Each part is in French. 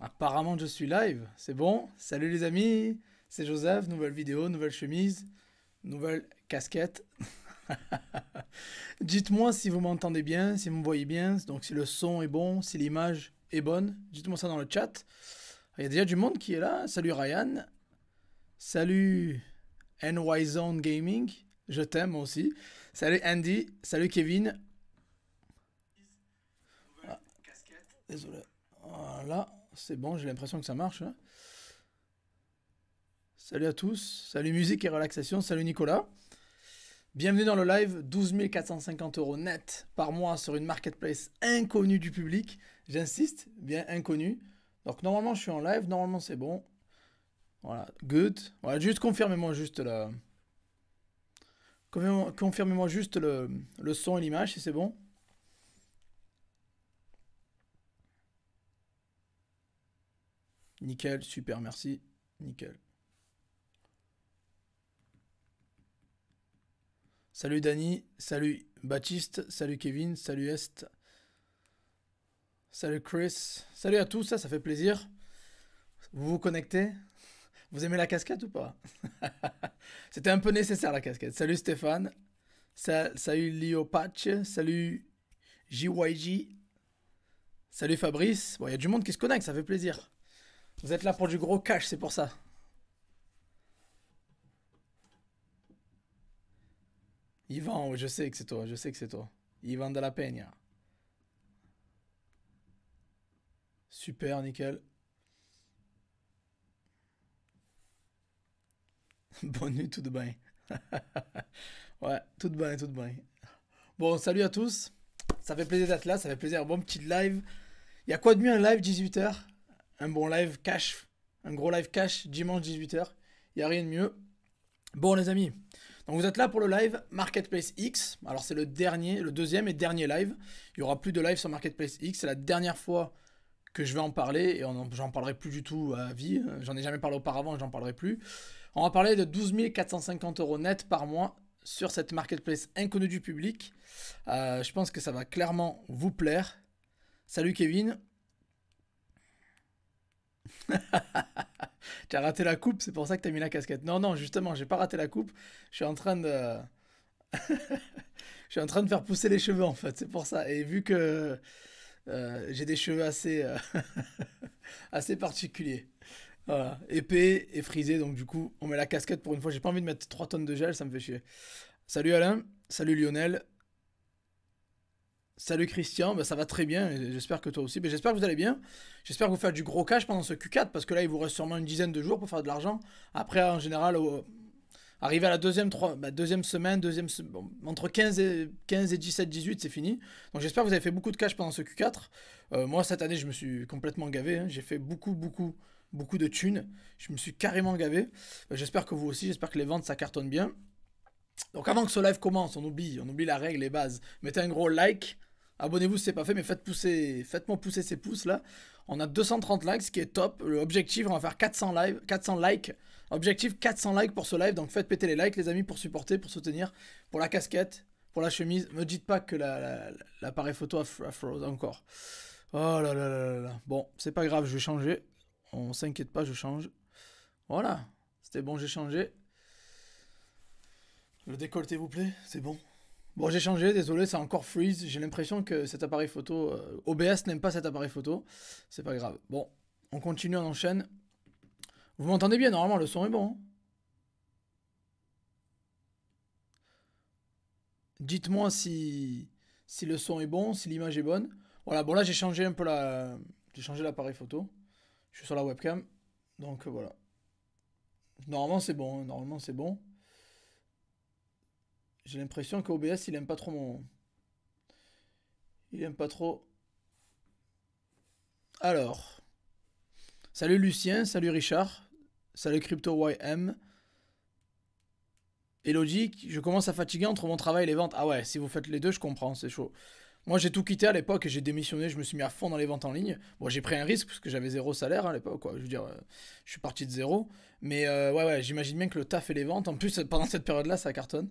Apparemment, je suis live. C'est bon. Salut les amis. C'est Joseph. Nouvelle vidéo, nouvelle chemise, nouvelle casquette. dites-moi si vous m'entendez bien, si vous me voyez bien. Donc, si le son est bon, si l'image est bonne. Dites-moi ça dans le chat. Il y a déjà du monde qui est là. Salut Ryan. Salut NY Zone Gaming. Je t'aime aussi. Salut Andy. Salut Kevin. Ah. Désolé. Voilà. C'est bon, j'ai l'impression que ça marche. Hein. Salut à tous, salut musique et relaxation, salut Nicolas. Bienvenue dans le live, 12 450 euros net par mois sur une marketplace inconnue du public. J'insiste, bien inconnue. Donc normalement je suis en live, normalement c'est bon. Voilà, good. Voilà, juste confirmez-moi juste la... Confirmez-moi juste le, le son et l'image si c'est bon. Nickel, super, merci. Nickel. Salut Dani, salut Baptiste, salut Kevin, salut Est, salut Chris, salut à tous, ça, ça fait plaisir. Vous vous connectez Vous aimez la casquette ou pas C'était un peu nécessaire la casquette. Salut Stéphane, salut salut Patch, salut JYG, salut Fabrice. Bon, il y a du monde qui se connecte, ça fait plaisir. Vous êtes là pour du gros cash, c'est pour ça. Yvan, je sais que c'est toi, je sais que c'est toi. Yvan de la Peña. Super, nickel. Bonne nuit, tout de bien. ouais, tout de bien, tout de bien. Bon, salut à tous. Ça fait plaisir d'être là, ça fait plaisir. Bon petit live. Il y a quoi de mieux un live 18h un bon live cash, un gros live cash dimanche 18h. Il n'y a rien de mieux. Bon les amis, donc vous êtes là pour le live Marketplace X. Alors c'est le dernier, le deuxième et dernier live. Il y aura plus de live sur Marketplace X. C'est la dernière fois que je vais en parler et j'en parlerai plus du tout à vie. J'en ai jamais parlé auparavant, j'en parlerai plus. On va parler de 12 450 euros net par mois sur cette marketplace inconnue du public. Euh, je pense que ça va clairement vous plaire. Salut Kevin, tu raté la coupe, c'est pour ça que tu as mis la casquette. Non, non, justement, j'ai pas raté la coupe. Je suis en train de. je suis en train de faire pousser les cheveux en fait, c'est pour ça. Et vu que euh, j'ai des cheveux assez, euh, assez particuliers, épais et frisés, donc du coup, on met la casquette pour une fois. J'ai pas envie de mettre 3 tonnes de gel, ça me fait chier. Salut Alain, salut Lionel, Salut Christian, bah, ça va très bien, j'espère que toi aussi. Bah, j'espère que vous allez bien, j'espère que vous faites du gros cash pendant ce Q4, parce que là il vous reste sûrement une dizaine de jours pour faire de l'argent. Après en général, arrivé à la deuxième, bah, deuxième semaine, deuxième... entre 15 et, 15 et 17, 18 c'est fini. Donc j'espère que vous avez fait beaucoup de cash pendant ce Q4. Euh, moi cette année je me suis complètement gavé, hein. j'ai fait beaucoup, beaucoup, beaucoup de thunes, je me suis carrément gavé. Euh, j'espère que vous aussi, j'espère que les ventes ça cartonne bien. Donc avant que ce live commence, on oublie, on oublie la règle, les bases. Mettez un gros like, Abonnez-vous si ce n'est pas fait, mais faites pousser, faites-moi pousser ces pouces là. On a 230 likes, ce qui est top. L'objectif, on va faire 400, 400 likes. Objectif 400 likes pour ce live. Donc faites péter les likes, les amis, pour supporter, pour soutenir, pour la casquette, pour la chemise. Me dites pas que l'appareil photo a, froze encore. Oh là là là là là. Bon, c'est pas grave, je vais changer. On s'inquiète pas, je change. Voilà, c'était bon, j'ai changé. Le décolleté vous plaît, c'est bon. Bon, j'ai changé, désolé, c'est encore freeze. J'ai l'impression que cet appareil photo, euh, OBS n'aime pas cet appareil photo. C'est pas grave. Bon, on continue, on enchaîne. Vous m'entendez bien, normalement, le son est bon. Hein. Dites-moi si, si le son est bon, si l'image est bonne. Voilà, bon là j'ai changé un peu la... J'ai changé l'appareil photo. Je suis sur la webcam. Donc voilà. Normalement c'est bon, hein. normalement c'est bon. J'ai l'impression qu'OBS, il aime pas trop mon... Il aime pas trop... Alors... Salut Lucien, salut Richard, salut CryptoYM. YM. Et je commence à fatiguer entre mon travail et les ventes. Ah ouais, si vous faites les deux, je comprends, c'est chaud. Moi, j'ai tout quitté à l'époque, et j'ai démissionné, je me suis mis à fond dans les ventes en ligne. Bon, j'ai pris un risque parce que j'avais zéro salaire à l'époque, quoi. Je veux dire, euh, je suis parti de zéro. Mais euh, ouais, ouais, j'imagine bien que le taf et les ventes, en plus, pendant cette période-là, ça cartonne.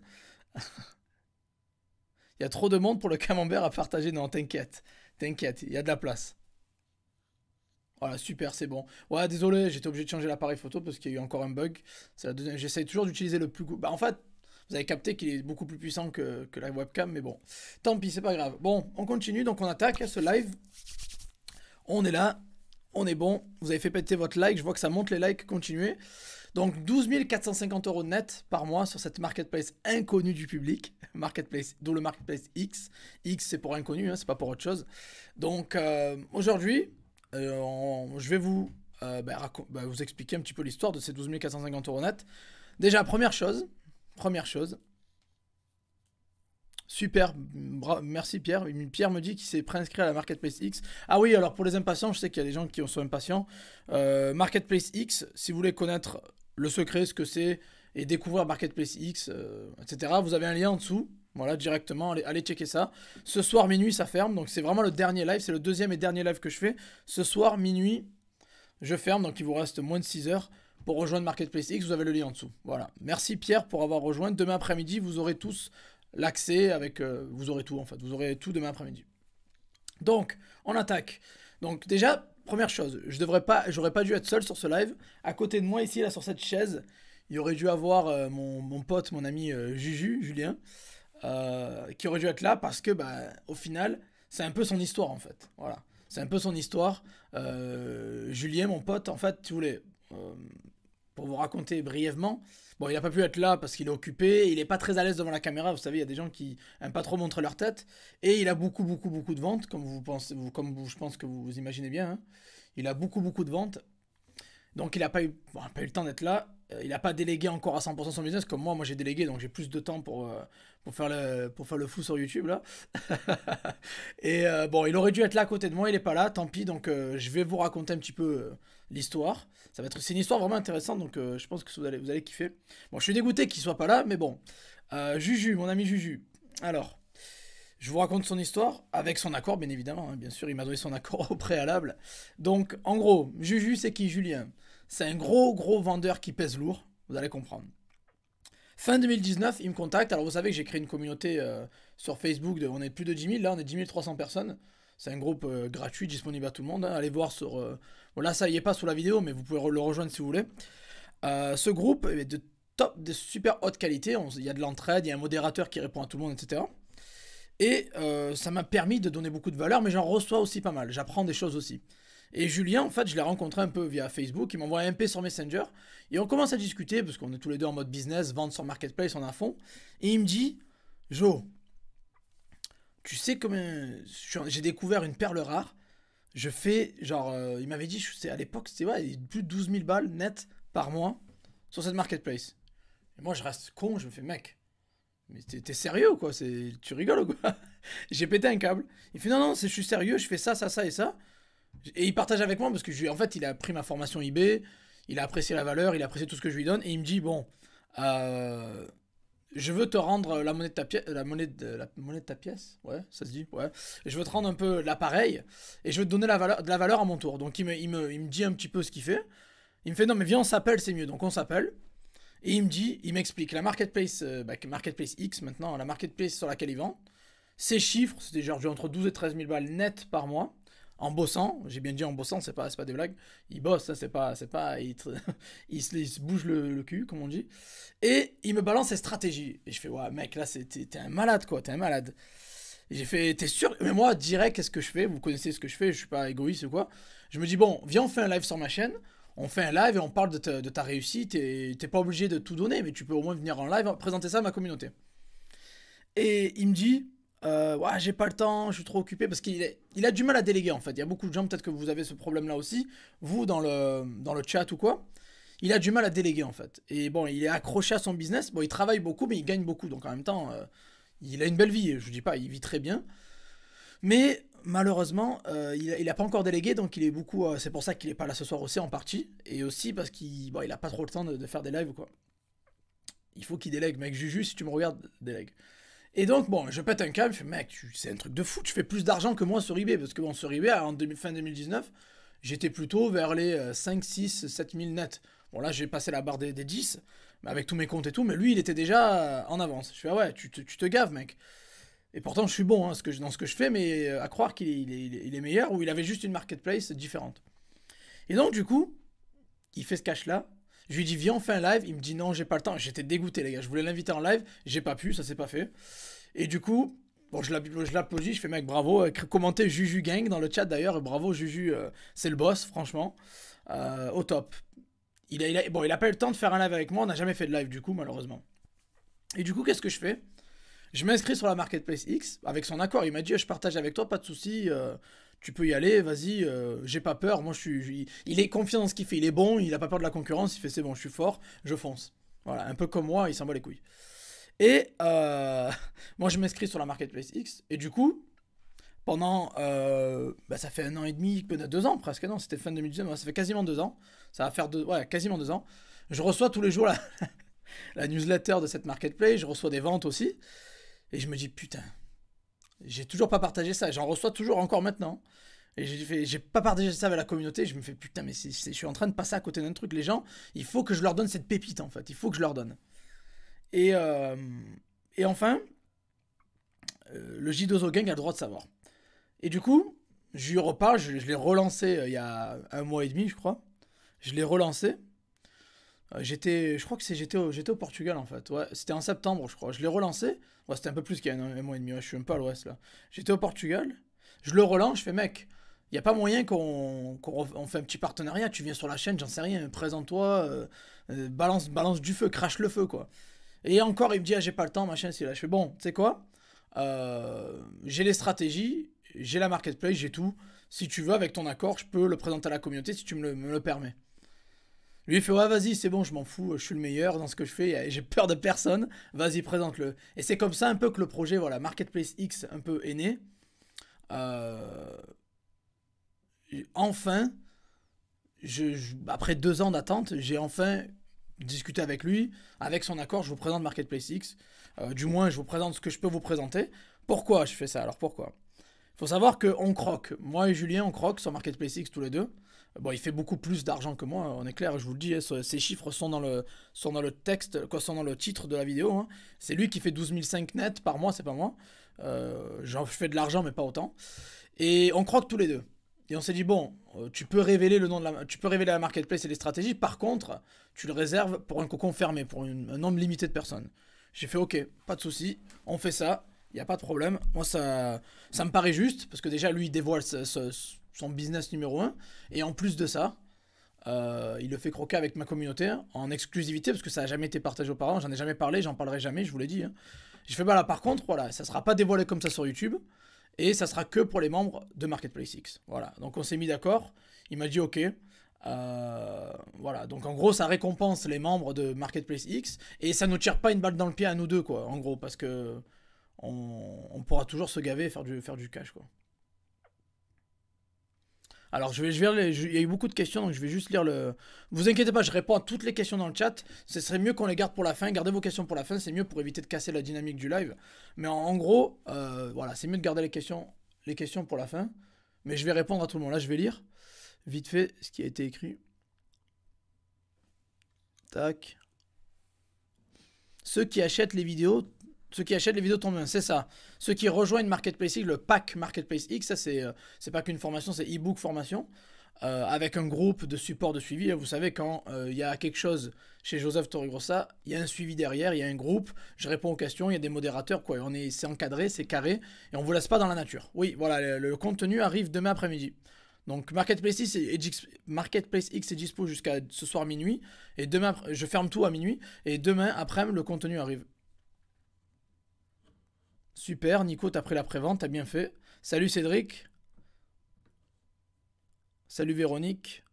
Il y a trop de monde pour le camembert à partager. Non, t'inquiète. T'inquiète, il y a de la place. Voilà, super, c'est bon. Ouais, désolé, j'étais obligé de changer l'appareil photo parce qu'il y a eu encore un bug. J'essaye toujours d'utiliser le plus. Bah, en fait, vous avez capté qu'il est beaucoup plus puissant que, que, la webcam, mais bon. Tant pis, c'est pas grave. Bon, on continue, donc on attaque à hein, ce live. On est là, on est bon. Vous avez fait péter votre like, je vois que ça monte les likes, continuez. Donc 12 450 euros net par mois sur cette marketplace inconnue du public, marketplace, dont le marketplace X. X c'est pour inconnu, hein, c'est pas pour autre chose. Donc euh, aujourd'hui, euh, je vais vous, euh, bah, bah, vous expliquer un petit peu l'histoire de ces 12 450 euros net. Déjà première chose, première chose, Super, merci Pierre. Pierre me dit qu'il s'est préinscrit à la Marketplace X. Ah oui, alors pour les impatients, je sais qu'il y a des gens qui sont impatients. Euh, Marketplace X, si vous voulez connaître le secret, ce que c'est, et découvrir Marketplace X, euh, etc., vous avez un lien en dessous. Voilà, directement, allez, allez checker ça. Ce soir, minuit, ça ferme. Donc c'est vraiment le dernier live, c'est le deuxième et dernier live que je fais. Ce soir, minuit, je ferme, donc il vous reste moins de 6 heures. Pour rejoindre Marketplace X, vous avez le lien en dessous. Voilà. Merci Pierre pour avoir rejoint. Demain après-midi, vous aurez tous l'accès avec. Euh, vous aurez tout en fait, vous aurez tout demain après-midi. Donc, on attaque. Donc, déjà, première chose, je devrais pas, j'aurais pas dû être seul sur ce live. À côté de moi, ici, là, sur cette chaise, il aurait dû avoir euh, mon, mon, pote, mon ami euh, Juju, Julien, qui aurait dû être là parce que, bah, au final, c'est un peu son histoire en fait. Voilà, c'est un peu son histoire. Julien, mon pote, en fait, tu voulais. pour vous raconter brièvement, Bon, il n'a pas pu être là parce qu'il est occupé, il n'est pas très à l'aise devant la caméra, vous savez, il y a des gens qui n'aiment pas trop montrer leur tête, et il a beaucoup, beaucoup, beaucoup de ventes, comme, vous pensez, comme je pense que vous, vous imaginez bien. Hein. Il a beaucoup, beaucoup de ventes, donc il n'a pas, eu, pas eu le temps d'être là, euh, il n'a pas délégué encore à 100% son business comme moi. Moi, j'ai délégué, donc j'ai plus de temps pour, euh, pour, faire le, pour faire le fou sur YouTube, là. et euh, bon, il aurait dû être là à côté de moi, il n'est pas là, tant pis. Donc, je vais vous raconter un petit peu l'histoire. Ça va être c'est une histoire vraiment intéressante, donc euh, je pense que vous allez, vous allez kiffer. Bon, je suis dégoûté qu'il soit pas là, mais bon. Euh, Juju, mon ami Juju. Alors, je vous raconte son histoire avec son accord, bien évidemment. Hein, bien sûr, il m'a donné son accord au préalable. Donc, en gros, Juju, c'est qui Julien C'est un gros, gros vendeur qui pèse lourd. Vous allez comprendre. Fin 2019, il me contacte. Alors, vous savez que j'ai créé une communauté euh, sur Facebook. De, on est plus de 10 000. Là, on est 10 300 personnes. C'est un groupe euh, gratuit, disponible à tout le monde. Hein. Allez voir sur. Voilà, euh, Bon, là, ça y est pas sous la vidéo, mais vous pouvez le rejoindre si vous voulez. Euh, ce groupe est de top, de super haute qualité. Il y a de l'entraide, il y a un modérateur qui répond à tout le monde, etc. Et ça m'a permis de donner beaucoup de valeur, mais j'en reçois aussi pas mal. J'apprends des choses aussi. Et Julien, en fait, je l'ai rencontré un peu via Facebook. Il m'envoie un MP sur Messenger. Et on commence à discuter, parce qu'on est tous les deux en mode business, vente sur Marketplace, on a fond. Et il me dit Jo, tu sais comment euh, j'ai découvert une perle rare. Je fais, genre, euh, il m'avait dit, à l'époque, c'était ouais, plus de 12 000 balles net par mois sur cette marketplace. Et moi, je reste con, je me fais, mec, mais t'es sérieux ou quoi Tu rigoles ou quoi J'ai pété un câble. Il fait, non, non, je suis sérieux, je fais ça, ça, ça et ça. Et il partage avec moi parce que, en fait, il a pris ma formation eBay, il a apprécié la valeur, il a apprécié tout ce que je lui donne et il me dit, bon, euh, je veux te rendre la monnaie de ta pièce, la monnaie de la monnaie ta pièce, ouais, ça se dit, ouais. je veux te rendre un peu l'appareil et je veux te donner la valeur, de la valeur à mon tour. Donc il me, il me, dit un petit peu ce qu'il fait. Il me fait non mais viens on s'appelle c'est mieux. Donc on s'appelle et il me dit, il m'explique la marketplace, euh, bah, marketplace X maintenant, la marketplace sur laquelle il vend. Ses chiffres, c'était genre entre 12 et 13 000 balles net par mois en bossant, j'ai bien dit en bossant, c'est pas, pas des blagues, il bosse, ça c'est pas, c'est pas, il, il, se, bouge le, cul, comme on dit, et il me balance ses stratégies. Et je fais, ouais, mec, là, t'es un malade, quoi, t'es un malade. J'ai fait, t'es sûr Mais moi, direct, qu'est-ce que je fais Vous connaissez ce que je fais, je suis pas égoïste ou quoi. Je me dis, bon, viens, on fait un live sur ma chaîne, on fait un live et on parle de ta, de ta réussite, et t'es pas obligé de tout donner, mais tu peux au moins venir en live, présenter ça à ma communauté. Et il me dit, euh, ouais, j'ai pas le temps, je suis trop occupé, parce qu'il il a du mal à déléguer en fait. Il y a beaucoup de gens, peut-être que vous avez ce problème-là aussi, vous dans le, dans le chat ou quoi. Il a du mal à déléguer en fait. Et bon, il est accroché à son business. Bon, il travaille beaucoup, mais il gagne beaucoup. Donc en même temps, euh, il a une belle vie. Je dis pas, il vit très bien. Mais malheureusement, euh, il n'a pas encore délégué, donc il est beaucoup. c'est pour ça qu'il est pas là ce soir aussi en partie, et aussi parce qu'il a pas trop le temps de, faire des lives ou quoi. Il faut qu'il délègue, mec. Juju, si tu me regardes, délègue. Et donc, bon, je pète un câble, je fais, mec, c'est un truc de fou, tu fais plus d'argent que moi sur eBay. Parce que bon, sur eBay, en fin 2019, j'étais plutôt vers les 5, 6, 7 000 nets. Bon, là, j'ai passé la barre des, 10, mais avec tous mes comptes et tout, mais lui, il était déjà euh, en avance. Je fais, ah ouais, tu te, gaves, mec. Et pourtant, je suis bon hein, dans ce que je fais, mais euh, à croire qu'il est meilleur ou il avait juste une marketplace différente. Et donc, du coup, il fait ce cash-là, je lui dis, viens, on fait un live. Il me dit, non, j'ai pas le temps. J'étais dégoûté, les gars. Je voulais l'inviter en live. J'ai pas pu, ça s'est pas fait. Et du coup, bon, je l'applaudis. Je fais, mec, bravo. Euh, commentez Juju Gang dans le chat d'ailleurs. Bravo, Juju. Euh, c'est le boss, franchement. Euh, au top. Il a, bon, il a pas eu le temps de faire un live avec moi. On n'a jamais fait de live, du coup, malheureusement. Et du coup, qu'est-ce que je fais je m'inscris sur la Marketplace X avec son accord. Il m'a dit Je partage avec toi, pas de souci tu peux y aller, vas-y, euh, j'ai pas peur. Moi, je suis, il est confiant dans ce qu'il fait, il est bon, il a pas peur de la concurrence, il fait c'est bon, je suis fort, je fonce. Voilà, un peu comme moi, il s'en bat les couilles. Et euh, moi, je m'inscris sur la Marketplace X, et du coup, pendant, euh, bah, ça fait un an et demi, peut-être deux ans presque, non, c'était fin 2019, ça fait quasiment deux ans, ça va faire deux, ouais, quasiment deux ans. Je reçois tous les jours la newsletter de cette Marketplace, je reçois des ventes aussi, et je me dis putain j'ai toujours pas partagé ça. J'en reçois toujours encore maintenant. Et j'ai pas partagé ça avec la communauté. Je me fais putain, mais je suis en train de passer à côté d'un truc. Les gens, il faut que je leur donne cette pépite en fait. Il faut que je leur donne. Et, euh, et enfin, euh, le j Gang a le droit de savoir. Et du coup, je lui reparle. Je, l'ai relancé euh, il y a un mois et demi, je crois. Je l'ai relancé. Euh, j'étais, je crois que c'est, j'étais au, j'étais au Portugal en fait. c'était en septembre, je crois. Je l'ai relancé. c'était un peu plus qu'il y a un, mois et demi. je suis même pas à l'ouest là. J'étais au Portugal. Je le relance. Je fais, mec, il n'y a pas moyen qu'on, qu'on fait un petit partenariat. Tu viens sur la chaîne, j'en sais rien. Présente-toi, euh, euh, balance, balance du feu, crache le feu quoi. Et encore, il me dit, ah, j'ai pas le temps, machin, c'est là. Je fais, bon, tu sais quoi J'ai les stratégies, j'ai la marketplace, j'ai tout. Si tu veux, avec ton accord, je peux le présenter à la communauté si tu me le permets. Lui, il fait Ouais, vas-y, c'est bon, je m'en fous, je suis le meilleur dans ce que je fais, j'ai peur de personne, vas-y, présente-le. Et c'est comme ça un peu que le projet, voilà, Marketplace X, un peu est né. Euh, enfin, après deux ans d'attente, j'ai enfin discuté avec lui. Avec son accord, je vous présente Marketplace X. Euh, du moins, je vous présente ce que je peux vous présenter. Pourquoi je fais ça Alors pourquoi Il faut savoir qu'on croque. Moi et Julien, on croque sur Marketplace X tous les deux. Bon, il fait beaucoup plus d'argent que moi, on est clair, je vous le dis, hein, ces chiffres sont dans le, sont dans le texte, quoi, sont dans le titre de la vidéo. Hein. C'est lui qui fait 12 500 net par mois, c'est pas moi. Euh, je fais de l'argent, mais pas autant. Et on croque tous les deux. Et on s'est dit, bon, euh, tu peux révéler le nom de la, tu peux révéler la marketplace et les stratégies, par contre, tu le réserves pour un cocon fermé, pour un nombre limité de personnes. J'ai fait, ok, pas de souci, on fait ça, il n'y a pas de problème. Moi, ça, ça me paraît juste, parce que déjà, lui, il dévoile ce son business numéro un. Et en plus de ça, euh, il le fait croquer avec ma communauté hein, en exclusivité parce que ça n'a jamais été partagé auparavant. J'en ai jamais parlé, j'en parlerai jamais, je vous l'ai dit. Hein. J'ai fait, bah là, par contre, voilà, ça sera pas dévoilé comme ça sur YouTube et ça sera que pour les membres de Marketplace X. Voilà, donc on s'est mis d'accord. Il m'a dit, ok. Euh, voilà, donc en gros, ça récompense les membres de Marketplace X et ça nous tire pas une balle dans le pied à nous deux, quoi, en gros, parce que on, pourra toujours se gaver et faire du, faire du cash, quoi. Alors, je vais, je il y a eu beaucoup de questions, donc je vais juste lire le. Vous inquiétez pas, je réponds à toutes les questions dans le chat. Ce serait mieux qu'on les garde pour la fin. Gardez vos questions pour la fin, c'est mieux pour éviter de casser la dynamique du live. Mais en, gros, euh, voilà, c'est mieux de garder les questions, les questions pour la fin. Mais je vais répondre à tout le monde. Là, je vais lire vite fait ce qui a été écrit. Tac. Ceux qui achètent les vidéos ceux qui achètent les vidéos tombent c'est ça. Ceux qui rejoignent Marketplace X, le pack Marketplace X, ça c'est euh, pas qu'une formation, c'est e-book formation. Euh, avec un groupe de support de suivi. Vous savez, quand euh, il y a quelque chose chez Joseph Torregrossa, il y a un suivi derrière, il y a un groupe, je réponds aux questions, il y a des modérateurs, quoi. On est, c'est encadré, c'est carré, et on vous laisse pas dans la nature. Oui, voilà, le, contenu arrive demain après-midi. Donc Marketplace X, et, Marketplace X est dispo jusqu'à ce soir minuit, et demain, je ferme tout à minuit, et demain après-midi, le contenu arrive. Super, Nico, t'as pris la prévente, t'as bien fait. Salut Cédric. Salut Véronique.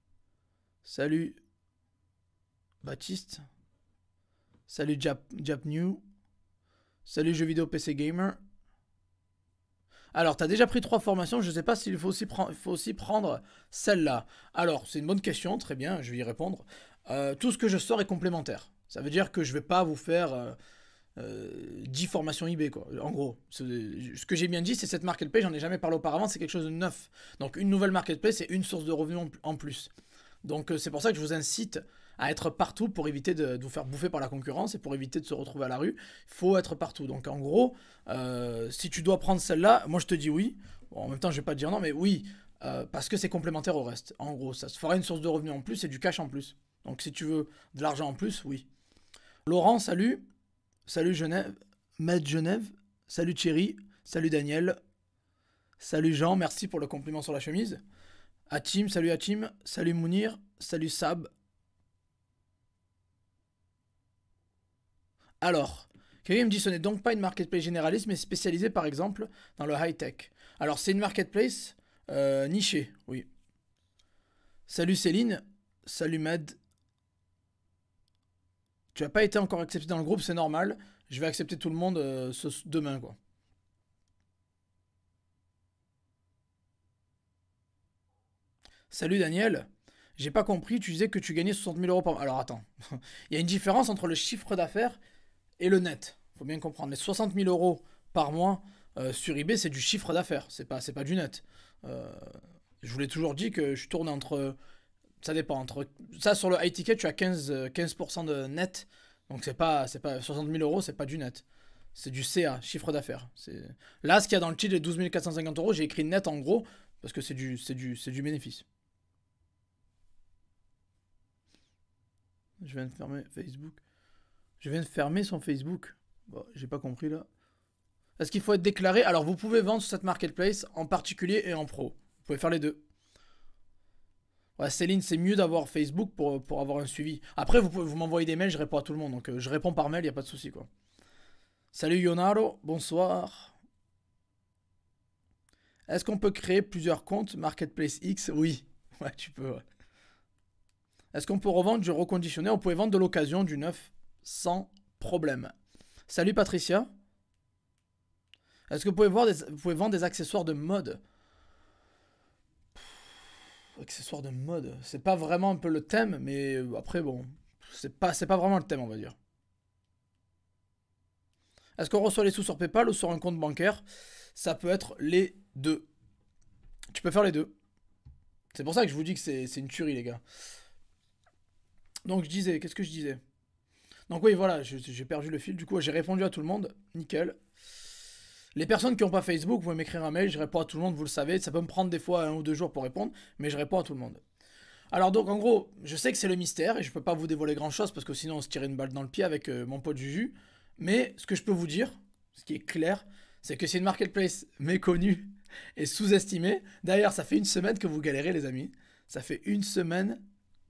Salut Baptiste. Salut Jap, New. Salut jeux vidéo PC Gamer. Alors, t'as déjà pris trois formations, je ne sais pas s'il faut aussi, prendre celle-là. Alors, c'est une bonne question, très bien, je vais y répondre. Euh, tout ce que je sors est complémentaire. Ça veut dire que je ne vais pas vous faire... Euh, euh, 10 formations eBay, quoi. En gros, ce, que j'ai bien dit, c'est cette marketplace, j'en ai jamais parlé auparavant, c'est quelque chose de neuf. Donc, une nouvelle marketplace, c'est une source de revenus en, plus. Donc, euh, c'est pour ça que je vous incite à être partout pour éviter de, vous faire bouffer par la concurrence et pour éviter de se retrouver à la rue. Il faut être partout. Donc, en gros, euh, si tu dois prendre celle-là, moi je te dis oui. en même temps, je vais pas te dire non, mais oui, euh, parce que c'est complémentaire au reste. En gros, ça se fera une source de revenus en plus et du cash en plus. Donc, si tu veux de l'argent en plus, oui. Laurent, salut. Salut Genève, Mad Genève, salut Thierry, salut Daniel, salut Jean, merci pour le compliment sur la chemise. Hatim, salut Hatim, salut Mounir, salut Sab. Alors, Kevin me dit ce n'est donc pas une marketplace généraliste, mais spécialisée par exemple dans le high-tech. Alors c'est une marketplace euh, nichée, oui. Salut Céline, salut Mad tu n'as pas été encore accepté dans le groupe, c'est normal. Je vais accepter tout le monde euh, ce, demain, quoi. Salut Daniel. J'ai pas compris, tu disais que tu gagnais 60 000 euros par mois. Alors attends, il y a une différence entre le chiffre d'affaires et le net. Faut bien comprendre. Les 60 000 euros par mois euh, sur eBay, c'est du chiffre d'affaires. C'est pas, c'est pas du net. Euh, je vous l'ai toujours dit que je tourne entre ça dépend. Entre... Ça, sur le high ticket, tu as 15%, 15 euh, de net. Donc, c'est pas, pas 60 000 euros, c'est pas du net. C'est du CA, chiffre d'affaires. Là, ce qu'il y a dans le titre, les 12 450 euros, j'ai écrit net en gros, parce que c'est du, du, du bénéfice. Je viens de fermer Facebook. Je viens de fermer son Facebook. Bon, j'ai pas compris là. Est-ce qu'il faut être déclaré Alors, vous pouvez vendre sur cette marketplace en particulier et en pro. Vous pouvez faire les deux. Céline, c'est mieux d'avoir Facebook pour, pour avoir un suivi. Après, vous pouvez vous m'envoyer des mails, je réponds à tout le monde. Donc, euh, je réponds par mail, il n'y a pas de souci, quoi. Salut Yonaro, bonsoir. Est-ce qu'on peut créer plusieurs comptes Marketplace X Oui, ouais, tu peux. Est-ce qu'on peut revendre du reconditionné On pouvait vendre de l'occasion du neuf sans problème. Salut Patricia. Est-ce que vous pouvez, voir vous pouvez vendre des accessoires de mode accessoire de mode. C'est pas vraiment un peu le thème, mais après, bon, c'est pas, c'est pas vraiment le thème, on va dire. Est-ce qu'on reçoit les sous sur PayPal ou sur un compte bancaire Ça peut être les deux. Tu peux faire les deux. C'est pour ça que je vous dis que c'est, une tuerie, les gars. Donc, je disais, qu'est-ce que je disais Donc, oui, voilà, j'ai perdu le fil. Du coup, j'ai répondu à tout le monde. Nickel. Les personnes qui n'ont pas Facebook, vous m'écrire un mail, je réponds à tout le monde, vous le savez. Ça peut me prendre des fois un ou deux jours pour répondre, mais je réponds à tout le monde. Alors donc en gros, je sais que c'est le mystère et je ne peux pas vous dévoiler grand chose parce que sinon on se tirait une balle dans le pied avec euh, mon pote Juju. Mais ce que je peux vous dire, ce qui est clair, c'est que c'est une marketplace méconnue et sous-estimée. D'ailleurs, ça fait une semaine que vous galérez les amis. Ça fait une semaine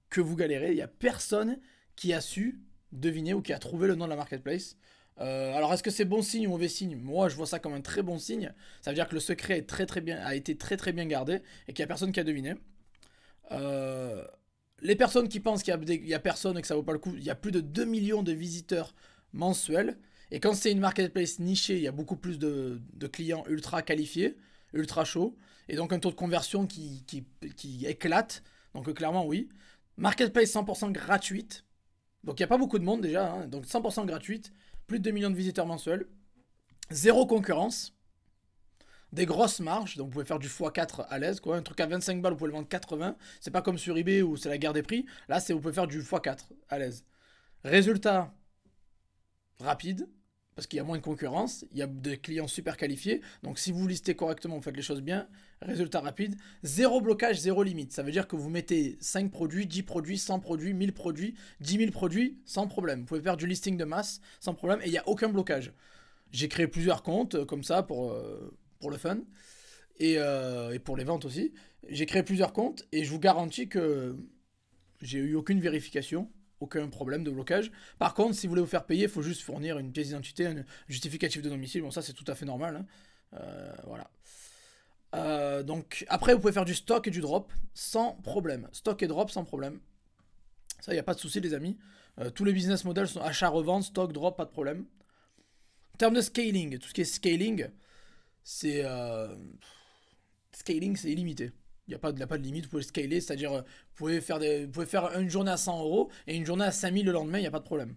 que vous galérez. Il n'y a personne qui a su deviner ou qui a trouvé le nom de la marketplace. Euh, alors est-ce que c'est bon signe ou mauvais signe Moi je vois ça comme un très bon signe. Ça veut dire que le secret est très, très bien, a été très très bien gardé et qu'il n'y a personne qui a deviné. Euh, les personnes qui pensent qu'il n'y a, personne et que ça vaut pas le coup, il y a plus de 2 millions de visiteurs mensuels. Et quand c'est une marketplace nichée, il y a beaucoup plus de, clients ultra qualifiés, ultra chauds. Et donc un taux de conversion qui, éclate. Donc euh, clairement oui. Marketplace 100% gratuite. Donc il n'y a pas beaucoup de monde déjà. Hein. donc 100% gratuite plus de 2 millions de visiteurs mensuels, zéro concurrence, des grosses marges, donc vous pouvez faire du x4 à l'aise, quoi. Un truc à 25 balles, vous pouvez le vendre 80. C'est pas comme sur eBay où c'est la guerre des prix. Là, c'est vous pouvez faire du x4 à l'aise. Résultat rapide, parce qu'il y a moins de concurrence, il y a des clients super qualifiés. Donc si vous listez correctement, vous faites les choses bien, résultat rapide, zéro blocage, zéro limite. Ça veut dire que vous mettez 5 produits, 10 produits, 100 produits, 1000 produits, 10 000 produits sans problème. Vous pouvez faire du listing de masse sans problème et il n'y a aucun blocage. J'ai créé plusieurs comptes euh, comme ça pour, euh, pour le fun et, euh, et pour les ventes aussi. J'ai créé plusieurs comptes et je vous garantis que j'ai eu aucune vérification aucun problème de blocage. Par contre, si vous voulez vous faire payer, il faut juste fournir une pièce d'identité, un justificatif de domicile. Bon, ça, c'est tout à fait normal. Hein. Euh, voilà. Euh, donc, après, vous pouvez faire du stock et du drop sans problème. Stock et drop sans problème. Ça, il n'y a pas de souci, les amis. Euh, tous les business models sont achat-revente, stock, drop, pas de problème. En termes de scaling, tout ce qui est scaling, c'est. scaling, c'est illimité. Il n'y a pas de, de limite, vous pouvez scaler, c'est-à-dire euh, vous, pouvez faire vous pouvez faire une journée à 100 euros et une journée à 5000 le lendemain, il n'y a pas de problème.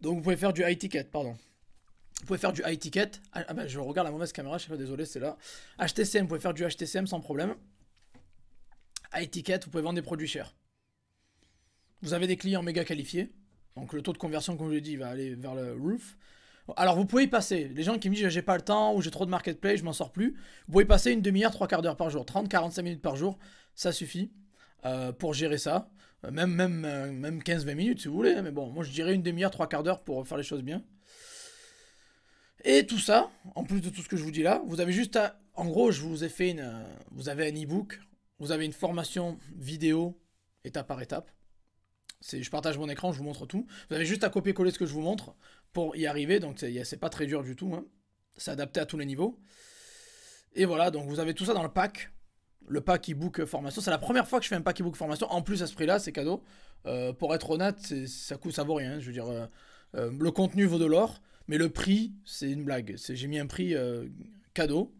Donc vous pouvez faire du high ticket, pardon. Vous pouvez faire du high ticket. Ah, ben, je regarde la mauvaise caméra, je suis désolé, c'est là. HTCM, vous pouvez faire du HTCM sans problème. High ticket, vous pouvez vendre des produits chers. Vous avez des clients méga qualifiés, donc le taux de conversion, comme je l'ai dit, va aller vers le roof. Alors vous pouvez y passer. Les gens qui me disent j'ai pas le temps ou j'ai trop de marketplace, je m'en sors plus. Vous pouvez y passer une demi-heure, trois quarts d'heure par jour, 30-45 minutes par jour, ça suffit euh, pour gérer ça. Euh, même, même, euh, même 15-20 minutes si vous voulez, hein, mais bon, moi je dirais une demi-heure, trois quarts d'heure pour faire les choses bien. Et tout ça, en plus de tout ce que je vous dis là, vous avez juste à... En gros, je vous ai fait une... Vous avez un e-book, vous avez une formation vidéo étape par étape. Je partage mon écran, je vous montre tout. Vous avez juste à copier-coller ce que je vous montre pour y arriver. Donc c'est pas très dur du tout. C'est hein. adapté à tous les niveaux. Et voilà, donc vous avez tout ça dans le pack. Le pack ebook formation. C'est la première fois que je fais un pack ebook formation. En plus, à ce prix-là, c'est cadeau. Euh, pour être honnête, ça coûte, ça vaut rien. Je veux dire, euh, euh, le contenu vaut de l'or, mais le prix, c'est une blague. J'ai mis un prix cadeau.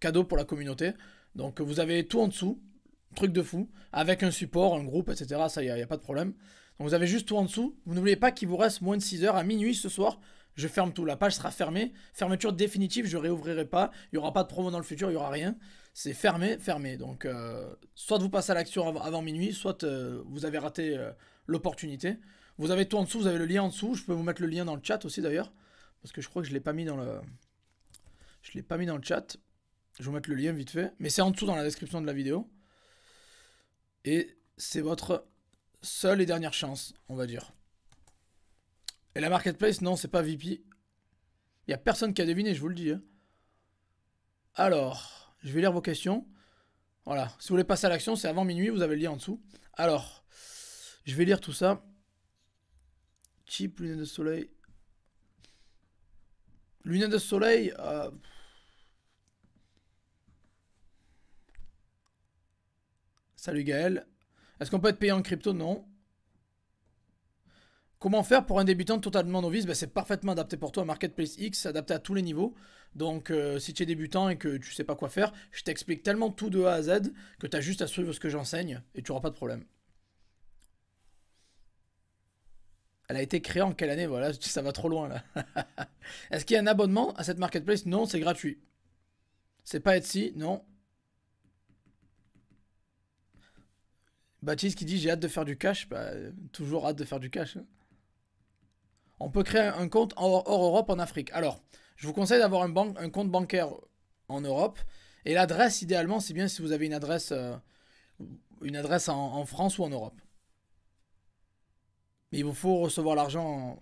Cadeau pour la communauté. Donc vous avez tout en dessous. Truc de fou. Avec un support, un groupe, etc. Ça, il n'y a, pas de problème. Donc vous avez juste tout en dessous. Vous n'oubliez pas qu'il vous reste moins de 6 heures à minuit ce soir. Je ferme tout, la page sera fermée. Fermeture définitive, je réouvrirai pas. Il n'y aura pas de promo dans le futur, il n'y aura rien. C'est fermé, fermé. Donc euh, soit vous passez à l'action avant, minuit, soit euh, vous avez raté euh, l'opportunité. Vous avez tout en dessous, vous avez le lien en dessous. Je peux vous mettre le lien dans le chat aussi d'ailleurs. Parce que je crois que je ne l'ai pas mis dans le... Je l'ai pas mis dans le chat. Je vais vous mettre le lien vite fait. Mais c'est en dessous dans la description de la vidéo. Et c'est votre seule et dernière chance, on va dire. Et la marketplace, non, c'est pas VP. Il a personne qui a deviné, je vous le dis. Hein. Alors, je vais lire vos questions. Voilà, si vous voulez passer à l'action, c'est avant minuit, vous avez le lien en dessous. Alors, je vais lire tout ça. Chip, lunettes de soleil. Lunettes de soleil. Euh, Salut Gaël. Est-ce qu'on peut être payé en crypto Non. Comment faire pour un débutant totalement novice ben, C'est parfaitement adapté pour toi. Marketplace X, adapté à tous les niveaux. Donc, euh, si tu es débutant et que tu ne sais pas quoi faire, je t'explique tellement tout de A à Z que tu as juste à suivre ce que j'enseigne et tu n'auras pas de problème. Elle a été créée en quelle année Voilà, ça va trop loin là. Est-ce qu'il y a un abonnement à cette marketplace Non, c'est gratuit. C'est pas Etsy, non. Baptiste qui dit j'ai hâte de faire du cash, bah, toujours hâte de faire du cash. Hein. On peut créer un compte hors, Europe en Afrique. Alors, je vous conseille d'avoir un, compte bancaire en Europe. Et l'adresse, idéalement, c'est bien si vous avez une adresse, euh, une adresse en, France ou en Europe. Mais il vous faut recevoir l'argent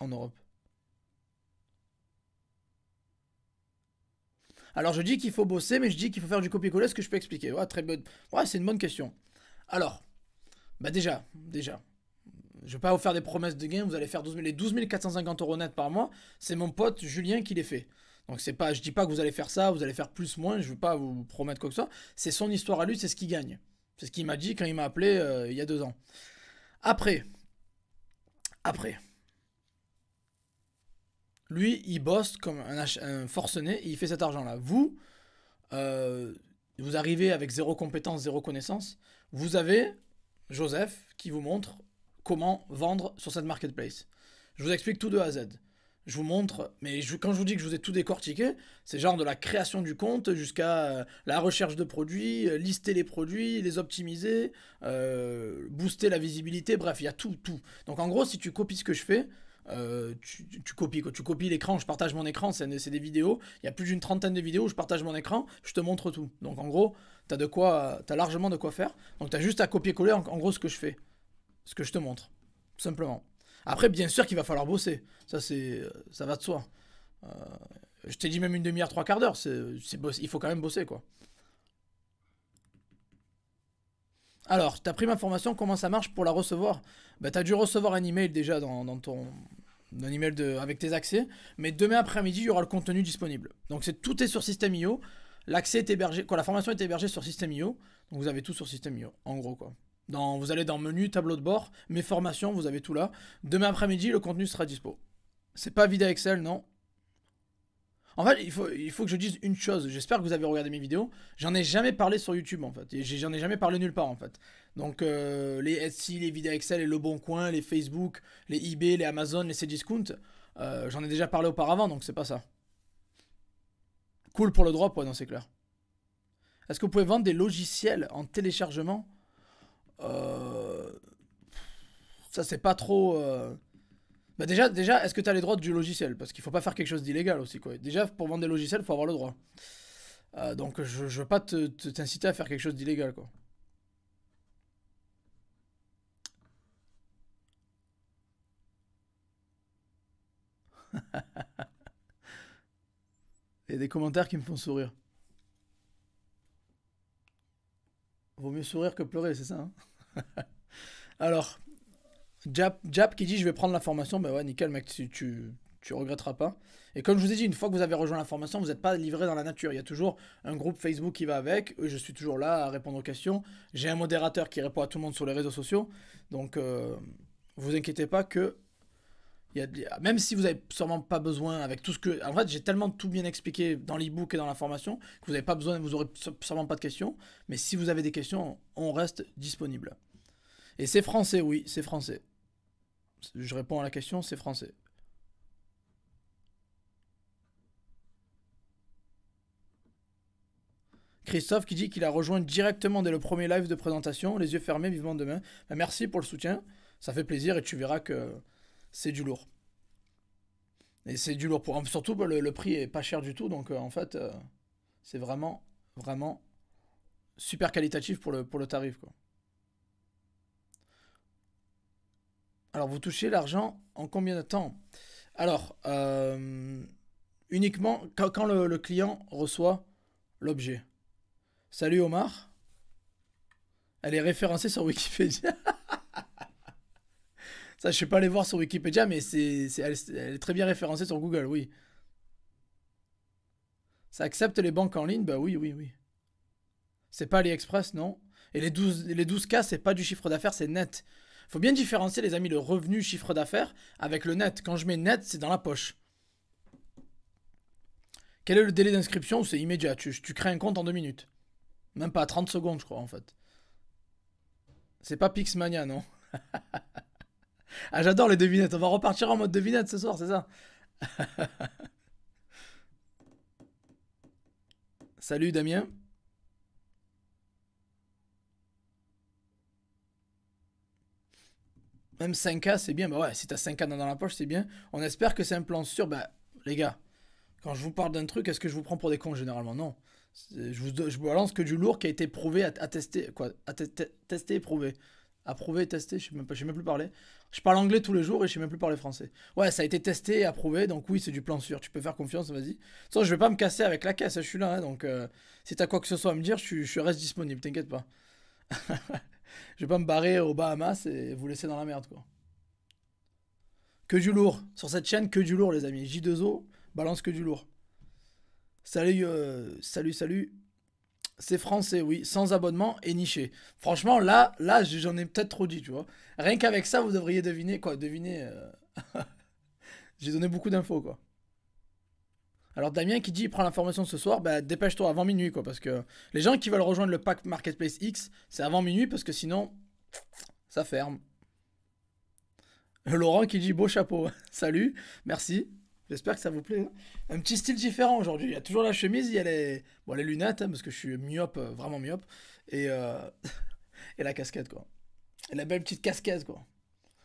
en, Europe. Alors je dis qu'il faut bosser, mais je dis qu'il faut faire du copier-coller, ce que je peux expliquer. Ouais, très bonne. Ouais, c'est une bonne question. Alors, bah déjà, déjà, je vais pas vous faire des promesses de gains, vous allez faire 12 les 12 450 euros net par mois, c'est mon pote Julien qui les fait. Donc c'est pas, je dis pas que vous allez faire ça, vous allez faire plus moins, je veux pas vous promettre quoi que ce soit, c'est son histoire à lui, c'est ce qu'il gagne. C'est ce qu'il m'a dit quand il m'a appelé euh, il y a deux ans. Après, après, lui, il bosse comme un, forcené il fait cet argent-là. Vous, euh, vous arrivez avec zéro compétence, zéro connaissance, vous avez Joseph qui vous montre comment vendre sur cette marketplace. Je vous explique tout de A à Z. Je vous montre, mais quand je vous dis que je vous ai tout décortiqué, c'est genre de la création du compte jusqu'à euh, la recherche de produits, euh, lister les produits, les optimiser, euh, booster la visibilité, bref, il y a tout, tout. Donc en gros, si tu copies ce que je fais, tu, copies Tu copies l'écran, je partage mon écran, c'est des vidéos. Il y a plus d'une trentaine de vidéos où je partage mon écran, je te montre tout. Donc en gros, t'as de quoi, t'as largement de quoi faire. Donc t'as juste à copier-coller en, gros ce que je fais, ce que je te montre, simplement. Après, bien sûr qu'il va falloir bosser, ça c'est, euh, ça va de soi. Euh, je t'ai dit même une demi-heure, trois quarts d'heure, c'est, il faut quand même bosser quoi. Alors, pris ma formation. comment ça marche pour la recevoir Bah, t'as dû recevoir un email déjà dans, ton email de, avec tes accès, mais demain après-midi, il y aura le contenu disponible. Donc, c'est tout est sur Système.io l'accès est hébergé, quoi, la formation est hébergée sur System.io, donc vous avez tout sur System.io, en gros quoi. Dans, vous allez dans menu, tableau de bord, mes formations, vous avez tout là. Demain après-midi, le contenu sera dispo. C'est pas vide Excel, non. En fait, il faut, il faut que je dise une chose. J'espère que vous avez regardé mes vidéos. J'en ai jamais parlé sur YouTube, en fait. j'en ai jamais parlé nulle part, en fait. Donc, euh, les Etsy, les Vidéo Excel, et Le Bon Coin, les Facebook, les eBay, les Amazon, les Cdiscount, euh, j'en ai déjà parlé auparavant, donc c'est pas ça. Cool pour le droit, ouais, non, c'est clair. Est-ce que vous pouvez vendre des logiciels en téléchargement euh, Ça, c'est pas trop. Euh, bah, déjà, déjà est-ce que tu as les droits du logiciel Parce qu'il faut pas faire quelque chose d'illégal aussi. Quoi. Déjà, pour vendre des logiciels, faut avoir le droit. Euh, donc, je, je veux pas t'inciter à faire quelque chose d'illégal. quoi. Il y a des commentaires qui me font sourire. Vaut mieux sourire que pleurer, c'est ça hein Alors, Jap, qui dit je vais prendre la formation, Ben ouais, nickel mec, tu, tu, regretteras pas. Et comme je vous ai dit, une fois que vous avez rejoint la formation, vous n'êtes pas livré dans la nature. Il y a toujours un groupe Facebook qui va avec, je suis toujours là à répondre aux questions. J'ai un modérateur qui répond à tout le monde sur les réseaux sociaux. Donc, euh, vous inquiétez pas que même si vous n'avez sûrement pas besoin avec tout ce que... En fait, j'ai tellement tout bien expliqué dans l'ebook et dans la formation que vous n'avez pas besoin, vous n'aurez sûrement pas de questions. Mais si vous avez des questions, on reste disponible. Et c'est français, oui, c'est français. Je réponds à la question, c'est français. Christophe qui dit qu'il a rejoint directement dès le premier live de présentation, les yeux fermés, vivement demain. Ben, merci pour le soutien, ça fait plaisir et tu verras que c'est du lourd. Et c'est du lourd pour. Surtout, bah, le, prix est pas cher du tout, donc euh, en fait, euh, c'est vraiment, vraiment super qualitatif pour le, pour le tarif. Quoi. Alors, vous touchez l'argent en combien de temps Alors, euh, uniquement quand, le, client reçoit l'objet. Salut Omar. Elle est référencée sur Wikipédia. Ça, je ne pas aller voir sur Wikipédia, mais c'est, elle, est très bien référencée sur Google, oui. Ça accepte les banques en ligne Bah oui, oui, oui. C'est pas AliExpress, non. Et les 12, les 12K, c'est pas du chiffre d'affaires, c'est net. Faut bien différencier, les amis, le revenu chiffre d'affaires avec le net. Quand je mets net, c'est dans la poche. Quel est le délai d'inscription C'est immédiat. Tu, tu, crées un compte en deux minutes. Même pas 30 secondes, je crois, en fait. C'est pas Pixmania, non Ah, j'adore les devinettes. On va repartir en mode devinette ce soir, c'est ça Salut Damien. Même 5K, c'est bien. Bah ouais, si t'as 5K dans la poche, c'est bien. On espère que c'est un plan sûr. Bah, les gars, quand je vous parle d'un truc, est-ce que je vous prends pour des cons généralement Non. Je vous, je balance que du lourd qui a été prouvé, attesté, quoi, attesté, testé, prouvé. Approuvé, testé, je ne sais, même plus parler. Je parle anglais tous les jours et je sais même plus parler français. Ouais, ça a été testé et approuvé, donc oui, c'est du plan sûr. Tu peux faire confiance, vas-y. Sans, je vais pas me casser avec la caisse, hein, je suis là, hein, donc euh, si t'as quoi que ce soit à me dire, je, reste disponible, t'inquiète pas. je vais pas me barrer aux Bahamas et vous laisser dans la merde, quoi. Que du lourd. Sur cette chaîne, que du lourd, les amis. J2O, balance que du lourd. Salut, euh, salut, salut. C'est français, oui, sans abonnement et niché. Franchement, là, là, j'en ai peut-être trop dit, tu vois. Rien qu'avec ça, vous devriez deviner quoi, deviner. Euh, j'ai donné beaucoup d'infos, quoi. Alors Damien qui dit il prend l'information ce soir, bah dépêche-toi avant minuit, quoi, parce que les gens qui veulent rejoindre le pack Marketplace X, c'est avant minuit parce que sinon, ça ferme. Laurent qui dit beau chapeau, salut, merci. J'espère que ça vous plaît. Hein. Un petit style différent aujourd'hui. Il y a toujours la chemise, il y a les, lunettes, hein, parce que je suis myope, euh, vraiment myope. Et, euh, et la casquette, quoi. Et la belle petite casquette, quoi.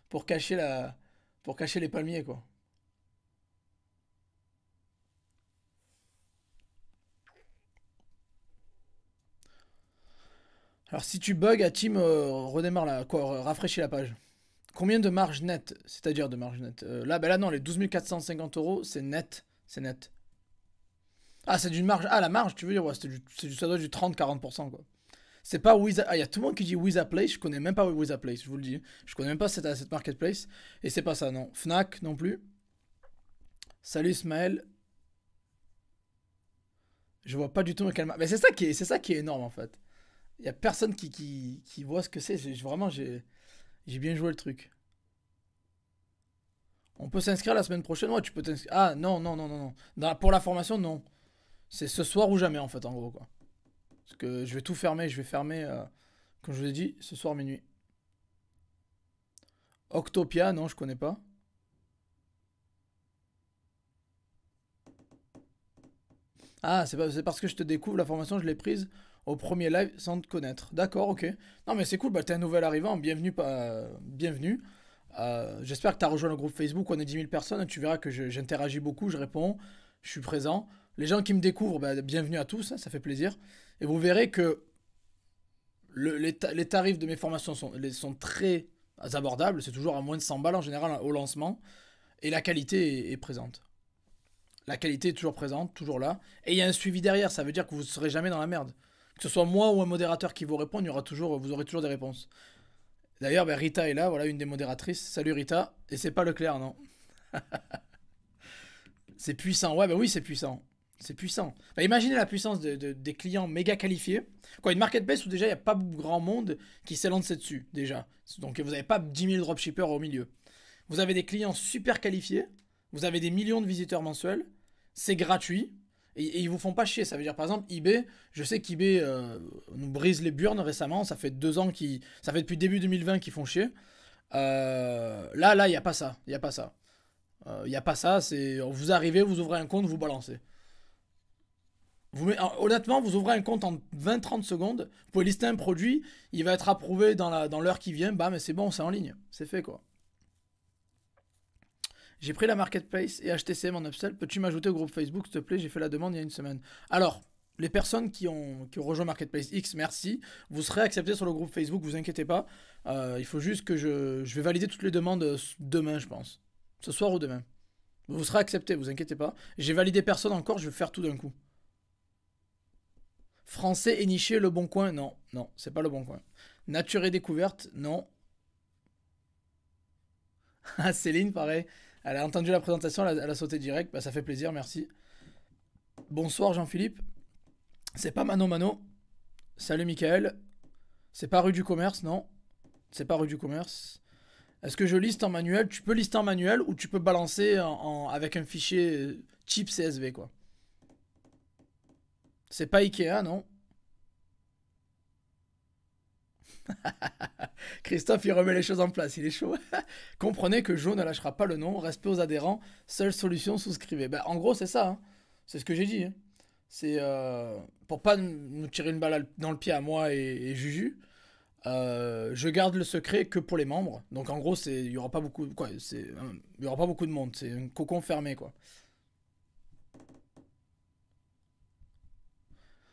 Pour cacher, la... pour cacher les palmiers, quoi. Alors si tu bugs, à team euh, redémarre la quoi, rafraîchis la page. Combien de marge nette C'est-à-dire de marge nette euh, Là, ben là, non, les 12 450 euros, c'est net. C'est net. Ah, c'est d'une marge. Ah, la marge, tu veux dire, du, ça doit être du 30-40%, quoi. C'est pas Wiza. Ah, il y a tout le monde qui dit Wiza Place. Je connais même pas Wiza Place, je vous le dis. Je connais même pas cette, marketplace. Et c'est pas ça, non. Fnac non plus. Salut Ismaël. Je vois pas du tout Mais c'est ça qui est, ça qui est énorme en fait. Il y a personne qui, qui, qui voit ce que c'est. Vraiment, j'ai. J'ai bien joué le truc. On peut s'inscrire la semaine prochaine, moi, tu peux t'inscrire. Ah non, non, non, non, non. pour la formation, non. C'est ce soir ou jamais en fait, en gros quoi. Parce que je vais tout fermer, je vais fermer, euh, comme je vous ai dit, ce soir minuit. Octopia, non, je connais pas. Ah, c'est parce que je te découvre, la formation, je l'ai prise au premier live sans te connaître. D'accord, ok. Non, mais c'est cool, bah, t'es un nouvel arrivant, bienvenue. pas bienvenue. Euh, j'espère que t'as rejoint le groupe Facebook, on est 10 000 personnes, tu verras que j'interagis beaucoup, je réponds, je suis présent. Les gens qui me découvrent, bah, bienvenue à tous, hein, ça fait plaisir. Et vous verrez que les, tarifs de mes formations sont, sont très abordables, c'est toujours à moins de 100 balles en général hein, au lancement, et la qualité est, est présente. La qualité est toujours présente, toujours là. Et il y a un suivi derrière, ça veut dire que vous ne serez jamais dans la merde que ce soit moi ou un modérateur qui vous répond, il y aura toujours, vous aurez toujours des réponses. D'ailleurs, ben, Rita est là, voilà une des modératrices. Salut Rita. Et c'est pas le clair non C'est puissant, ouais, ben oui, c'est puissant. C'est puissant. Ben, imaginez la puissance de, des clients méga qualifiés. Quoi, une marketplace où déjà il n'y a pas grand monde qui s'élance dessus, déjà. Donc vous n'avez pas 10 000 dropshippers au milieu. Vous avez des clients super qualifiés. Vous avez des millions de visiteurs mensuels. C'est gratuit. Et, ils vous font pas chier. Ça veut dire, par exemple, eBay, je sais qu'eBay euh, nous brise les burnes récemment. Ça fait deux ans qui, Ça fait depuis début 2020 qu'ils font chier. Euh, là, là, il n'y a pas ça. Il n'y a pas ça. Euh, il a pas ça. C'est Vous arrivez, vous ouvrez un compte, vous balancez. honnêtement, vous ouvrez un compte en 20-30 secondes. Vous pouvez lister un produit. Il va être approuvé dans l'heure dans qui vient. bah mais c'est bon, c'est en ligne. C'est fait, quoi. J'ai pris la marketplace et HTCM en upsell. Peux-tu m'ajouter au groupe Facebook, s'il te plaît J'ai fait la demande il y a une semaine. Alors, les personnes qui ont, qui ont rejoint Marketplace X, merci. Vous serez accepté sur le groupe Facebook, vous inquiétez pas. Euh, il faut juste que je, je vais valider toutes les demandes euh, demain, je pense. Ce soir ou demain. Vous serez accepté, vous inquiétez pas. J'ai validé personne encore, je vais faire tout d'un coup. Français et niché, le bon coin Non, non, c'est pas le bon coin. Nature et découverte Non. Ah, Céline, pareil. Elle a entendu la présentation, elle a, sauté direct. Bah, ça fait plaisir, merci. Bonsoir Jean-Philippe. C'est pas Mano Mano. Salut Michael. C'est pas rue du commerce, non C'est pas rue du commerce. Est-ce que je liste en manuel Tu peux lister en manuel ou tu peux balancer en, avec un fichier euh, type CSV, quoi. C'est pas Ikea, non Christophe, il remet les choses en place, il est chaud. Comprenez que Joe ne lâchera pas le nom, respect aux adhérents, seule solution, souscrivez. Ben, en gros, c'est ça, hein. c'est ce que j'ai dit. Hein. C'est euh, pour pas nous tirer une balle dans le pied à moi et, Juju. Euh, je garde le secret que pour les membres. Donc en gros, c'est il y aura pas beaucoup hein, aura pas beaucoup de monde, c'est un cocon fermé quoi.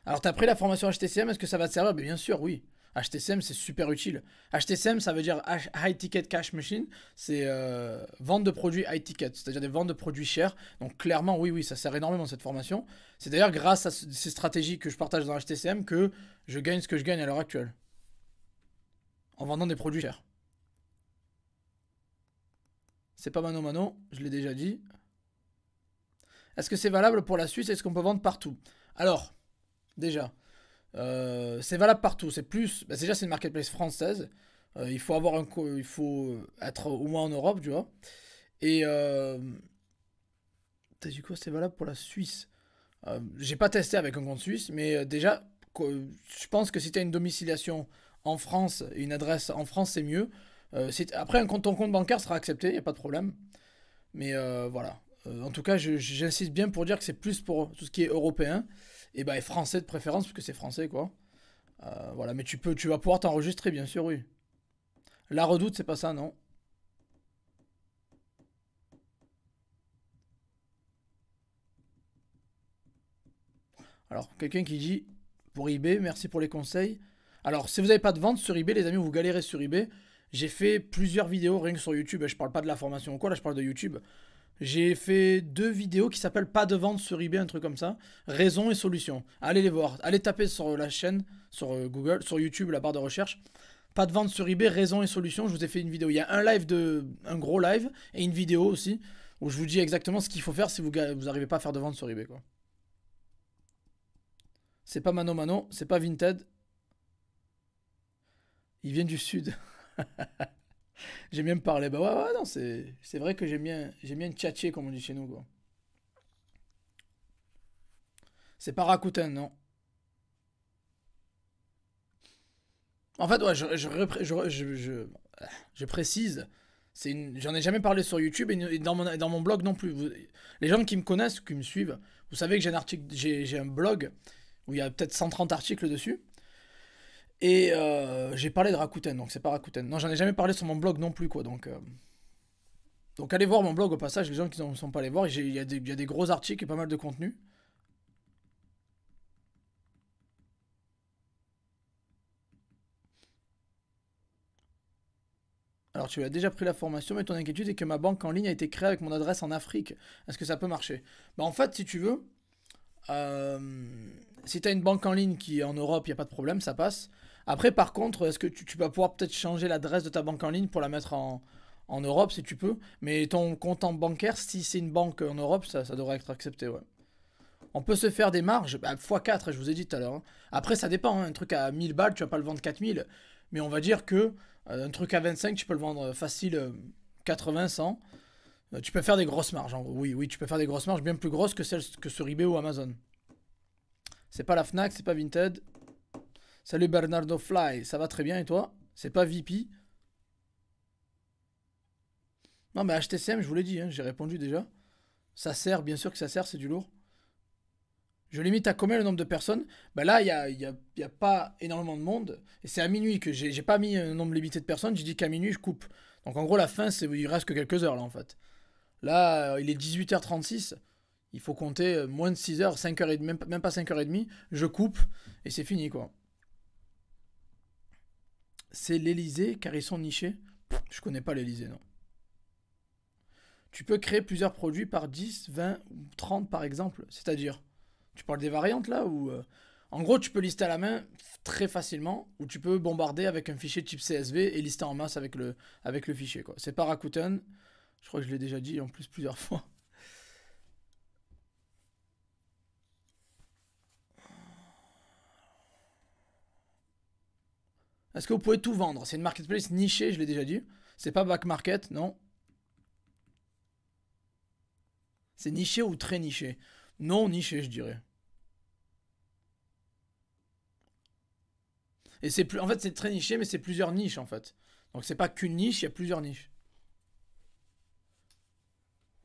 Alors t'as pris la formation HTCM, est-ce que ça va te servir ben, Bien sûr, oui. HTCM, c'est super utile. HTCM, ça veut dire High Ticket Cash Machine, c'est euh, vente de produits high ticket, c'est-à-dire des ventes de produits chers. Donc clairement, oui, oui, ça sert énormément cette formation. C'est d'ailleurs grâce à ces stratégies que je partage dans HTCM que je gagne ce que je gagne à l'heure actuelle. En vendant des produits chers. C'est pas Mano Mano, je l'ai déjà dit. Est-ce que c'est valable pour la Suisse Est-ce qu'on peut vendre partout Alors, déjà, euh, c'est valable partout. C'est plus. Bah, déjà, c'est une marketplace française. Euh, il faut avoir un, il faut être au moins en Europe, tu vois. Et euh, T'as du quoi c'est valable pour la Suisse. J'ai pas testé avec un compte suisse, mais déjà, je pense que si t'as une domiciliation en France, une adresse en France, c'est mieux. après, un compte, ton compte bancaire sera accepté, il a pas de problème. Mais voilà. en tout cas, j'insiste bien pour dire que c'est plus pour tout ce qui est européen et eh ben français de préférence, parce que c'est français, quoi. Euh, voilà, mais tu peux, tu vas pouvoir t'enregistrer, bien sûr, oui. La redoute, c'est pas ça, non. Alors, quelqu'un qui dit pour eBay, merci pour les conseils. Alors, si vous n'avez pas de vente sur eBay, les amis, vous galérez sur eBay. J'ai fait plusieurs vidéos rien que sur YouTube. Je parle pas de la formation ou quoi, là je parle de YouTube. J'ai fait deux vidéos qui s'appellent Pas de vente sur eBay, un truc comme ça. Raison et solution. Allez les voir. Allez taper sur la chaîne, sur euh, Google, sur YouTube, la barre de recherche. Pas de vente sur eBay, raison et solution. Je vous ai fait une vidéo. Il y a un live de. un gros live et une vidéo aussi. Où je vous dis exactement ce qu'il faut faire si vous n'arrivez pas à faire de vente sur eBay. Quoi. C'est pas Mano Mano, c'est pas Vinted. Ils viennent du sud. j'aime bien me parler. Bah ouais, non, c'est, vrai que j'aime bien, j'aime bien comme on dit chez nous, quoi. C'est pas Rakuten, non En fait, ouais, je, je, je, précise, c'est j'en ai jamais parlé sur YouTube et dans mon, blog non plus. les gens qui me connaissent, qui me suivent, vous savez que j'ai un, article, j'ai un blog où il y a peut-être 130 articles dessus. Et euh, j'ai parlé de Rakuten, donc c'est pas Rakuten. Non, j'en ai jamais parlé sur mon blog non plus, quoi. Donc, euh. donc allez voir mon blog au passage, les gens qui ne sont pas allés voir. Il y, a des gros articles et pas mal de contenu. Alors tu as déjà pris la formation, mais ton inquiétude est que ma banque en ligne a été créée avec mon adresse en Afrique. Est-ce que ça peut marcher Bah en fait, si tu veux, euh, si tu as une banque en ligne qui est en Europe, il n'y a pas de problème, ça passe. Après, par contre, est-ce que tu, vas pouvoir peut-être changer l'adresse de ta banque en ligne pour la mettre en, Europe si tu peux Mais ton compte en bancaire, si c'est une banque en Europe, ça, devrait être accepté, ouais. On peut se faire des marges, x4, bah, je vous ai dit tout à l'heure. Hein. Après, ça dépend, hein. un truc à 1000 balles, tu vas pas le vendre 4000. Mais on va dire que euh, un truc à 25, tu peux le vendre facile 80, euh, 100. Euh, tu peux faire des grosses marges, oui, oui, tu peux faire des grosses marges bien plus grosses que celles que ce eBay ou Amazon. C'est pas la Fnac, c'est pas Vinted, Salut Bernardo Fly, ça va très bien et toi C'est pas VP Non mais HTCM, je vous l'ai dit, hein, j'ai répondu déjà. Ça sert, bien sûr que ça sert, c'est du lourd. Je limite à combien le nombre de personnes Bah là, il n'y a, y a, pas énormément de monde. Et c'est à minuit que j'ai pas mis un nombre limité de personnes, j'ai dit qu'à minuit, je coupe. Donc en gros, la fin, il reste que quelques heures là en fait. Là, euh, il est 18h36. Il faut compter euh, moins de 6 heures, 5 heures et, même, même pas 5h30. Je coupe et c'est fini quoi c'est l'Elysée car ils sont nichés. Je connais pas l'Elysée, non. Tu peux créer plusieurs produits par 10, 20 ou 30 par exemple. C'est-à-dire, tu parles des variantes là ou. Euh, en gros, tu peux lister à la main très facilement ou tu peux bombarder avec un fichier type CSV et lister en masse avec le, avec le fichier. C'est pas Rakuten. Je crois que je l'ai déjà dit en plus plusieurs fois. Est-ce que vous pouvez tout vendre C'est une marketplace nichée, je l'ai déjà dit. C'est pas back market, non. C'est niché ou très niché Non niché, je dirais. Et c'est plus, en fait, c'est très niché, mais c'est plusieurs niches en fait. Donc c'est pas qu'une niche, il y a plusieurs niches.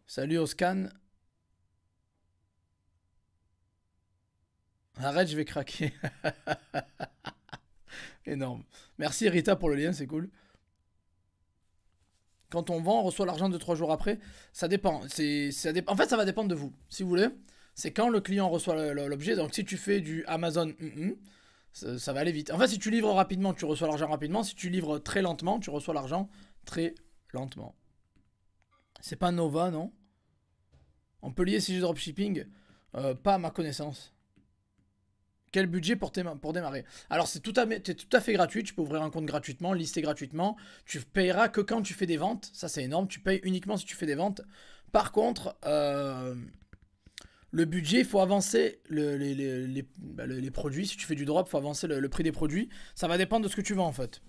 Salut Oscan. Arrête, je vais craquer. Énorme. Merci Rita pour le lien, c'est cool. Quand on vend, on reçoit l'argent de trois jours après. Ça dépend. C'est, En fait, ça va dépendre de vous. Si vous voulez, c'est quand le client reçoit l'objet. Donc, si tu fais du Amazon, mm, mm, ça, va aller vite. En fait, si tu livres rapidement, tu reçois l'argent rapidement. Si tu livres très lentement, tu reçois l'argent très lentement. C'est pas Nova, non On peut lier si je dropshipping euh, Pas à ma connaissance. Quel budget pour, démarrer Alors, c'est tout, à, tout à fait gratuit. Tu peux ouvrir un compte gratuitement, lister gratuitement. Tu payeras que quand tu fais des ventes. Ça, c'est énorme. Tu payes uniquement si tu fais des ventes. Par contre, euh, le budget, il faut avancer bah, les, produits. Si tu fais du drop, il faut avancer le, prix des produits. Ça va dépendre de ce que tu vends, en fait.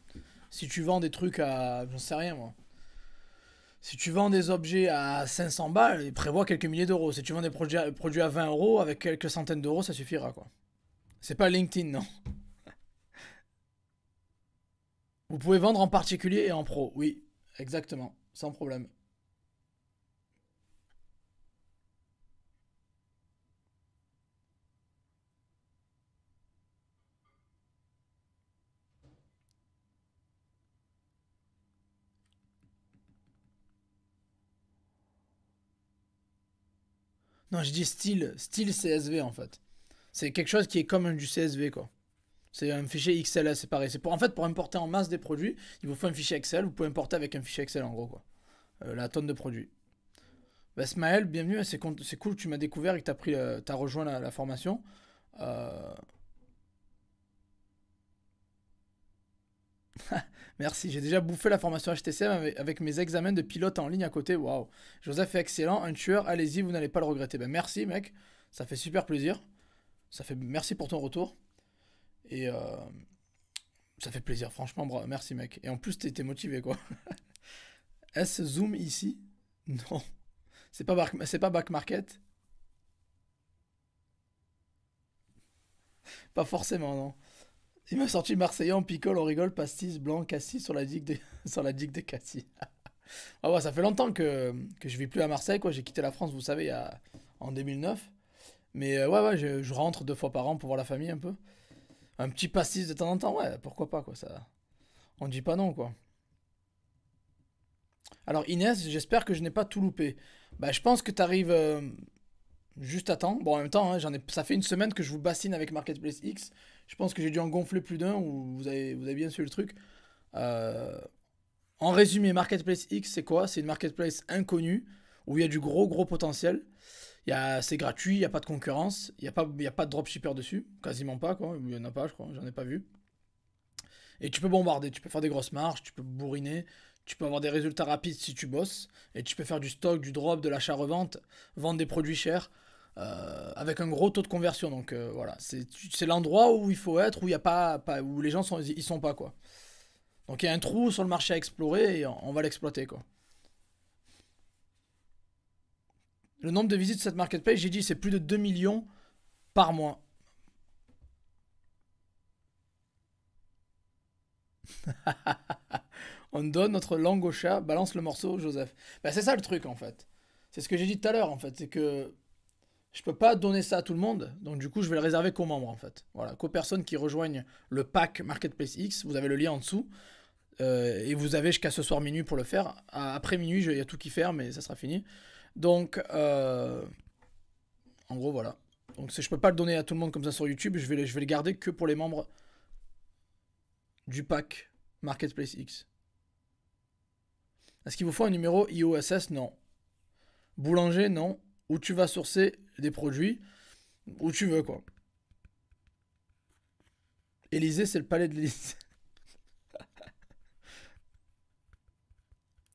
Si tu vends des trucs à... J'en sais rien, moi. Si tu vends des objets à 500 balles, prévois quelques milliers d'euros. Si tu vends des produits produits à 20 euros, avec quelques centaines d'euros, ça suffira, quoi. C'est pas LinkedIn, non. Vous pouvez vendre en particulier et en pro. Oui, exactement. Sans problème. Non, je dis style. Style CSV en fait. C'est quelque chose qui est comme du CSV, quoi. C'est un fichier Excel, c'est pareil. C'est pour, en fait, pour importer en masse des produits, il vous faut un fichier Excel. Vous pouvez importer avec un fichier Excel, en gros, quoi. Euh, la tonne de produits. Bah, Smaël, bienvenue. C'est, c'est cool, tu m'as découvert et que tu as, euh, rejoint la, formation. Euh, merci, j'ai déjà bouffé la formation HTCM avec, mes examens de pilote en ligne à côté. Waouh, Joseph est excellent, un tueur, allez-y, vous n'allez pas le regretter. Ben merci, mec, ça fait super plaisir. Ça fait merci pour ton retour. Et euh, ça fait plaisir, franchement, merci mec. Et en plus, t'es motivé quoi. Est-ce Zoom ici Non. C'est pas, back, pas market Pas forcément, non. Il m'a sorti Marseillais en picole, on rigole, pastis, blanc, cassis sur la digue de, la digue Cassis. ah ouais, ça fait longtemps que, que je vis plus à Marseille, quoi. J'ai quitté la France, vous savez, en 2009. Mais euh, ouais, ouais, je, rentre deux fois par an pour voir la famille un peu. Un petit pastis de temps en temps, ouais, pourquoi pas, quoi. Ça... On dit pas non, quoi. Alors Inès, j'espère que je n'ai pas tout loupé. Bah, je pense que tu arrives euh, juste à temps. Bon, en même temps, hein, ai... ça fait une semaine que je vous bassine avec Marketplace X. Je pense que j'ai dû en gonfler plus d'un, ou vous avez, bien su le truc. Euh, en résumé, Marketplace X, c'est quoi C'est une marketplace inconnue, où il y a du gros, gros potentiel c'est gratuit, il n'y a pas de concurrence, il n'y a, pas, y a pas de dropshipper dessus, quasiment pas, quoi. Il n'y en a pas, je crois, j'en ai pas vu. Et tu peux bombarder, tu peux faire des grosses marches, tu peux bourriner, tu peux avoir des résultats rapides si tu bosses, et tu peux faire du stock, du drop, de l'achat-revente, vendre des produits chers, euh, avec un gros taux de conversion. Donc euh, voilà, c'est l'endroit où il faut être, où, y a pas, où les gens sont, sont pas, quoi. Donc il y a un trou sur le marché à explorer et on, on va l'exploiter, quoi. Le nombre de visites de cette marketplace, j'ai dit, c'est plus de 2 millions par mois. On donne notre langue au chat, balance le morceau, Joseph. Ben, c'est ça le truc en fait. C'est ce que j'ai dit tout à l'heure en fait, c'est que je ne peux pas donner ça à tout le monde, donc du coup je vais le réserver qu'aux membres en fait. Voilà, qu'aux personnes qui rejoignent le pack Marketplace X, vous avez le lien en dessous, euh, et vous avez jusqu'à ce soir minuit pour le faire. après minuit, il y a tout qui ferme, mais ça sera fini. Donc, euh, en gros, voilà. Donc, je peux pas le donner à tout le monde comme ça sur YouTube. Je vais, je vais le garder que pour les membres du pack Marketplace X. Est-ce qu'il vous faut un numéro IOSS Non. Boulanger Non. Où tu vas sourcer des produits Où tu veux, quoi. Élysée, c'est le palais de l'Élysée.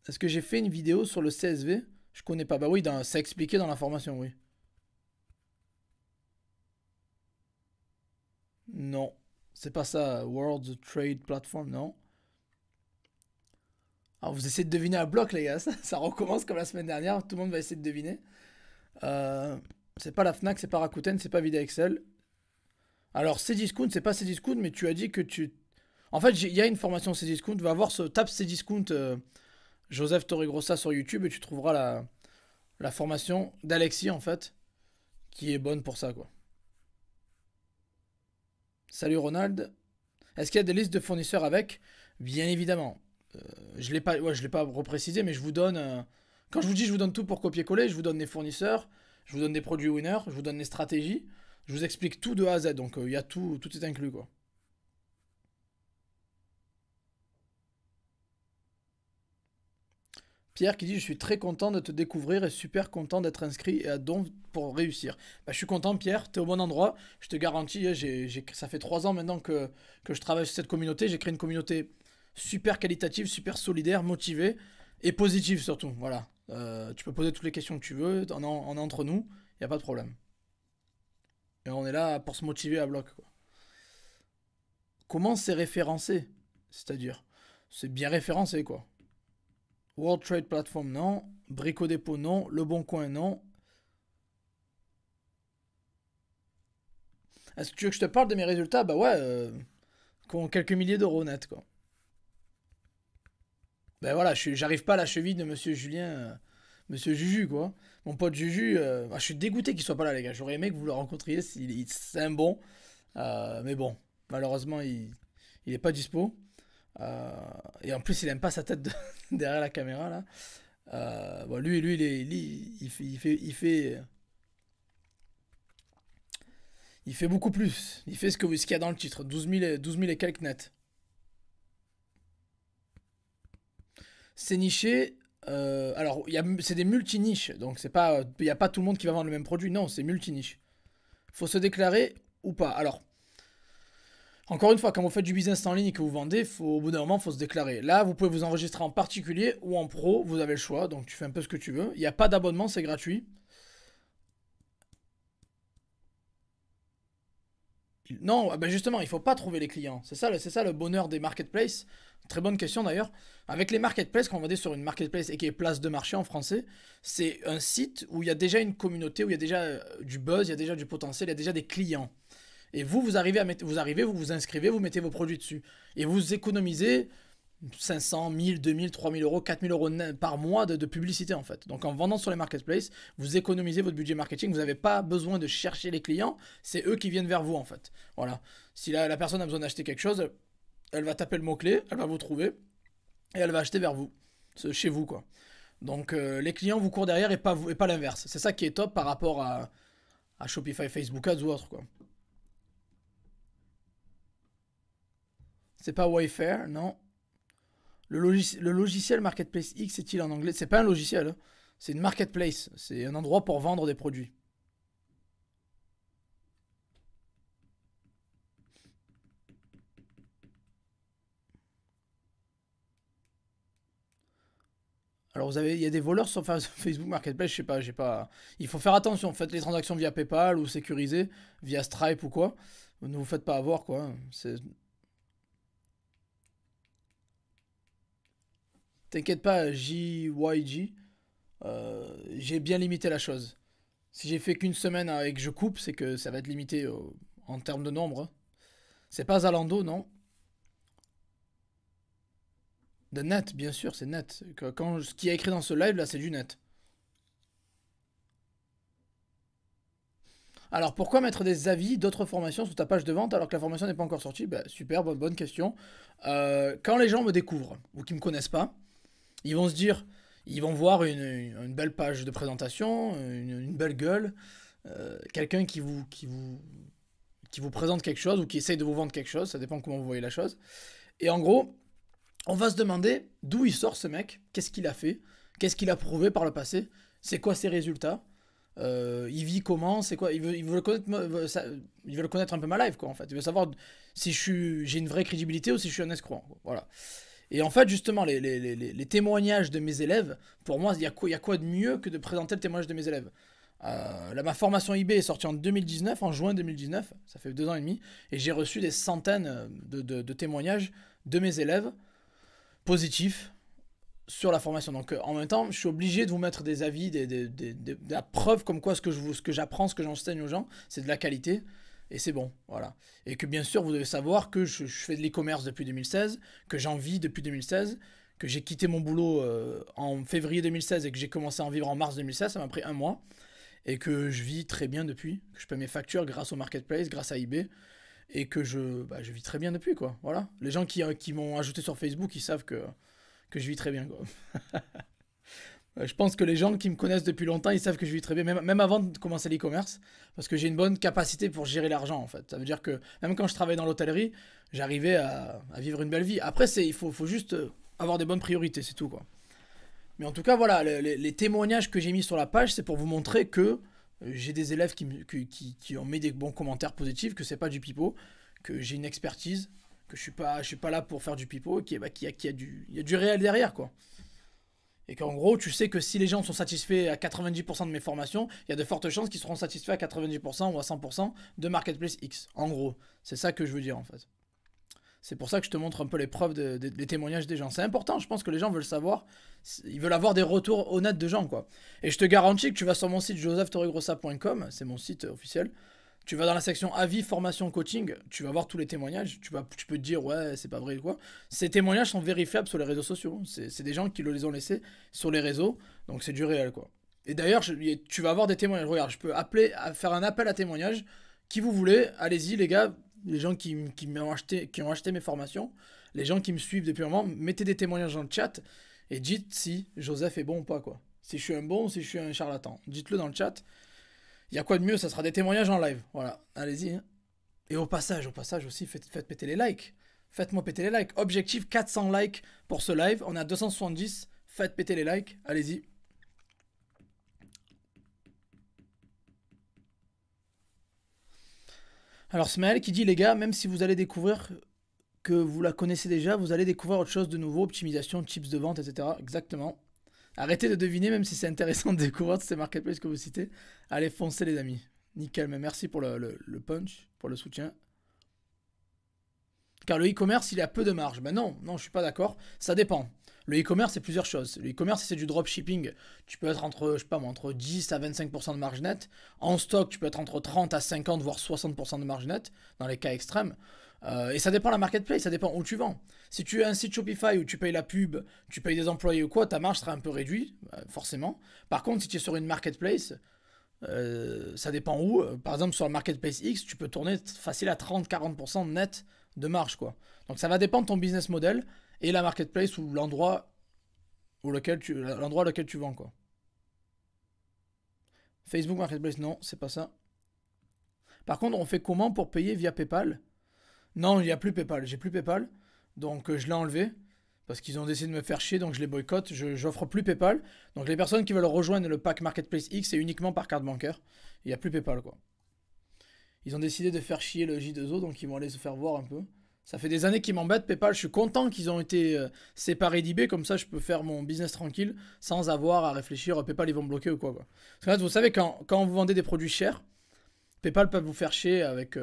Est-ce que j'ai fait une vidéo sur le CSV je connais pas. Bah oui, dans... c'est expliqué dans l'information, oui. Non. C'est pas ça, World Trade Platform, non. Alors ah, vous essayez de deviner un bloc, les gars. Ça, recommence comme la semaine dernière. Tout le monde va essayer de deviner. Euh, c'est pas la Fnac, c'est pas Rakuten, c'est pas Vida Excel. Alors Cdiscount, c'est pas Cdiscount, mais tu as dit que tu. En fait, il y a une formation Cdiscount. Va voir ce tape Cdiscount. Euh, Joseph Torregrossa sur YouTube et tu trouveras la, la formation d'Alexis en fait, qui est bonne pour ça quoi. Salut Ronald. Est-ce qu'il y a des listes de fournisseurs avec Bien évidemment. Euh, je ne pas, l'ai pas reprécisé, mais je vous donne. Euh, quand je vous dis, je vous donne tout pour copier-coller. Je vous donne les fournisseurs, je vous donne des produits winners, je vous donne les stratégies, je vous explique tout de A à Z. Donc euh, il tout, tout est inclus quoi. Pierre qui dit Je suis très content de te découvrir et super content d'être inscrit et à don pour réussir. Bah, je suis content, Pierre, tu es au bon endroit. Je te garantis, hein, j'ai j'ai ça fait trois ans maintenant que, je travaille sur cette communauté. J'ai créé une communauté super qualitative, super solidaire, motivée et positive surtout. Voilà. Euh, tu peux poser toutes les questions que tu veux, on en, entre nous, il n'y a pas de problème. Et on est là pour se motiver à bloc. Comment c'est référencé C'est-à-dire, c'est bien référencé quoi. World Trade Platform, non. Brico Dépôt, non. Le Bon Coin, non. Est-ce que tu veux que je te parle de mes résultats Bah ouais, euh, quelques milliers d'euros net, quoi. Ben voilà, j'arrive pas à la cheville de Monsieur Julien, euh, Monsieur Juju, quoi. Mon pote Juju, euh, ah, je suis dégoûté qu'il soit pas là, les gars. J'aurais aimé que vous le rencontriez, c'est un bon. Euh, mais bon, malheureusement, il, n'est pas dispo. Euh, et en plus, il aime pas sa tête derrière la caméra là. Euh, bon, lui, lui, il, il, fait, il fait, euh, il fait, beaucoup plus. Il fait ce qu'il y a dans le titre, 12 000, et quelques nets. C'est niché. alors, c'est des multi-niches, donc c'est pas, il n'y a pas tout le monde qui va vendre le même produit. Non, c'est multi-niche. Faut se déclarer ou pas. Alors, encore une fois, quand vous faites du business en ligne et que vous vendez, au bout d'un moment, il faut se déclarer. Là, vous pouvez vous enregistrer en particulier ou en pro, vous avez le choix, donc tu fais un peu ce que tu veux. Il n'y a pas d'abonnement, c'est gratuit. Non, ah ben justement, il ne faut pas trouver les clients. C'est ça, c'est ça le bonheur des marketplaces. Très bonne question d'ailleurs. Avec les marketplaces, quand on va sur une marketplace et qui est place de marché en français, c'est un site où il y a déjà une communauté, où il y a déjà euh, du buzz, il y a déjà du potentiel, il y a déjà des clients. Et vous, vous arrivez, à mettre, vous arrivez, vous vous inscrivez, vous mettez vos produits dessus. Et vous économisez 500, 1000, 2000, 3000 euros, 4000 euros par mois de, publicité en fait. Donc en vendant sur les marketplaces, vous économisez votre budget marketing, vous n'avez pas besoin de chercher les clients, c'est eux qui viennent vers vous en fait. Voilà. Si la, personne a besoin d'acheter quelque chose, elle, va taper le mot-clé, elle va vous trouver et elle va acheter vers vous, chez vous quoi. Donc euh, les clients vous courent derrière et pas, vous, pas l'inverse. C'est ça qui est top par rapport à, à Shopify, Facebook Ads ou autre quoi. C'est pas Wayfair, non. Le, logiciel Marketplace X est-il en anglais C'est pas un logiciel, hein. c'est une marketplace. C'est un endroit pour vendre des produits. Alors vous avez, il y a des voleurs sur Facebook Marketplace, je sais pas, j'ai pas. Il faut faire attention. Faites les transactions via PayPal ou sécurisées, via Stripe ou quoi. Ne vous faites pas avoir quoi. C'est T'inquiète pas, JYG, euh, j'ai bien limité la chose. Si j'ai fait qu'une semaine et que je coupe, c'est que ça va être limité en termes de nombre. Hein. C'est pas Zalando, non De net, bien sûr, c'est net. Quand, ce qui a écrit dans ce live, là, c'est du net. Alors pourquoi mettre des avis d'autres formations sous ta page de vente alors que la formation n'est pas encore sortie bah, Super, bonne, question. Euh, quand les gens me découvrent ou qui me connaissent pas, ils vont se dire, ils vont voir une, belle page de présentation, une, belle gueule, euh, quelqu'un qui vous, qui, vous, qui vous présente quelque chose ou qui essaye de vous vendre quelque chose, ça dépend comment vous voyez la chose. Et en gros, on va se demander d'où il sort ce mec, qu'est-ce qu'il a fait, qu'est-ce qu'il a prouvé par le passé, c'est quoi ses résultats, euh, il vit comment, c'est quoi, il veut, le connaître, euh, connaître un peu ma life quoi en fait, il veut savoir si j'ai une vraie crédibilité ou si je suis un escroc, voilà. Et en fait, justement, les, témoignages de mes élèves, pour moi, il y, a quoi, de mieux que de présenter le témoignage de mes élèves euh, là, ma formation IB est sortie en 2019, en juin 2019, ça fait deux ans et demi, et j'ai reçu des centaines euh, de, témoignages de mes élèves positifs sur la formation. Donc euh, en même temps, je suis obligé de vous mettre des avis, des, preuves la preuve comme quoi ce que j'apprends, ce que j'enseigne aux gens, c'est de la qualité et c'est bon, voilà. Et que bien sûr, vous devez savoir que je, fais de l'e-commerce depuis 2016, que j'en vis depuis 2016, que j'ai quitté mon boulot euh, en février 2016 et que j'ai commencé à en vivre en mars 2016, ça m'a pris un mois, et que je vis très bien depuis, que je paie mes factures grâce au marketplace, grâce à eBay, et que je, bah, je vis très bien depuis, quoi. Voilà. Les gens euh, qui, m'ont ajouté sur Facebook, ils savent que, que je vis très bien, quoi. Euh, je pense que les gens qui me connaissent depuis longtemps, ils savent que je vis très bien, même, avant de commencer l'e-commerce, parce que j'ai une bonne capacité pour gérer l'argent en fait. Ça veut dire que même quand je travaillais dans l'hôtellerie, j'arrivais à, vivre une belle vie. Après, il faut, juste euh, avoir des bonnes priorités, c'est tout quoi. Mais en tout cas, voilà, les, témoignages que j'ai mis sur la page, c'est pour vous montrer que euh, j'ai des élèves qui, qui, qui, ont mis des bons commentaires positifs, que c'est pas du pipeau, que j'ai une expertise, que je suis pas, je suis pas là pour faire du pipeau, qu'il bah, a, du, y a du réel derrière quoi. Et qu'en gros, tu sais que si les gens sont satisfaits à 90% de mes formations, il y a de fortes chances qu'ils seront satisfaits à 90% ou à 100% de Marketplace X. En gros, c'est ça que je veux dire en fait. C'est pour ça que je te montre un peu les preuves de, témoignages des gens. C'est important, je pense que les gens veulent savoir, ils veulent avoir des retours honnêtes de gens quoi. Et je te garantis que tu vas sur mon site josephtorregrossa.com, c'est mon site officiel, tu vas dans la section avis, formation, coaching, tu vas voir tous les témoignages, tu, vas, tu peux te dire ouais, c'est pas vrai quoi. Ces témoignages sont vérifiables sur les réseaux sociaux. Hein. C'est des gens qui les ont laissés sur les réseaux, donc c'est du réel quoi. Et d'ailleurs, tu vas avoir des témoignages. Regarde, je peux appeler, faire un appel à témoignages. Qui vous voulez, allez-y les gars, les gens qui, m'ont acheté, qui ont acheté mes formations, les gens qui me suivent depuis un moment, mettez des témoignages dans le chat et dites si Joseph est bon ou pas quoi. Si je suis un bon ou si je suis un charlatan. Dites-le dans le chat il y a quoi de mieux Ça sera des témoignages en live. Voilà, allez-y. Hein. Et au passage, au passage aussi, faites, faites péter les likes. Faites-moi péter les likes. Objectif 400 likes pour ce live. On a 270. Faites péter les likes. Allez-y. Alors Smael qui dit les gars, même si vous allez découvrir que vous la connaissez déjà, vous allez découvrir autre chose de nouveau, optimisation, chips de vente, etc. Exactement. Arrêtez de deviner, même si c'est intéressant de découvrir ces marketplaces que vous citez. Allez, foncer les amis. Nickel, mais merci pour le, punch, pour le soutien. Car le e-commerce, il a peu de marge. Ben non, non, je suis pas d'accord. Ça dépend. Le e-commerce, c'est plusieurs choses. Le e-commerce, c'est du dropshipping. Tu peux être entre, je sais pas entre 10 à 25% de marge nette. En stock, tu peux être entre 30 à 50, voire 60% de marge nette, dans les cas extrêmes. Euh, et ça dépend de la marketplace, ça dépend où tu vends. Si tu as un site Shopify où tu payes la pub, tu payes des employés ou quoi, ta marge sera un peu réduite, euh, forcément. Par contre, si tu es sur une marketplace, euh, ça dépend où. Par exemple, sur la marketplace X, tu peux tourner facile à 30-40% net de marge. Quoi. Donc ça va dépendre de ton business model et la marketplace ou l'endroit lequel tu, l'endroit lequel tu vends. Quoi. Facebook Marketplace, non, c'est pas ça. Par contre, on fait comment pour payer via PayPal non, il n'y a plus PayPal. J'ai plus PayPal. Donc euh, je l'ai enlevé parce qu'ils ont décidé de me faire chier, donc je les boycotte, je n'offre plus PayPal. Donc les personnes qui veulent rejoindre le pack Marketplace X, c'est uniquement par carte bancaire. Il n'y a plus PayPal, quoi. Ils ont décidé de faire chier le J2O, donc ils vont aller se faire voir un peu. Ça fait des années qu'ils m'embêtent, PayPal. Je suis content qu'ils ont été euh, séparés d'eBay, comme ça je peux faire mon business tranquille sans avoir à réfléchir, euh, PayPal ils vont me bloquer ou quoi. quoi. Parce que vous savez, quand, vous vendez des produits chers, PayPal peut vous faire chier avec...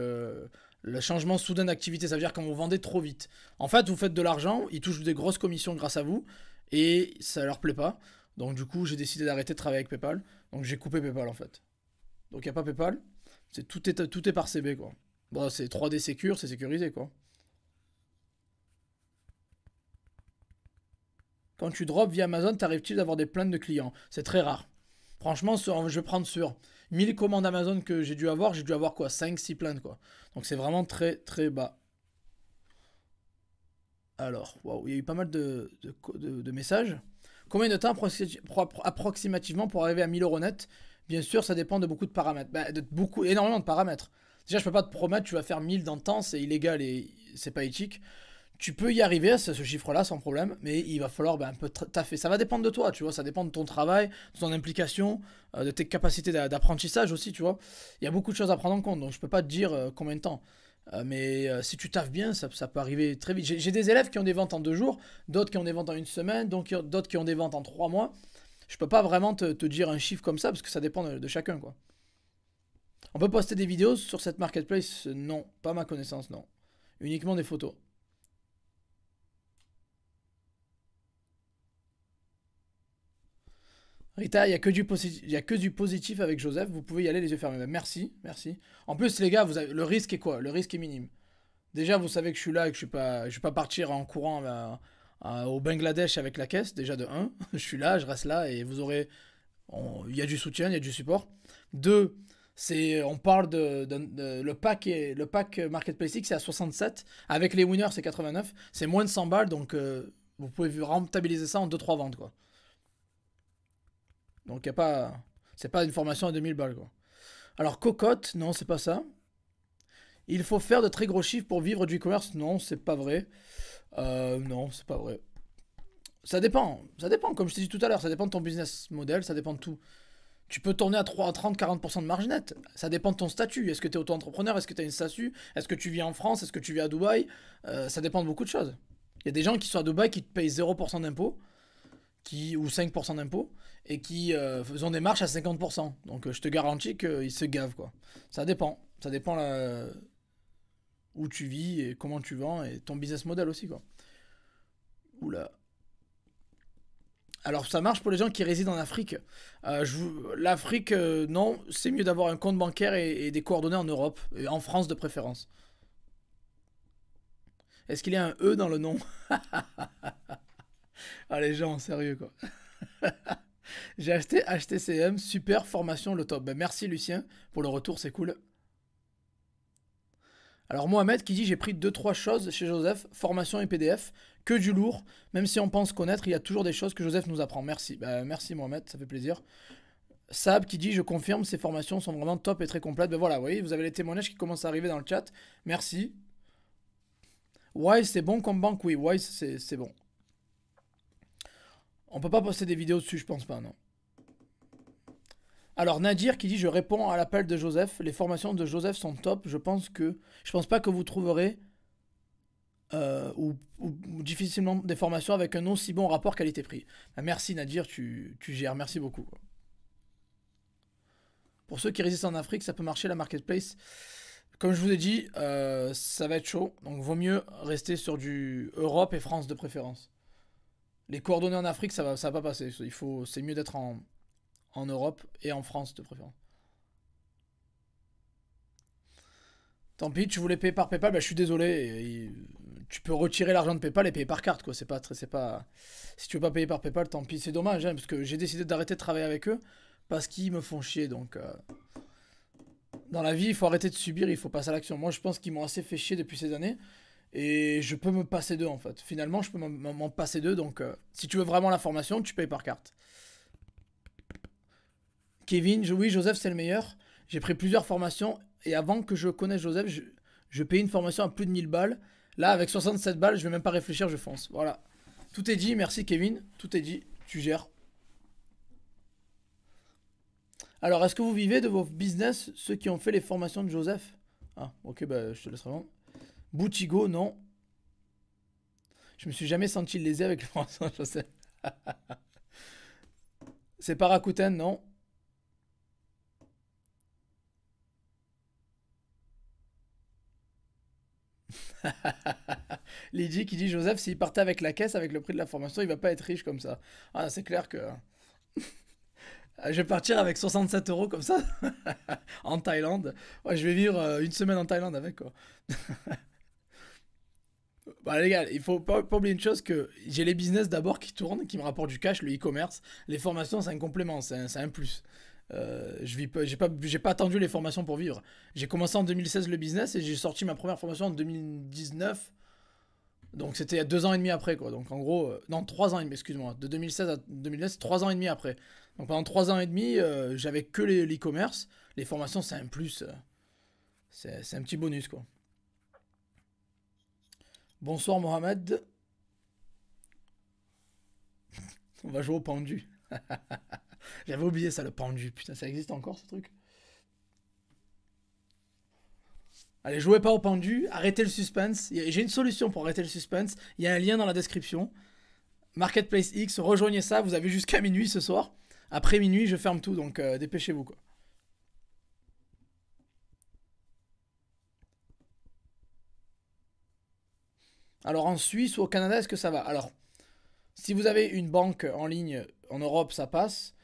Le changement soudain d'activité, ça veut dire quand vous vendez trop vite. En fait, vous faites de l'argent, ils touchent des grosses commissions grâce à vous, et ça leur plaît pas. Donc du coup, j'ai décidé d'arrêter de travailler avec PayPal. Donc j'ai coupé PayPal en fait. Donc il n'y a pas PayPal. C'est tout est tout est par CB quoi. Bon, c'est 3D Secure, c'est sécurisé quoi. Quand tu drops via Amazon, t'arrives-t-il d'avoir des plaintes de clients C'est très rare. Franchement, je vais prendre sur 1000 commandes Amazon que j'ai dû avoir, j'ai dû avoir quoi 5-6 plaintes quoi. Donc c'est vraiment très très bas. Alors, waouh, il y a eu pas mal de, de, messages. Combien de temps approximativement pour arriver à 1000 euros net Bien sûr, ça dépend de beaucoup de paramètres. Bah, de beaucoup, énormément de paramètres. Déjà, je peux pas te promettre, tu vas faire 1000 dans le temps, c'est illégal et c'est pas éthique tu peux y arriver à ce, chiffre-là sans problème, mais il va falloir ben, un peu taffer. Ça va dépendre de toi, tu vois, ça dépend de ton travail, de ton implication, euh, de tes capacités d'apprentissage aussi, tu vois. Il y a beaucoup de choses à prendre en compte, donc je peux pas te dire euh, combien de temps. Euh, mais si tu taffes bien, ça, peut arriver très vite. J'ai des élèves qui ont des ventes en deux jours, d'autres qui ont des ventes en une semaine, d'autres qui ont des ventes en trois mois. Je peux pas vraiment te, dire un chiffre comme ça parce que ça dépend de chacun, quoi. On peut poster des vidéos sur cette marketplace Non, pas ma connaissance, non. Uniquement des photos. Rita, il n'y a, que du a que du positif avec Joseph, vous pouvez y aller les yeux fermés. Bah, merci, merci. En plus, les gars, vous le risque est quoi Le risque est minime. Déjà, vous savez que je suis là et que je ne vais pas partir en courant euh, euh, au Bangladesh avec la caisse, déjà de 1. je suis là, je reste là et vous aurez. Il y a du soutien, il y a du support. Deux, C'est, on parle de, le pack et le pack Marketplace c'est à 67 avec les winners c'est 89 c'est moins de 100 balles donc euh, vous pouvez rentabiliser ça en 2-3 ventes quoi donc, ce a pas... c'est pas une formation à 2000 balles. Alors, cocotte, non, c'est pas ça. Il faut faire de très gros chiffres pour vivre du e-commerce Non, c'est pas vrai. Euh, non, c'est pas vrai. Ça dépend. Ça dépend, comme je t'ai dit tout à l'heure. Ça dépend de ton business model, ça dépend de tout. Tu peux tourner à 3, 30, 40% de marge nette. Ça dépend de ton statut. Est-ce que tu es auto-entrepreneur Est-ce que tu as une SASU Est-ce que tu vis en France Est-ce que tu vis à Dubaï euh, Ça dépend de beaucoup de choses. Il y a des gens qui sont à Dubaï qui te payent 0% d'impôts qui, ou 5% d'impôts et qui euh, faisons des marches à 50%. Donc euh, je te garantis qu'ils se gavent. Quoi. Ça dépend. Ça dépend là où tu vis et comment tu vends et ton business model aussi. Quoi. Oula. Alors ça marche pour les gens qui résident en Afrique. Euh, L'Afrique, non, c'est mieux d'avoir un compte bancaire et, des coordonnées en Europe, et en France de préférence. Est-ce qu'il y a un E dans le nom Allez ah, les gens, sérieux, quoi. J'ai acheté HTCM, super formation le top. Ben, merci Lucien pour le retour, c'est cool. Alors Mohamed qui dit j'ai pris deux trois choses chez Joseph, formation et PDF, que du lourd, même si on pense connaître, il y a toujours des choses que Joseph nous apprend. Merci, ben, merci Mohamed, ça fait plaisir. Sab qui dit je confirme, ces formations sont vraiment top et très complètes. Ben voilà, vous voyez, vous avez les témoignages qui commencent à arriver dans le chat. Merci. Wise c'est bon comme banque, oui, Wise c'est bon. On peut pas poster des vidéos dessus, je pense pas, non. Alors Nadir qui dit je réponds à l'appel de Joseph. Les formations de Joseph sont top. Je pense que je pense pas que vous trouverez euh, ou, difficilement des formations avec un aussi bon rapport qualité-prix. Bah, merci Nadir, tu, gères, merci beaucoup. Pour ceux qui résistent en Afrique, ça peut marcher la marketplace. Comme je vous ai dit, euh, ça va être chaud, donc vaut mieux rester sur du Europe et France de préférence les coordonnées en Afrique, ça va, ça va pas passer. Il faut, c'est mieux d'être en, en Europe et en France de préférence. Tant pis, tu voulais payer par PayPal, bah, je suis désolé. tu peux retirer l'argent de PayPal et payer par carte, quoi. C'est pas, c'est pas. Si tu veux pas payer par PayPal, tant pis. C'est dommage, hein, parce que j'ai décidé d'arrêter de travailler avec eux parce qu'ils me font chier. Donc, euh, dans la vie, il faut arrêter de subir, il faut passer à l'action. Moi, je pense qu'ils m'ont assez fait chier depuis ces années. Et je peux me passer d'eux en fait. Finalement, je peux m'en passer d'eux. Donc, euh, si tu veux vraiment la formation, tu payes par carte. Kevin, oui, Joseph, c'est le meilleur. J'ai pris plusieurs formations et avant que je connaisse Joseph, je, paye une formation à plus de 1000 balles. Là, avec 67 balles, je ne vais même pas réfléchir, je fonce. Voilà. Tout est dit, merci Kevin. Tout est dit, tu gères. Alors, est-ce que vous vivez de vos business, ceux qui ont fait les formations de Joseph Ah, ok, bah, je te laisserai répondre. Boutigo, non. Je me suis jamais senti lésé avec le François Joseph. C'est pas non. Lydie qui dit Joseph, s'il partait avec la caisse, avec le prix de la formation, il va pas être riche comme ça. Ah, c'est clair que. Hein. je vais partir avec 67 euros comme ça en Thaïlande. je vais vivre euh, une semaine en Thaïlande avec quoi. Bah les gars, il faut pas, oublier une chose que j'ai les business d'abord qui tournent, qui me rapportent du cash, le e-commerce. Les formations, c'est un complément, c'est un, un, plus. Euh, je vis j'ai pas, j'ai pas attendu les formations pour vivre. J'ai commencé en 2016 le business et j'ai sorti ma première formation en 2019. Donc c'était il y a deux ans et demi après quoi. Donc en gros, dans euh, non trois ans et demi, excuse-moi, de 2016 à c'est trois ans et demi après. Donc pendant trois ans et demi, euh, j'avais que l'e-commerce. les, formations, c'est un plus. c'est un petit bonus quoi. Bonsoir Mohamed. On va jouer au pendu. J'avais oublié ça, le pendu. Putain, ça existe encore ce truc Allez, jouez pas au pendu, arrêtez le suspense. J'ai une solution pour arrêter le suspense. Il y a un lien dans la description. Marketplace X, rejoignez ça, vous avez jusqu'à minuit ce soir. Après minuit, je ferme tout, donc euh, dépêchez-vous quoi. Alors en Suisse ou au Canada, est-ce que ça va Alors, si vous avez une banque en ligne en Europe, ça passe.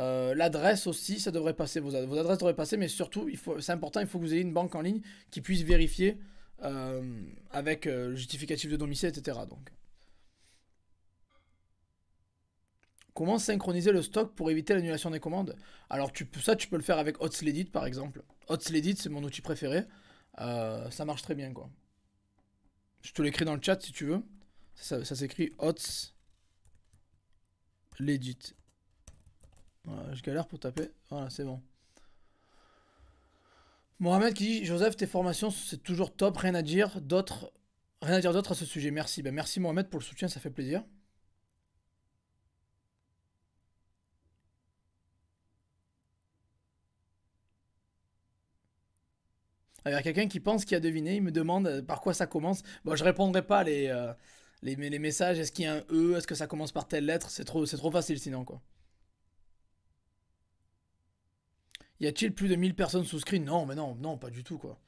Euh, l'adresse aussi, ça devrait passer. Vos, adresses devraient passer, mais surtout, c'est important, il faut que vous ayez une banque en ligne qui puisse vérifier euh, avec euh, le justificatif de domicile, etc. Donc. Comment synchroniser le stock pour éviter l'annulation des commandes Alors tu, ça, tu peux le faire avec HotSledit, par exemple. HotSledit, c'est mon outil préféré. ça marche très bien quoi. Je te l'écris dans le chat si tu veux. Ça, s'écrit HOTS L'EDIT Voilà, je galère pour taper. Voilà, c'est bon. Mohamed qui dit Joseph, tes formations, c'est toujours top, rien à dire. D'autres, rien à dire d'autre à ce sujet. Merci. Ben, merci Mohamed pour le soutien, ça fait plaisir. Il euh, y a quelqu'un qui pense qu'il a deviné, il me demande euh, par quoi ça commence. Bon, je répondrai pas les, euh, les, messages, est-ce qu'il y a un E, est-ce que ça commence par telle lettre, c'est trop, trop facile sinon quoi. Y a-t-il plus de 1000 personnes souscrites Non, mais non, non, pas du tout quoi.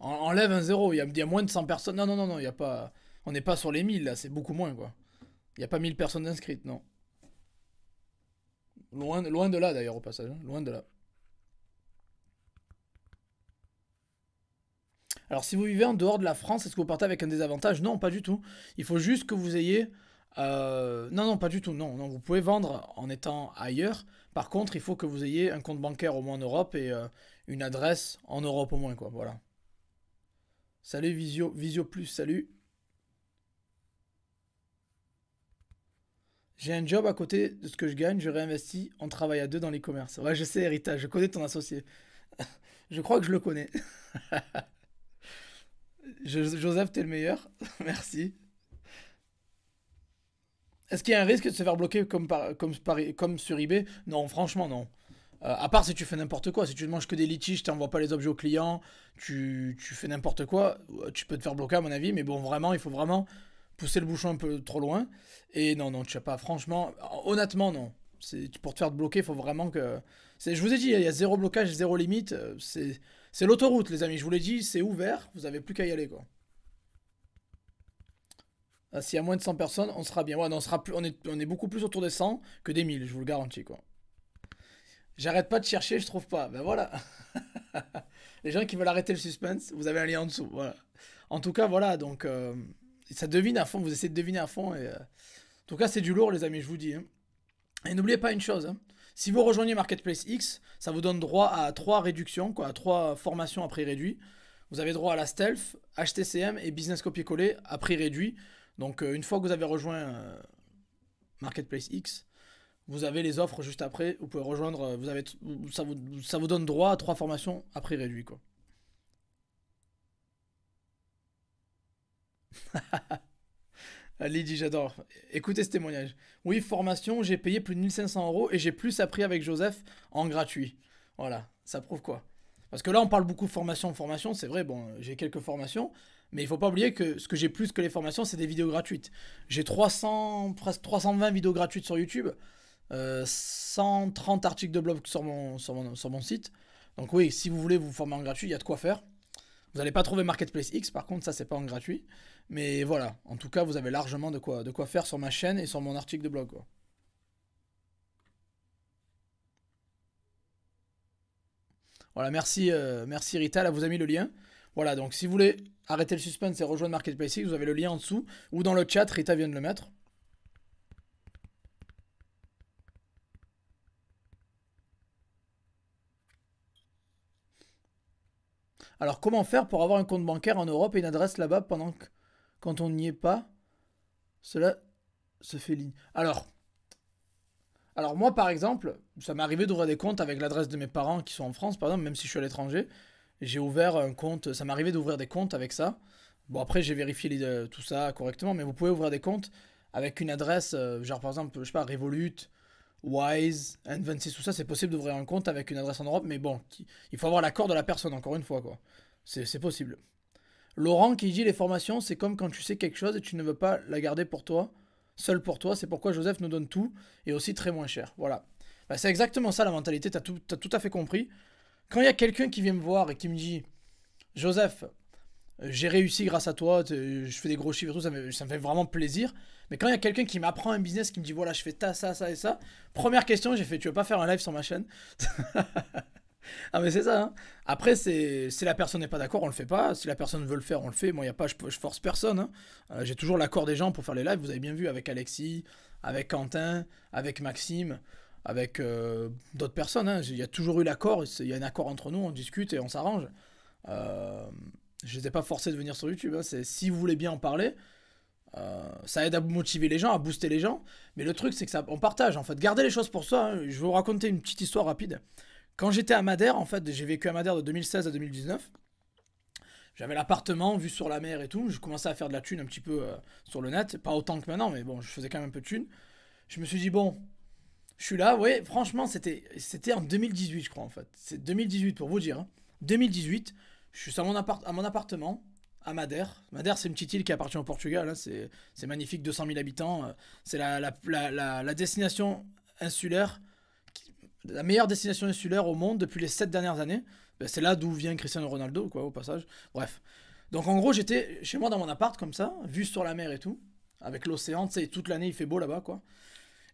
enlève un zéro, il y, a moins de 100 personnes. Non, non, non, non, y a pas... On n'est pas sur les 1000 là, c'est beaucoup moins quoi. Il n'y a pas 1000 personnes inscrites, non. Loin, loin de là d'ailleurs au passage, hein, loin de là. Alors si vous vivez en dehors de la France, est-ce que vous partez avec un désavantage Non, pas du tout. Il faut juste que vous ayez... Euh, non, non, pas du tout. Non, non, vous pouvez vendre en étant ailleurs. Par contre, il faut que vous ayez un compte bancaire au moins en Europe et euh, une adresse en Europe au moins, quoi. Voilà. Salut Visio, Visio Plus, salut. J'ai un job à côté de ce que je gagne, je réinvestis, on travaille à deux dans les commerces. Ouais, je sais, Héritage, je connais ton associé. je crois que je le connais. Joseph, t'es le meilleur. Merci. Est-ce qu'il y a un risque de se faire bloquer comme, sur eBay Non, franchement, non. Euh, à part si tu fais n'importe quoi, si tu ne manges que des litiges, tu n'envoies pas les objets aux clients, tu, fais n'importe quoi, euh, tu peux te faire bloquer à mon avis, mais bon, vraiment, il faut vraiment pousser le bouchon un peu trop loin. Et non, non, tu n'as pas, franchement, honnêtement, non. Pour te faire bloquer, il faut vraiment que. Je vous ai dit, il y a zéro blocage, zéro limite. Euh, c'est c'est l'autoroute, les amis. Je vous l'ai dit, c'est ouvert. Vous avez plus qu'à y aller, quoi. Ah, s'il y a moins de 100 personnes, on sera bien. Ouais, on, sera plus, on, est, on est beaucoup plus autour des 100 que des 1000, je vous le garantis, quoi. J'arrête pas de chercher, je trouve pas. Ben voilà. les gens qui veulent arrêter le suspense, vous avez un lien en dessous. Voilà. En tout cas, voilà, donc... Euh, ça devine à fond, vous essayez de deviner à fond. Et, euh, En tout cas, c'est du lourd, les amis, je vous dis. Hein. Et n'oubliez pas une chose. Hein. Si vous rejoignez Marketplace X, ça vous donne droit à trois réductions, quoi, à trois formations à prix réduit. Vous avez droit à la Stealth, HTCM et Business Copier-Coller à prix réduit. Donc euh, une fois que vous avez rejoint euh, Marketplace X, vous avez les offres juste après. Vous pouvez rejoindre, euh, vous avez, ça, vous, ça vous donne droit à trois formations à prix réduit. Quoi. Euh, Lydie, j'adore. Écoutez ce témoignage. Oui, formation, j'ai payé plus de 1500 euros et j'ai plus appris avec Joseph en gratuit. Voilà, ça prouve quoi Parce que là, on parle beaucoup formation, formation, c'est vrai, bon, j'ai quelques formations, mais il faut pas oublier que ce que j'ai plus que les formations, c'est des vidéos gratuites. J'ai 300, presque 320 vidéos gratuites sur YouTube, 130 euh, articles de blog sur mon, sur, mon, sur mon site. Donc oui, si vous voulez vous former en gratuit, il y a de quoi faire. Vous n'allez pas trouver Marketplace X, par contre, ça, c'est pas en gratuit. Mais voilà, en tout cas, vous avez largement de quoi, de quoi faire sur ma chaîne et sur mon article de blog. Voilà, merci, euh, merci Rita, elle vous a mis le lien. Voilà, donc si vous voulez arrêter le suspense et rejoindre Marketplace, vous avez le lien en dessous ou dans le chat, Rita vient de le mettre. Alors comment faire pour avoir un compte bancaire en Europe et une adresse là-bas pendant que quand on n'y est pas, cela se fait ligne. Alors, alors moi par exemple, ça m'est arrivé d'ouvrir des comptes avec l'adresse de mes parents qui sont en France, par exemple, même si je suis à l'étranger. J'ai ouvert un compte, ça m'est arrivé d'ouvrir des comptes avec ça. Bon après j'ai vérifié euh, tout ça correctement, mais vous pouvez ouvrir des comptes avec une adresse, euh, genre par exemple, je sais pas, Revolut, Wise, N26, tout ça, c'est possible d'ouvrir un compte avec une adresse en Europe, mais bon, il faut avoir l'accord de la personne, encore une fois, quoi. C'est possible. Laurent qui dit les formations, c'est comme quand tu sais quelque chose et tu ne veux pas la garder pour toi, seul pour toi. C'est pourquoi Joseph nous donne tout et aussi très moins cher. Voilà. Bah, c'est exactement ça la mentalité, tu as, tout à fait compris. Quand il y a quelqu'un qui vient me voir et qui me dit Joseph, euh, j'ai réussi grâce à toi, euh, je fais des gros chiffres et tout, ça me, ça me fait vraiment plaisir. Mais quand il y a quelqu'un qui m'apprend un business, qui me dit voilà, je fais ça, ça, ça et ça, première question, j'ai fait tu veux pas faire un live sur ma chaîne ah mais c'est ça. Hein. Après, c'est si la personne n'est pas d'accord, on le fait pas. Si la personne veut le faire, on le fait. Moi, y a pas, je, force personne. Hein. Euh, j'ai toujours l'accord des gens pour faire les lives. Vous avez bien vu avec Alexis, avec Quentin, avec Maxime, avec euh, d'autres personnes. Hein. Il y a toujours eu l'accord. Il y a un accord entre nous. On discute et on s'arrange. Euh, je n'étais les ai pas forcés de venir sur YouTube. C'est si vous voulez bien en parler. ça aide à motiver les gens, à booster les gens. Mais le truc, c'est que on partage en fait. Gardez les choses pour soi. Je vais vous raconter une petite histoire rapide. Quand j'étais à Madère, en fait, j'ai vécu à Madère de 2016 à 2019. J'avais l'appartement, vu sur la mer et tout. Je commençais à faire de la thune un petit peu euh, sur le net. Pas autant que maintenant, mais bon, je faisais quand même un peu de thune. Je me suis dit, bon, je suis là. franchement, c'était en 2018, je crois, en fait. C'est 2018 pour vous dire. 2018, hein. je suis à mon, appart à mon appartement, à Madère. Madère, c'est une petite île qui appartient au Portugal. Hein. C'est magnifique, 200 000 habitants. Euh. C'est la, destination insulaire la meilleure destination insulaire au monde depuis les 7 dernières années. Ben, c'est là d'où vient Cristiano Ronaldo, quoi, au passage. Bref. Donc en gros, j'étais chez moi dans mon appart, comme ça, vu sur la mer et tout, avec l'océan, tu sais, toute l'année il fait beau là-bas, quoi.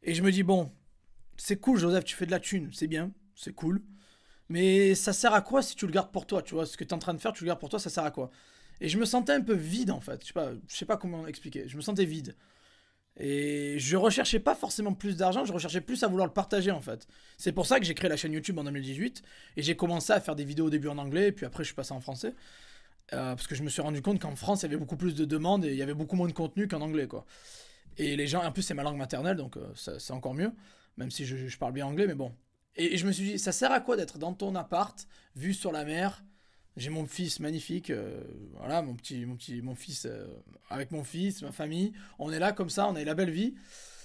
Et je me dis, bon, c'est cool, Joseph, tu fais de la thune, c'est bien, c'est cool. Mais ça sert à quoi si tu le gardes pour toi, tu vois Ce que tu es en train de faire, tu le gardes pour toi, ça sert à quoi Et je me sentais un peu vide en fait, je sais sais pas comment expliquer, je me sentais vide. Et je recherchais pas forcément plus d'argent, je recherchais plus à vouloir le partager en fait. C'est pour ça que j'ai créé la chaîne YouTube en 2018 et j'ai commencé à faire des vidéos au début en anglais et puis après je suis passé en français. Euh, parce que je me suis rendu compte qu'en France il y avait beaucoup plus de demandes et il y avait beaucoup moins de contenu qu'en anglais quoi. Et les gens, en plus c'est ma langue maternelle donc euh, c'est encore mieux, même si je, parle bien anglais mais bon. Et, et je me suis dit, ça sert à quoi d'être dans ton appart, vu sur la mer j'ai mon fils magnifique, euh, voilà, mon petit, mon petit, mon fils, euh, avec mon fils, ma famille, on est là comme ça, on a la belle vie.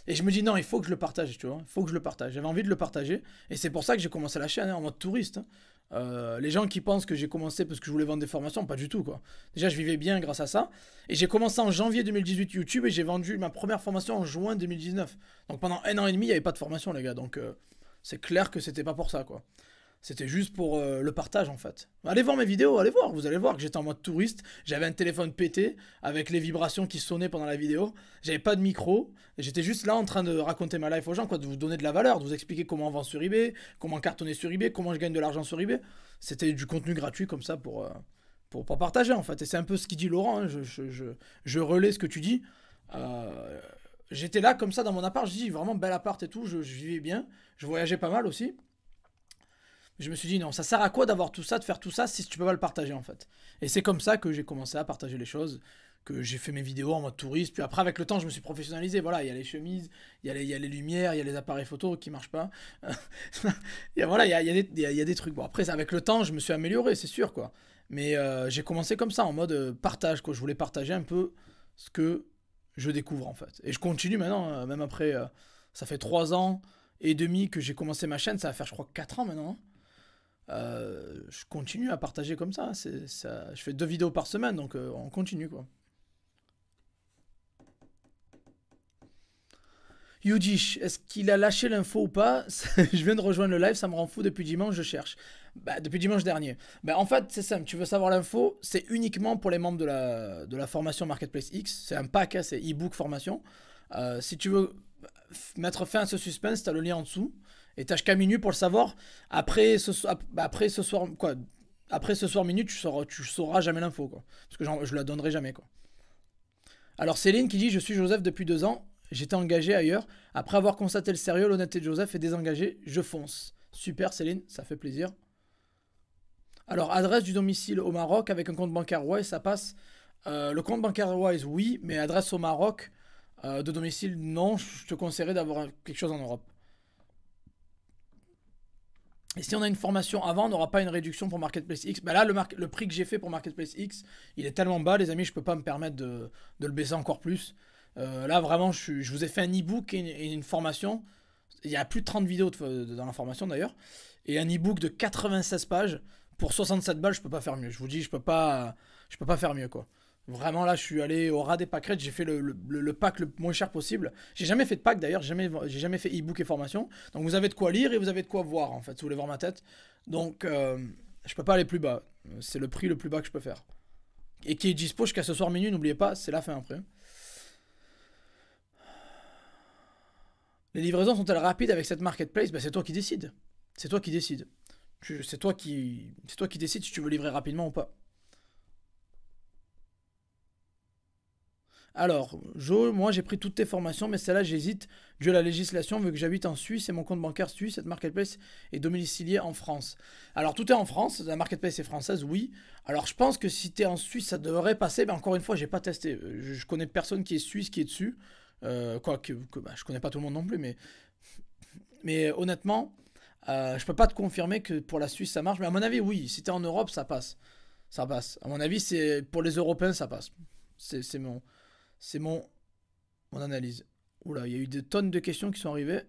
Et je me dis non, il faut que je le partage, tu vois, il faut que je le partage. J'avais envie de le partager, et c'est pour ça que j'ai commencé la chaîne hein, en mode touriste. Hein. Euh, les gens qui pensent que j'ai commencé parce que je voulais vendre des formations, pas du tout quoi. Déjà, je vivais bien grâce à ça. Et j'ai commencé en janvier 2018 YouTube et j'ai vendu ma première formation en juin 2019. Donc pendant un an et demi, il n'y avait pas de formation, les gars. Donc c'est clair que c'était pas pour ça quoi. C'était juste pour euh, le partage en fait. Allez voir mes vidéos, allez voir, vous allez voir que j'étais en mode touriste, j'avais un téléphone pété avec les vibrations qui sonnaient pendant la vidéo, j'avais pas de micro, j'étais juste là en train de raconter ma life aux gens, quoi, de vous donner de la valeur, de vous expliquer comment on vend sur eBay, comment cartonner sur eBay, comment je gagne de l'argent sur eBay. C'était du contenu gratuit comme ça pour, euh, pour, partager en fait. Et c'est un peu ce qui dit Laurent, hein. je, je, relais ce que tu dis. Euh, j'étais là comme ça dans mon appart, je dis vraiment bel appart et tout, je vivais bien, je voyageais pas mal aussi. Je me suis dit non, ça sert à quoi d'avoir tout ça, de faire tout ça si tu peux pas le partager en fait. Et c'est comme ça que j'ai commencé à partager les choses, que j'ai fait mes vidéos en mode touriste, puis après avec le temps je me suis professionnalisé, voilà, il y a les chemises, il y, y, a les lumières, il y a les appareils photos qui marchent pas, et voilà, il y a, des trucs. Bon après avec le temps je me suis amélioré, c'est sûr quoi. Mais euh, j'ai commencé comme ça, en mode euh, partage quoi, je voulais partager un peu ce que je découvre en fait. Et je continue maintenant, euh, même après, ça fait trois ans et demi que j'ai commencé ma chaîne, ça va faire je crois quatre ans maintenant. Hein. Euh, je continue à partager comme ça, hein. ça. Je fais deux vidéos par semaine, donc euh, on continue quoi. Yudish, est-ce qu'il a lâché l'info ou pas Je viens de rejoindre le live, ça me rend fou depuis dimanche, je cherche. Bah, depuis dimanche dernier. Bah, en fait, c'est simple, tu veux savoir l'info, c'est uniquement pour les membres de la, de la formation Marketplace X. C'est un pack, hein, c'est e-book formation. Euh, si tu veux mettre fin à ce suspense, tu as le lien en dessous. Et t'as minute pour le savoir. Après ce, bah, après ce soir, quoi, après ce soir minute, tu sauras, tu sauras jamais l'info, quoi. Parce que je la donnerai jamais, quoi. Alors Céline qui dit, je suis Joseph depuis deux ans, j'étais engagé ailleurs. Après avoir constaté le sérieux, l'honnêteté de Joseph est désengagée, je fonce. Super Céline, ça fait plaisir. Alors adresse du domicile au Maroc avec un compte bancaire Wise, ça passe. Euh, le compte bancaire Wise, oui, mais adresse au Maroc euh, de domicile, non, je te conseillerais d'avoir quelque chose en Europe. Et si on a une formation avant, on n'aura pas une réduction pour Marketplace X. Bah là, le, prix que j'ai fait pour Marketplace X, il est tellement bas, les amis, je ne peux pas me permettre de, le baisser encore plus. Euh, là, vraiment, je, vous ai fait un e-book et, une formation. Il y a plus de 30 vidéos dans la formation d'ailleurs. Et un e-book de 96 pages. Pour 67 balles, je peux pas faire mieux. Je vous dis, je peux pas, je peux pas faire mieux quoi. Vraiment, là, je suis allé au ras des pâquerettes, j'ai fait le, pack le moins cher possible. J'ai jamais fait de pack d'ailleurs, j'ai jamais, fait e-book et formation. Donc vous avez de quoi lire et vous avez de quoi voir en fait, si vous voulez voir ma tête. Donc euh, je peux pas aller plus bas. C'est le prix le plus bas que je peux faire. Et qui est dispo jusqu'à ce soir minuit, n'oubliez pas, c'est la fin après. Les livraisons sont-elles rapides avec cette marketplace ben, C'est toi qui décides. C'est toi qui décide. C'est toi qui, c'est toi qui décides si tu veux livrer rapidement ou pas. Alors, Jo, moi j'ai pris toutes tes formations, mais celle-là j'hésite, Dieu, la législation, veut que j'habite en Suisse et mon compte bancaire suisse, cette marketplace est domiciliée en France. Alors tout est en France, la marketplace est française, oui. Alors je pense que si tu es en Suisse, ça devrait passer, mais ben, encore une fois, j'ai pas testé. Euh, je, ne connais personne qui est suisse qui est dessus. Euh, quoi bah, je connais pas tout le monde non plus, mais, mais honnêtement, je euh, je peux pas te confirmer que pour la Suisse ça marche, mais à mon avis, oui, si tu es en Europe, ça passe. Ça passe. À mon avis, c'est pour les Européens, ça passe. C'est mon. C'est mon, mon analyse. Oula, il y a eu des tonnes de questions qui sont arrivées.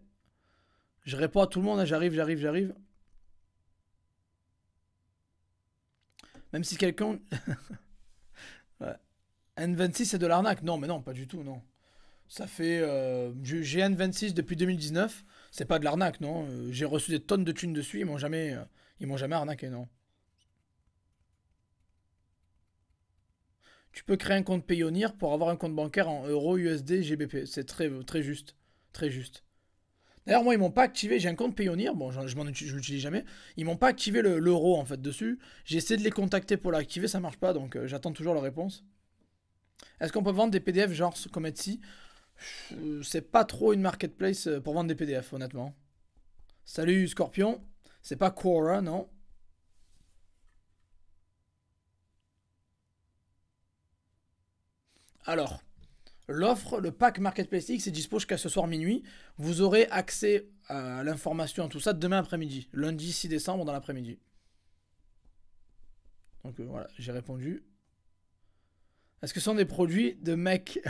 Je réponds à tout le monde, hein, j'arrive, j'arrive, j'arrive. Même si quelqu'un... N26, c'est de l'arnaque. Non, mais non, pas du tout, non. Ça fait... Euh, j'ai N26 depuis 2019. C'est pas de l'arnaque, non. Euh, j'ai reçu des tonnes de thunes dessus, ils m'ont jamais... Euh, ils m'ont jamais arnaqué, non. tu peux créer un compte Payoneer pour avoir un compte bancaire en euros, USD, GBP. C'est très, très juste. Très juste. D'ailleurs, moi, ils m'ont pas activé. J'ai un compte Payoneer. Bon, je ne l'utilise jamais. Ils m'ont pas activé l'euro, en fait, dessus. J'ai essayé de les contacter pour l'activer. Ça marche pas. Donc, euh, j'attends toujours leur réponse. Est-ce qu'on peut vendre des PDF genre comme Etsy euh, C'est pas trop une marketplace euh, pour vendre des PDF, honnêtement. Salut, Scorpion. C'est pas Quora, non Alors, l'offre, le pack Marketplace X est dispo jusqu'à ce soir minuit. Vous aurez accès à l'information, tout ça, demain après-midi, lundi 6 décembre dans l'après-midi. Donc euh, voilà, j'ai répondu. Est-ce que ce sont des produits de mecs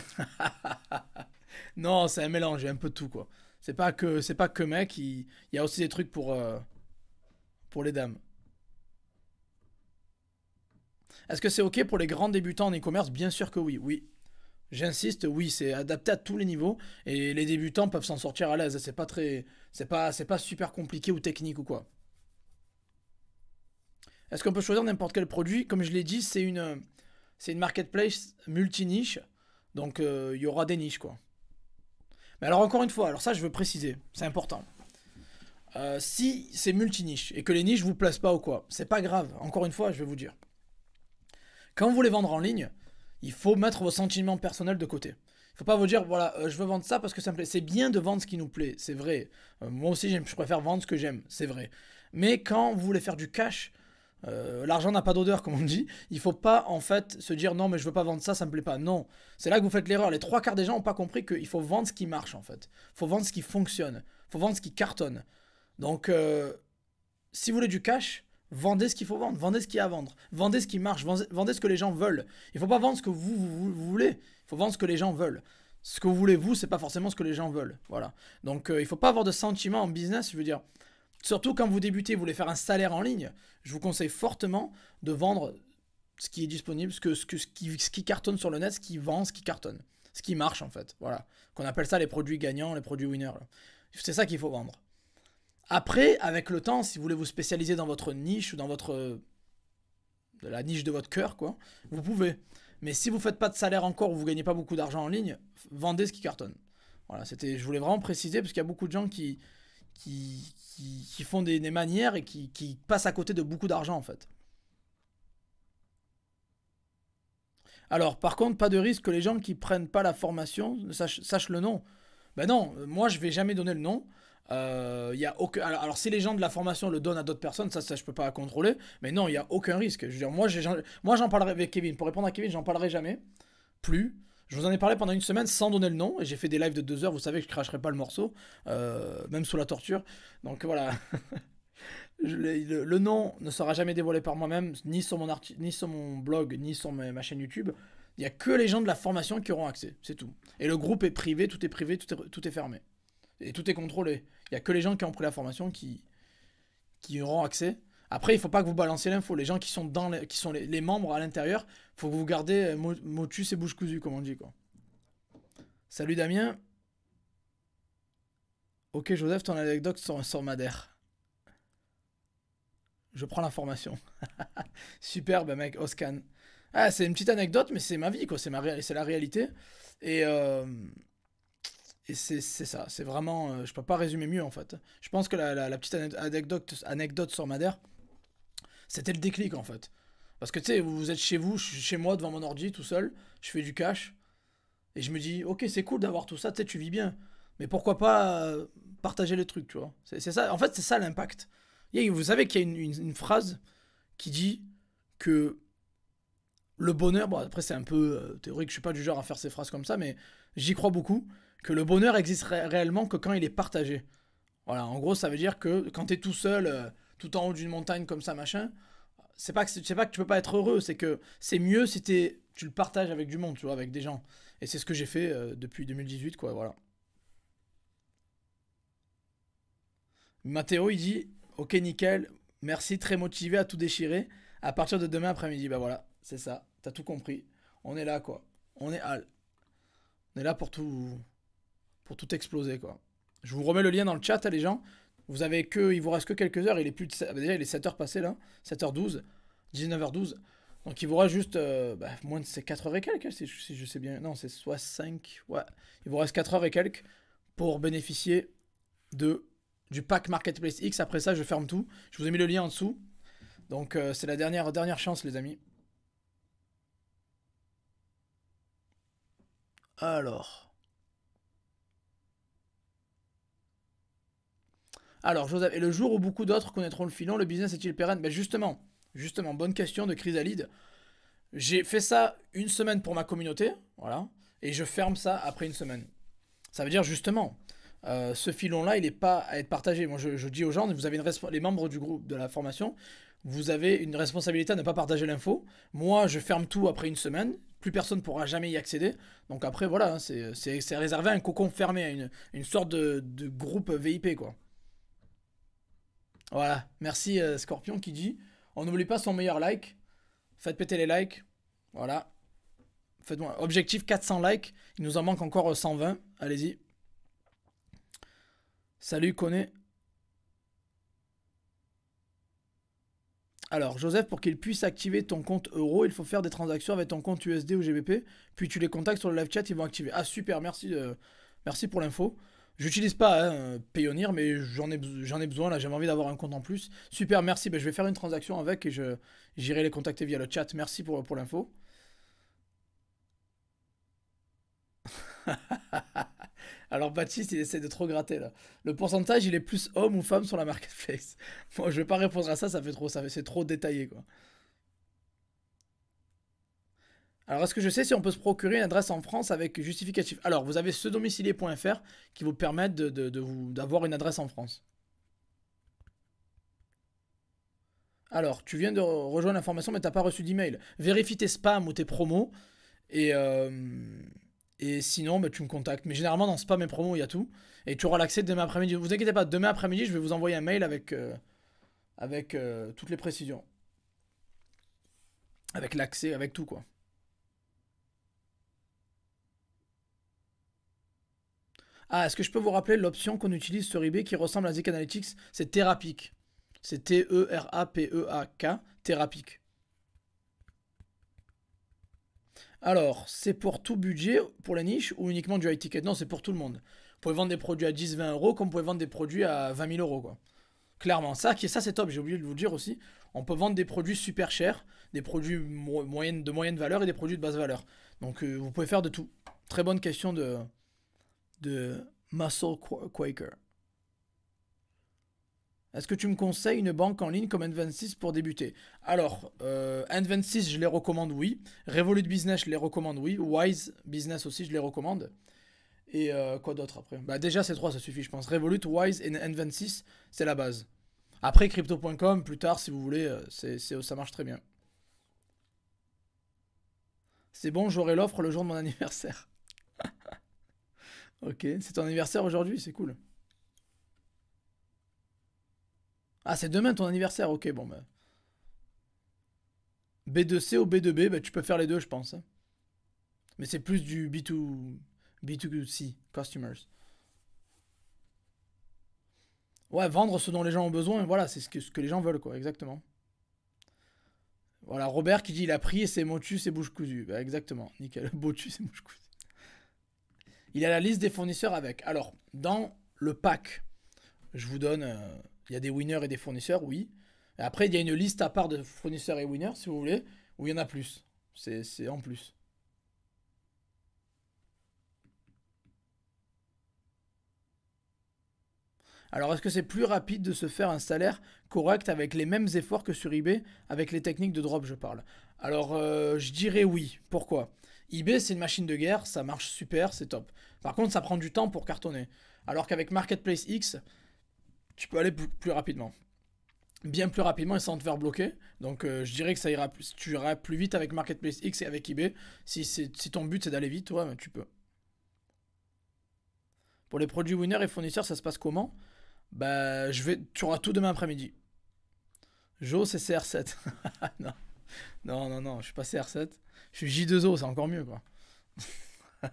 Non, c'est un mélange, un peu de tout quoi. C'est pas que c'est pas que mec, il, y a aussi des trucs pour euh, pour les dames. Est-ce que c'est OK pour les grands débutants en e-commerce Bien sûr que oui. Oui, J'insiste, oui, c'est adapté à tous les niveaux et les débutants peuvent s'en sortir à l'aise. C'est pas très, c'est pas, c'est pas super compliqué ou technique ou quoi. Est-ce qu'on peut choisir n'importe quel produit Comme je l'ai dit, c'est une, c'est une marketplace multi-niche, donc euh, il y aura des niches quoi. Mais alors encore une fois, alors ça je veux préciser, c'est important. Euh, si c'est multi-niche et que les niches vous plaisent pas ou quoi, c'est pas grave. Encore une fois, je vais vous dire. Quand vous voulez vendre en ligne, il faut mettre vos sentiments personnels de côté. Il faut pas vous dire, voilà, euh, je veux vendre ça parce que ça me plaît. C'est bien de vendre ce qui nous plaît, c'est vrai. Euh, moi aussi, je préfère vendre ce que j'aime, c'est vrai. Mais quand vous voulez faire du cash, euh, l'argent n'a pas d'odeur, comme on dit. Il faut pas, en fait, se dire, non, mais je veux pas vendre ça, ça me plaît pas. Non. C'est là que vous faites l'erreur. Les trois quarts des gens n'ont pas compris qu'il faut vendre ce qui marche, en fait. Il faut vendre ce qui fonctionne. Il faut vendre ce qui cartonne. Donc, si vous voulez du cash, Vendez ce qu'il faut vendre, vendez ce qu'il y a à vendre, vendez ce qui marche, vendez ce que les gens veulent. Il ne faut pas vendre ce que vous, voulez, il faut vendre ce que les gens veulent. Ce que vous voulez, vous, n'est pas forcément ce que les gens veulent. Voilà. Donc euh, il ne faut pas avoir de sentiment en business, je veux dire. Surtout quand vous débutez, vous voulez faire un salaire en ligne, je vous conseille fortement de vendre ce qui est disponible, ce, que, qui, ce qui cartonne sur le net, ce qui vend, ce qui cartonne, ce qui marche en fait. Voilà. Qu'on appelle ça les produits gagnants, les produits winners. C'est ça qu'il faut vendre. Après, avec le temps, si vous voulez vous spécialiser dans votre niche ou dans votre la niche de votre cœur, quoi, vous pouvez. Mais si vous ne faites pas de salaire encore ou vous ne gagnez pas beaucoup d'argent en ligne, vendez ce qui cartonne. Voilà, c'était, je voulais vraiment préciser parce qu'il y a beaucoup de gens qui qui, font des, manières et qui, passent à côté de beaucoup d'argent en fait. Alors, par contre, pas de risque que les gens qui prennent pas la formation sachent, sachent le nom. Ben non, moi je vais jamais donner le nom. Euh, y a aucun... alors, si les gens de la formation le donnent à d'autres personnes, ça, ça je peux pas contrôler. Mais non, il y a aucun risque. Je veux dire, moi, j'en parlerai avec Kevin. Pour répondre à Kevin, j'en parlerai jamais. Plus. Je vous en ai parlé pendant une semaine sans donner le nom. Et j'ai fait des lives de deux heures. Vous savez que je cracherai pas le morceau. Euh, même sous la torture. Donc voilà. le, nom ne sera jamais dévoilé par moi-même, ni, sur mon ni sur mon blog, ni sur ma, chaîne YouTube. Il n'y a que les gens de la formation qui auront accès, c'est tout. Et le groupe est privé, tout est privé, tout est fermé et tout est contrôlé. Il n'y a que les gens qui ont pris la formation qui, qui auront accès. Après, il ne faut pas que vous balanciez l'info. Les gens qui sont, dans les, qui sont les, membres à l'intérieur, il faut que vous gardez euh, motus et bouche cousue, comme on dit. Quoi. Salut Damien. Ok, Joseph, ton anecdote sur, sur Madère. Je prends la formation. Superbe, mec, Oscan. Ah, c'est une petite anecdote, mais c'est ma vie, quoi. C'est la réalité. Et. Euh... Et c'est ça, c'est vraiment, je euh, je peux pas résumer mieux en fait. Je pense que la, la, petite anecdote, anecdote sur Madère, c'était le déclic en fait. Parce que tu sais, vous êtes chez vous, je suis chez moi devant mon ordi tout seul, je fais du cash, et je me dis, ok, c'est cool d'avoir tout ça, tu sais, tu vis bien, mais pourquoi pas euh, partager les trucs, tu vois. C'est ça, en fait, c'est ça l'impact. Vous savez qu'il y a une, phrase qui dit que le bonheur, bon après c'est un peu euh, théorique, je suis pas du genre à faire ces phrases comme ça, mais j'y crois beaucoup que le bonheur existe réellement que quand il est partagé. Voilà, en gros, ça veut dire que quand tu es tout seul, euh, tout en haut d'une montagne comme ça, machin, c'est pas, que pas que tu peux pas être heureux, c'est que c'est mieux si tu le partages avec du monde, tu vois, avec des gens. Et c'est ce que j'ai fait euh, depuis 2018, quoi, voilà. Mathéo, il dit Ok, nickel, merci, très motivé à tout déchirer. À partir de demain après-midi, bah voilà, c'est ça, t'as tout compris. On est là, quoi. On est hal. On est là pour tout, pour tout exploser, quoi. Je vous remets le lien dans le chat, hein, les gens. Vous avez que, il vous reste que quelques heures. Il est plus de, ah, bah, déjà, il est 7h passé là, 7h12, 19h12. Donc il vous reste juste euh, bah, moins de ces 4 h et quelques, hein, si je, sais bien. Non, c'est soit 5, ouais. Il vous reste 4 heures et quelques pour bénéficier de du pack Marketplace X. Après ça, je ferme tout. Je vous ai mis le lien en dessous. Donc euh, c'est la dernière dernière chance, les amis. Alors. Alors, Joseph, et le jour où beaucoup d'autres connaîtront le filon, le business est-il pérenne ben Justement, justement, bonne question de Chrysalide. J'ai fait ça une semaine pour ma communauté, voilà, et je ferme ça après une semaine. Ça veut dire justement, euh, ce filon-là, il n'est pas à être partagé. Moi, je, dis aux gens, vous avez les membres du groupe de la formation, vous avez une responsabilité à ne pas partager l'info. Moi, je ferme tout après une semaine. Plus personne ne pourra jamais y accéder. Donc après, voilà, hein, c'est réservé à un cocon fermé, à une, sorte de, de, groupe VIP, quoi. Voilà, merci euh, Scorpion qui dit on n'oublie pas son meilleur like. Faites péter les likes. Voilà. Faites moi Objectif 400 likes. Il nous en manque encore 120. Euh, Allez-y. Salut, connais. Alors, Joseph, pour qu'il puisse activer ton compte euro, il faut faire des transactions avec ton compte USD ou GBP. Puis tu les contacts sur le live chat, ils vont activer. Ah, super, merci, euh, merci pour l'info. J'utilise pas hein, Payoneer, mais j'en ai, ai, besoin là, j'ai envie d'avoir un compte en plus. Super, merci. Ben, je vais faire une transaction avec et je j'irai les contacter via le chat. Merci pour, pour l'info. Alors Baptiste, il essaie de trop gratter là. Le pourcentage, il est plus homme ou femme sur la marketplace. bon, je vais pas répondre à ça, ça fait trop, ça c'est trop détaillé quoi. Alors, est-ce que je sais si on peut se procurer une adresse en France avec justificatif Alors, vous avez ce qui vous permet d'avoir de, une adresse en France. Alors, tu viens de rejoindre l'information, mais tu t'as pas reçu d'email. Vérifie tes spams ou tes promos. Et, euh, et sinon, bah, tu me contactes. Mais généralement, dans spam et promos, il y a tout. Et tu auras l'accès demain après-midi. Ne Vous inquiétez pas, demain après-midi, je vais vous envoyer un mail avec, euh, avec euh, toutes les précisions. Avec l'accès, avec tout, quoi. Ah, est-ce que je peux vous rappeler l'option qu'on utilise sur eBay qui ressemble à Zik Analytics C'est thérapique. C'est T-E-R-A-P-E-A-K, Therapic. Alors, c'est pour tout budget, pour la niche, ou uniquement du high ticket Non, c'est pour tout le monde. Vous pouvez vendre des produits à 10-20 euros comme vous pouvez vendre des produits à 20 000 euros, quoi. Clairement, ça, qui, ça c'est top, j'ai oublié de vous le dire aussi. On peut vendre des produits super chers, des produits de moyenne valeur et des produits de basse valeur. Donc, euh, vous pouvez faire de tout. Très bonne question de, de Muscle Quaker. Est-ce que tu me conseilles une banque en ligne comme N26 pour débuter Alors, euh, N26, je les recommande, oui. Revolut Business, je les recommande, oui. Wise Business aussi, je les recommande. Et euh, quoi d'autre après bah Déjà, ces trois, ça suffit, je pense. Revolut, Wise et N26, c'est la base. Après, crypto.com, plus tard, si vous voulez, euh, c'est, ça marche très bien. C'est bon, j'aurai l'offre le jour de mon anniversaire. Ok, c'est ton anniversaire aujourd'hui, c'est cool. Ah, c'est demain ton anniversaire, ok, bon ben... Bah. B2C ou B2B, bah, tu peux faire les deux, je pense. Hein. Mais c'est plus du B2... c customers. Ouais, vendre ce dont les gens ont besoin, voilà, c'est ce que, ce que les gens veulent, quoi, exactement. Voilà, Robert qui dit il a et c'est motus et bouche cousue. Bah, exactement, nickel. motus et bouche cousue il a la liste des fournisseurs avec. Alors, dans le pack, je vous donne, euh, il y a des winners et des fournisseurs, oui. Après, il y a une liste à part de fournisseurs et winners, si vous voulez, où il y en a plus. C'est en plus. Alors, est-ce que c'est plus rapide de se faire un salaire correct avec les mêmes efforts que sur eBay, avec les techniques de drop, je parle Alors, euh, je dirais oui. Pourquoi eBay, c'est une machine de guerre, ça marche super, c'est top. Par contre, ça prend du temps pour cartonner. Alors qu'avec Marketplace X, tu peux aller plus rapidement. Bien plus rapidement et sans te faire bloquer. Donc euh, je dirais que ça ira plus, tu iras plus vite avec Marketplace X et avec eBay. Si, ton but c'est d'aller vite, ouais, tu peux. Pour les produits winners et fournisseurs, ça se passe comment Bah, je vais, tu auras tout demain après-midi. Jo, c'est CR7. non. non, non, non, je suis pas CR7. Je suis J2O, c'est encore mieux, quoi.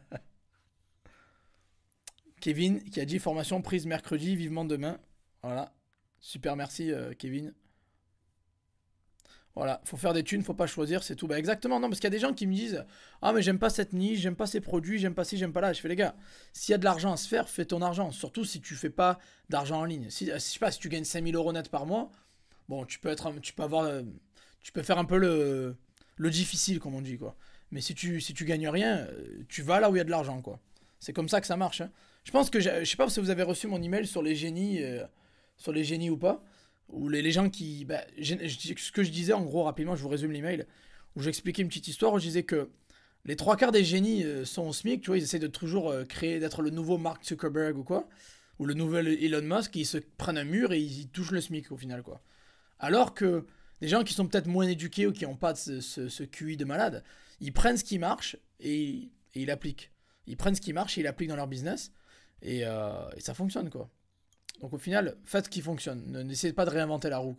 Kevin qui a dit formation prise mercredi, vivement demain. Voilà. Super, merci euh, Kevin. Voilà, faut faire des thunes, faut pas choisir, c'est tout. Bah exactement, non, parce qu'il y a des gens qui me disent Ah, mais j'aime pas cette niche, j'aime pas ces produits, j'aime pas ci, j'aime pas là. Je fais les gars, s'il y a de l'argent à se faire, fais ton argent. Surtout si tu fais pas d'argent en ligne. Si, euh, je sais pas, si tu gagnes 5000 euros net par mois, bon, tu peux, être, tu peux avoir. Euh, tu peux faire un peu le le difficile, comme on dit, quoi. Mais si tu, si tu gagnes rien, euh, tu vas là où il y a de l'argent, quoi. C'est comme ça que ça marche. Hein. Je pense que, je sais pas si vous avez reçu mon email sur les génies, euh, sur les génies ou pas, ou les, gens qui, bah, ce que je disais en gros rapidement, je vous résume l'email, où j'expliquais une petite histoire, je disais que les trois quarts des génies euh, sont au SMIC, tu vois, ils essaient de toujours créer, d'être le nouveau Mark Zuckerberg ou quoi, ou le nouvel Elon Musk, ils se prennent un mur et ils, y touchent le SMIC au final, quoi. Alors que des gens qui sont peut-être moins éduqués ou qui n'ont pas ce, QI de malade, ils prennent ce qui marche et, ils l'appliquent. Ils prennent ce qui marche et ils l'appliquent dans leur business euh, et, ça fonctionne quoi. Donc au final, faites ce qui fonctionne. N'essayez pas de réinventer la roue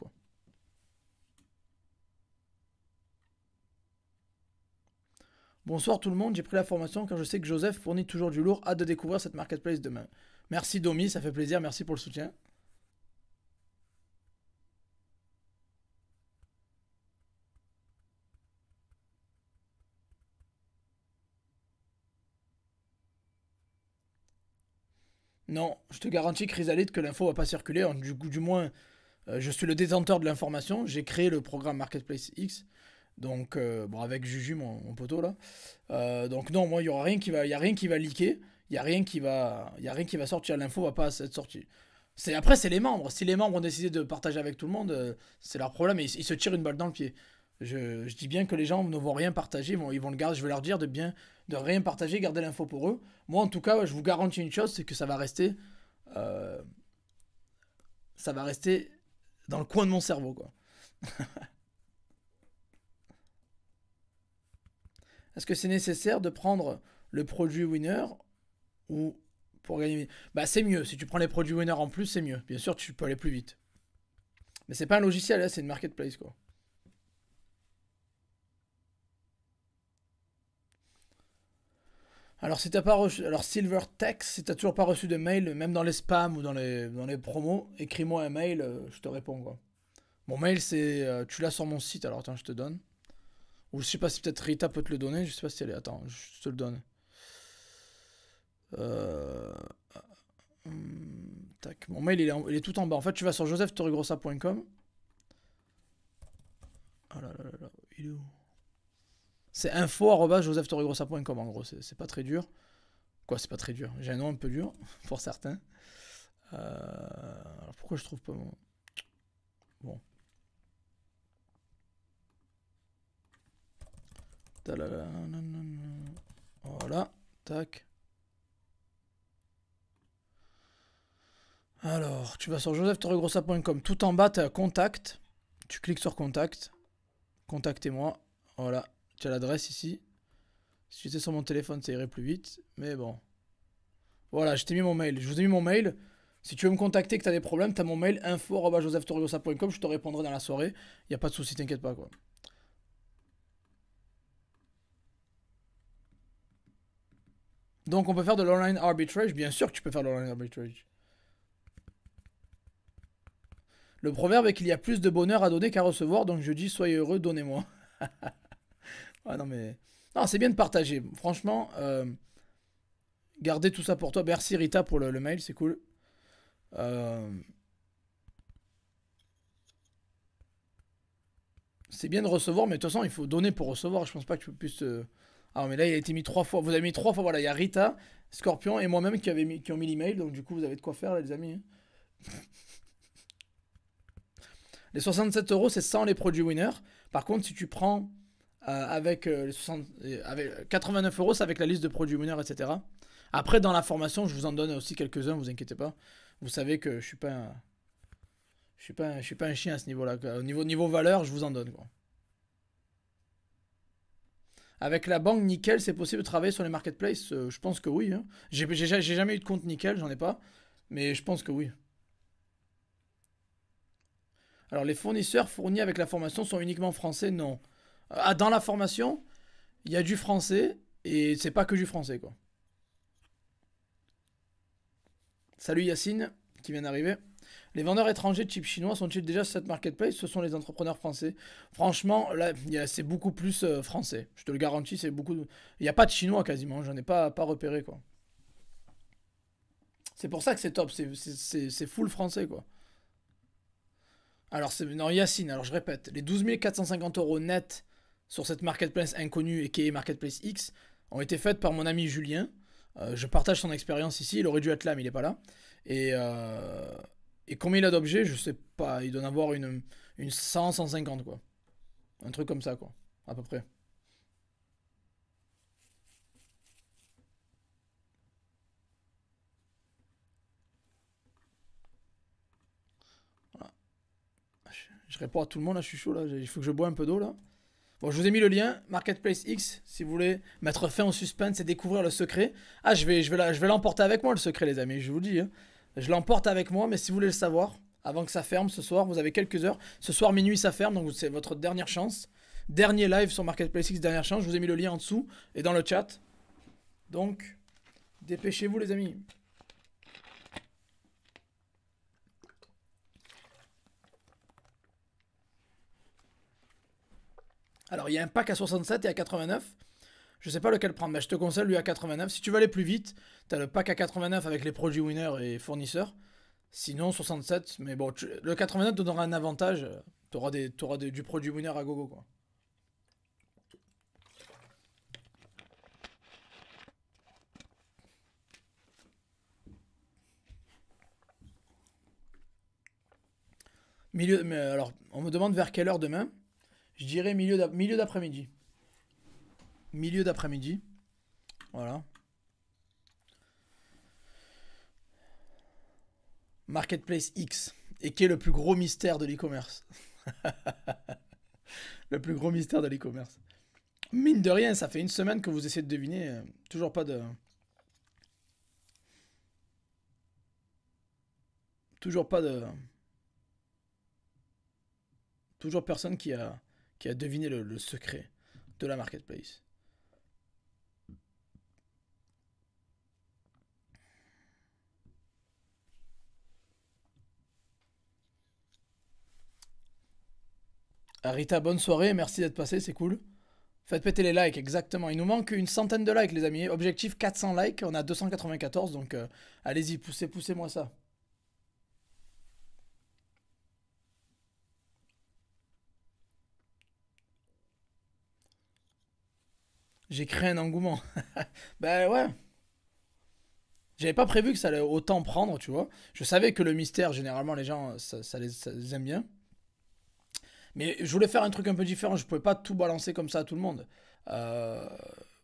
Bonsoir tout le monde, j'ai pris la formation car je sais que Joseph fournit toujours du lourd. Hâte de découvrir cette marketplace demain. Merci Domi, ça fait plaisir, merci pour le soutien. Non, je te garantis, Chrysalide, que l'info va pas circuler. Du, coup, du moins, euh, je suis le détenteur de l'information. J'ai créé le programme Marketplace X. Donc, euh, bon, avec Juju, mon, poteau, là. Euh, donc, non, moi, il n'y aura rien qui va, y a rien qui va leaker. Il n'y a, rien qui va, a rien qui va sortir. L'info va pas être sortie. C'est, après, c'est les membres. Si les membres ont décidé de partager avec tout le monde, c'est leur problème. Et ils, se tirent une balle dans le pied. Je, dis bien que les gens ne vont rien partager. ils vont le garder. Je veux leur dire de bien de rien partager, garder l'info pour eux. Moi, en tout cas, je vous garantis une chose, c'est que ça va rester, euh, ça va rester dans le coin de mon cerveau, quoi. Est-ce que c'est nécessaire de prendre le produit winner ou pour gagner Bah, c'est mieux. Si tu prends les produits winner en plus, c'est mieux. Bien sûr, tu peux aller plus vite. Mais c'est pas un logiciel, hein, c'est une marketplace, quoi. Alors si t'as pas alors Silver Text, si t'as toujours pas reçu de mail, même dans les spams ou dans les, les promos, écris-moi un mail, euh, je te réponds quoi. Mon mail c'est, euh, tu l'as sur mon site, alors attends je te donne. Ou je sais pas si peut-être Rita peut te le donner, je sais pas si elle est, attends je te le donne. Euh, hmm, tac, mon mail il est, tout en bas. En fait tu vas sur josephtorigrossa.com Ah là là là, il est où c'est info.josephtorregrossa.com en gros, c'est pas très dur. Quoi, c'est pas très dur J'ai un nom un peu dur pour certains. Euh, alors pourquoi je trouve pas mon. Bon. Voilà, tac. Alors, tu vas sur josephtoregrossa.com, Tout en bas, tu as contact. Tu cliques sur contact. Contactez-moi. Voilà, tu as l'adresse ici. Si j'étais sur mon téléphone, ça irait plus vite. Mais bon. Voilà, je t'ai mis mon mail. Je vous ai mis mon mail. Si tu veux me contacter, que tu as des problèmes, tu as mon mail info.joseph.toriosa.com. Je te répondrai dans la soirée. Il n'y a pas de souci, t'inquiète pas. quoi. Donc on peut faire de l'online arbitrage. Bien sûr que tu peux faire de l'online arbitrage. Le proverbe est qu'il y a plus de bonheur à donner qu'à recevoir. Donc je dis soyez heureux, donnez-moi. Ah non, mais. Non, c'est bien de partager. Franchement, euh, gardez tout ça pour toi. Merci Rita pour le, mail, c'est cool. Euh, c'est bien de recevoir, mais de toute façon, il faut donner pour recevoir. Je pense pas que tu puisses. Euh, ah, mais là, il a été mis trois fois. Vous avez mis trois fois. Voilà, il y a Rita, Scorpion et moi-même qui, qui ont mis l'email. Donc, du coup, vous avez de quoi faire, les amis. Hein. les 67 euros, c'est sans les produits winners. Par contre, si tu prends euh, avec, 60, euh, 89 euh, euros, c'est avec la liste de produits mineurs, etc. Après, dans la formation, je vous en donne aussi quelques-uns, vous inquiétez pas. Vous savez que je suis pas je suis pas un, je suis pas un chien à ce niveau-là. Au niveau, niveau valeur, je vous en donne. Avec la banque Nickel, c'est possible de travailler sur les marketplaces Je pense que oui. Hein. J'ai jamais eu de compte Nickel, j'en ai pas. Mais je pense que oui. Alors, les fournisseurs fournis avec la formation sont uniquement français Non. Ah, dans la formation, il y a du français et c'est pas que du français, quoi. Salut Yacine, qui vient d'arriver. Les vendeurs étrangers de type chinois sont-ils déjà sur cette marketplace Ce sont les entrepreneurs français. Franchement, là, c'est beaucoup plus euh, français. Je te le garantis, c'est beaucoup. Il n'y a pas de chinois quasiment. J'en ai pas, repéré quoi. C'est pour ça que c'est top. C'est full français quoi. Alors c'est non Yacine. Alors je répète, les 12 450 euros net sur cette marketplace inconnue et qui est Marketplace X ont été faites par mon ami Julien. Euh, je partage son expérience ici. Il aurait dû être là, mais il n'est pas là. Euh, et, combien il a d'objets Je sais pas. Il doit en avoir une, une 100, 150, quoi. Un truc comme ça, quoi. À peu près. Je réponds à tout le monde, là, je suis chaud, là. Il faut que je bois un peu d'eau, là. Bon, je vous ai mis le lien, Marketplace X, si vous voulez mettre fin au suspense et découvrir le secret. Ah, je vais, je vais, je vais l'emporter avec moi, le secret, les amis, je vous le dis. Hein. Je l'emporte avec moi, mais si vous voulez le savoir, avant que ça ferme ce soir, vous avez quelques heures. Ce soir, minuit, ça ferme, donc c'est votre dernière chance. Dernier live sur Marketplace X, dernière chance. Je vous ai mis le lien en dessous et dans le chat. Donc, dépêchez-vous, les amis. Alors il y a un pack à 67 et à 89. Je sais pas lequel prendre, mais je te conseille lui à 89. Si tu veux aller plus vite, tu as le pack à 89 avec les produits winners et fournisseurs. Sinon 67, mais bon, le 89 te donnera un avantage. Tu auras, des... du produit winner à gogo quoi. Milieu, mais alors, on me demande vers quelle heure demain. Je dirais milieu d'après-midi. Milieu d'après-midi. Voilà. Marketplace X. Et qui est le plus gros mystère de l'e-commerce. le plus gros mystère de l'e-commerce. Mine de rien, ça fait une semaine que vous essayez de deviner. Euh, toujours pas de. Toujours pas de. Toujours personne qui a qui a deviné le, secret de la marketplace. Arita, bonne soirée, merci d'être passé, c'est cool. Faites péter les likes, exactement. Il nous manque une centaine de likes, les amis. Objectif 400 likes, on a 294, donc euh, allez-y, poussez-moi ça. J'ai créé un engouement. ben ouais. J'avais pas prévu que ça allait autant prendre, tu vois. Je savais que le mystère, généralement, les gens, ça, les, aime bien. Mais je voulais faire un truc un peu différent. Je pouvais pas tout balancer comme ça à tout le monde. Euh,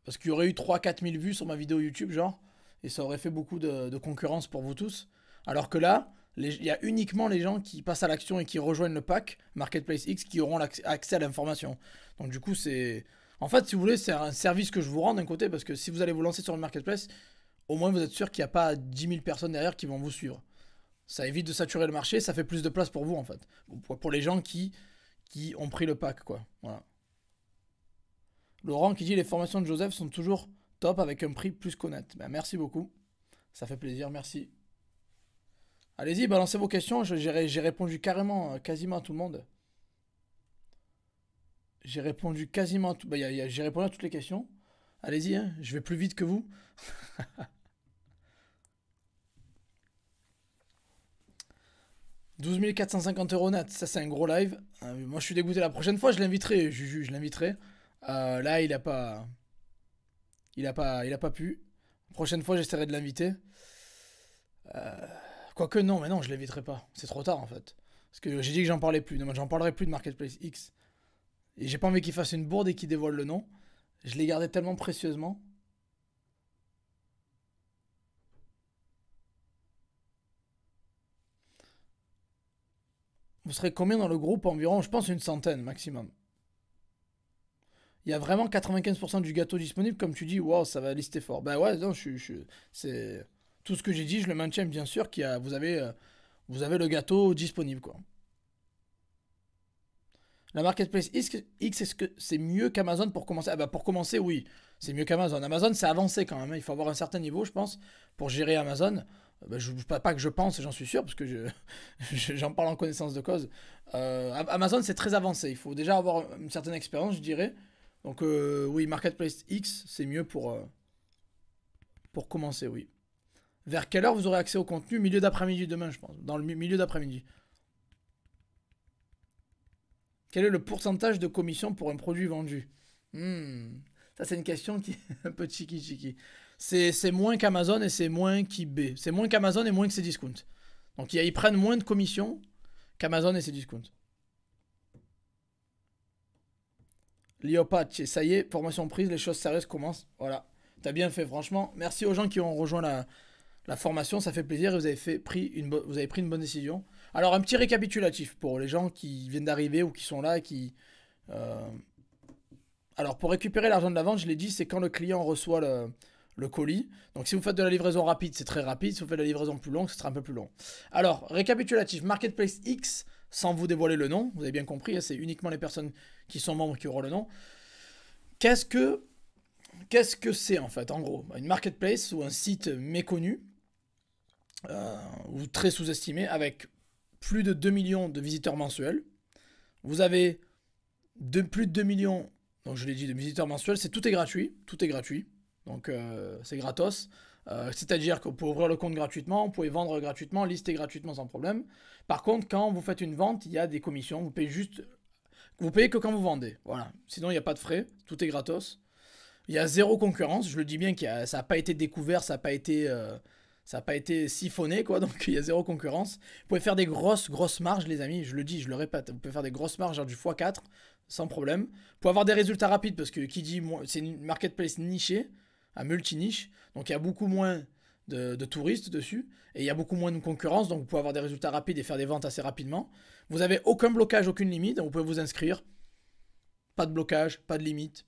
parce qu'il y aurait eu 3-4 000 vues sur ma vidéo YouTube, genre. Et ça aurait fait beaucoup de, concurrence pour vous tous. Alors que là, il y a uniquement les gens qui passent à l'action et qui rejoignent le pack Marketplace X qui auront accès à l'information. Donc du coup, c'est en fait, si vous voulez, c'est un service que je vous rends d'un côté, parce que si vous allez vous lancer sur le marketplace, au moins vous êtes sûr qu'il n'y a pas 10 000 personnes derrière qui vont vous suivre. Ça évite de saturer le marché, ça fait plus de place pour vous en fait. Pour les gens qui, qui ont pris le pack, quoi. Laurent qui dit les formations de Joseph sont toujours top avec un prix plus qu'honnête. Ben, merci beaucoup. Ça fait plaisir, merci. Allez-y, balancez vos questions. J'ai répondu carrément, euh, quasiment à tout le monde. J'ai répondu quasiment tout... bah, répondu à toutes les questions. Allez-y, hein, je vais plus vite que vous. « 450 euros net, ça c'est un gros live. Ah, moi je suis dégoûté. La prochaine fois je l'inviterai, Juju, je l'inviterai. Euh, là il a pas, il a pas, il a pas pu. La prochaine fois j'essaierai de l'inviter. Euh, quoique non, mais non je l'inviterai pas. C'est trop tard en fait. Parce que j'ai dit que j'en parlais plus. Non, j'en parlerai plus de Marketplace X. Et j'ai pas envie qu'il fasse une bourde et qu'il dévoile le nom. Je l'ai gardé tellement précieusement. Vous serez combien dans le groupe environ Je pense une centaine maximum. Il y a vraiment 95% du gâteau disponible, comme tu dis, waouh, ça va lister fort. Ben ouais, non, je, je c'est tout ce que j'ai dit, je le maintiens bien sûr. Qu'il y a, vous avez, euh, vous avez le gâteau disponible quoi. La marketplace X, est-ce que c'est mieux qu'Amazon pour commencer ah bah pour commencer, oui, c'est mieux qu'Amazon. Amazon, c'est avancé quand même. Hein. Il faut avoir un certain niveau, je pense, pour gérer Amazon. Euh, bah, je, pas, que je pense, j'en suis sûr, parce que j'en parle en connaissance de cause. Euh, Amazon, c'est très avancé. Il faut déjà avoir une certaine expérience, je dirais. Donc euh, oui, Marketplace X, c'est mieux pour, pour commencer, oui. Vers quelle heure vous aurez accès au contenu Milieu d'après-midi demain, je pense. Dans le milieu d'après-midi. Quel est le pourcentage de commission pour un produit vendu hmm. Ça, c'est une question qui est un peu chiqui chiqui. C'est moins qu'Amazon et c'est moins qu'eBay. C'est moins qu'Amazon et moins que ses discounts. Donc, ils prennent moins de commissions qu'Amazon et ses discounts. LioPatch, ça y est, formation prise, les choses sérieuses commencent. Voilà, t'as bien fait, franchement. Merci aux gens qui ont rejoint la, la formation, ça fait plaisir. Vous avez, fait, pris une vous avez pris une bonne décision. Alors, un petit récapitulatif pour les gens qui viennent d'arriver ou qui sont là qui. Euh, alors, pour récupérer l'argent de la vente, je l'ai dit, c'est quand le client reçoit le, colis. Donc si vous faites de la livraison rapide, c'est très rapide. Si vous faites de la livraison plus longue, ce sera un peu plus long. Alors, récapitulatif, Marketplace X, sans vous dévoiler le nom, vous avez bien compris, hein, c'est uniquement les personnes qui sont membres qui auront le nom. Qu'est-ce que qu'est-ce que c'est en fait En gros, une marketplace ou un site méconnu euh, ou très sous-estimé avec plus de 2 millions de visiteurs mensuels. Vous avez de, plus de 2 millions, donc je l'ai dit, de visiteurs mensuels. C'est tout est gratuit, tout est gratuit. Donc euh, c'est gratos. Euh, c'est-à-dire que peut ouvrir le compte gratuitement, vous pouvez vendre gratuitement, lister gratuitement sans problème. Par contre, quand vous faites une vente, il y a des commissions. Vous payez juste, vous payez que quand vous vendez. Voilà. Sinon, il n'y a pas de frais, tout est gratos. Il y a zéro concurrence. Je le dis bien, ça n'a pas été découvert, ça n'a pas été euh, ça n'a pas été siphonné, quoi, donc il y a zéro concurrence. Vous pouvez faire des grosses, grosses marges, les amis, je le dis, je le répète, vous pouvez faire des grosses marges, genre du x4, sans problème. Vous pouvez avoir des résultats rapides, parce que qui dit, c'est une marketplace nichée, à multi-niche, donc il y a beaucoup moins de, de, touristes dessus, et il y a beaucoup moins de concurrence, donc vous pouvez avoir des résultats rapides et faire des ventes assez rapidement. Vous n'avez aucun blocage, aucune limite, vous pouvez vous inscrire. Pas de blocage, pas de limite.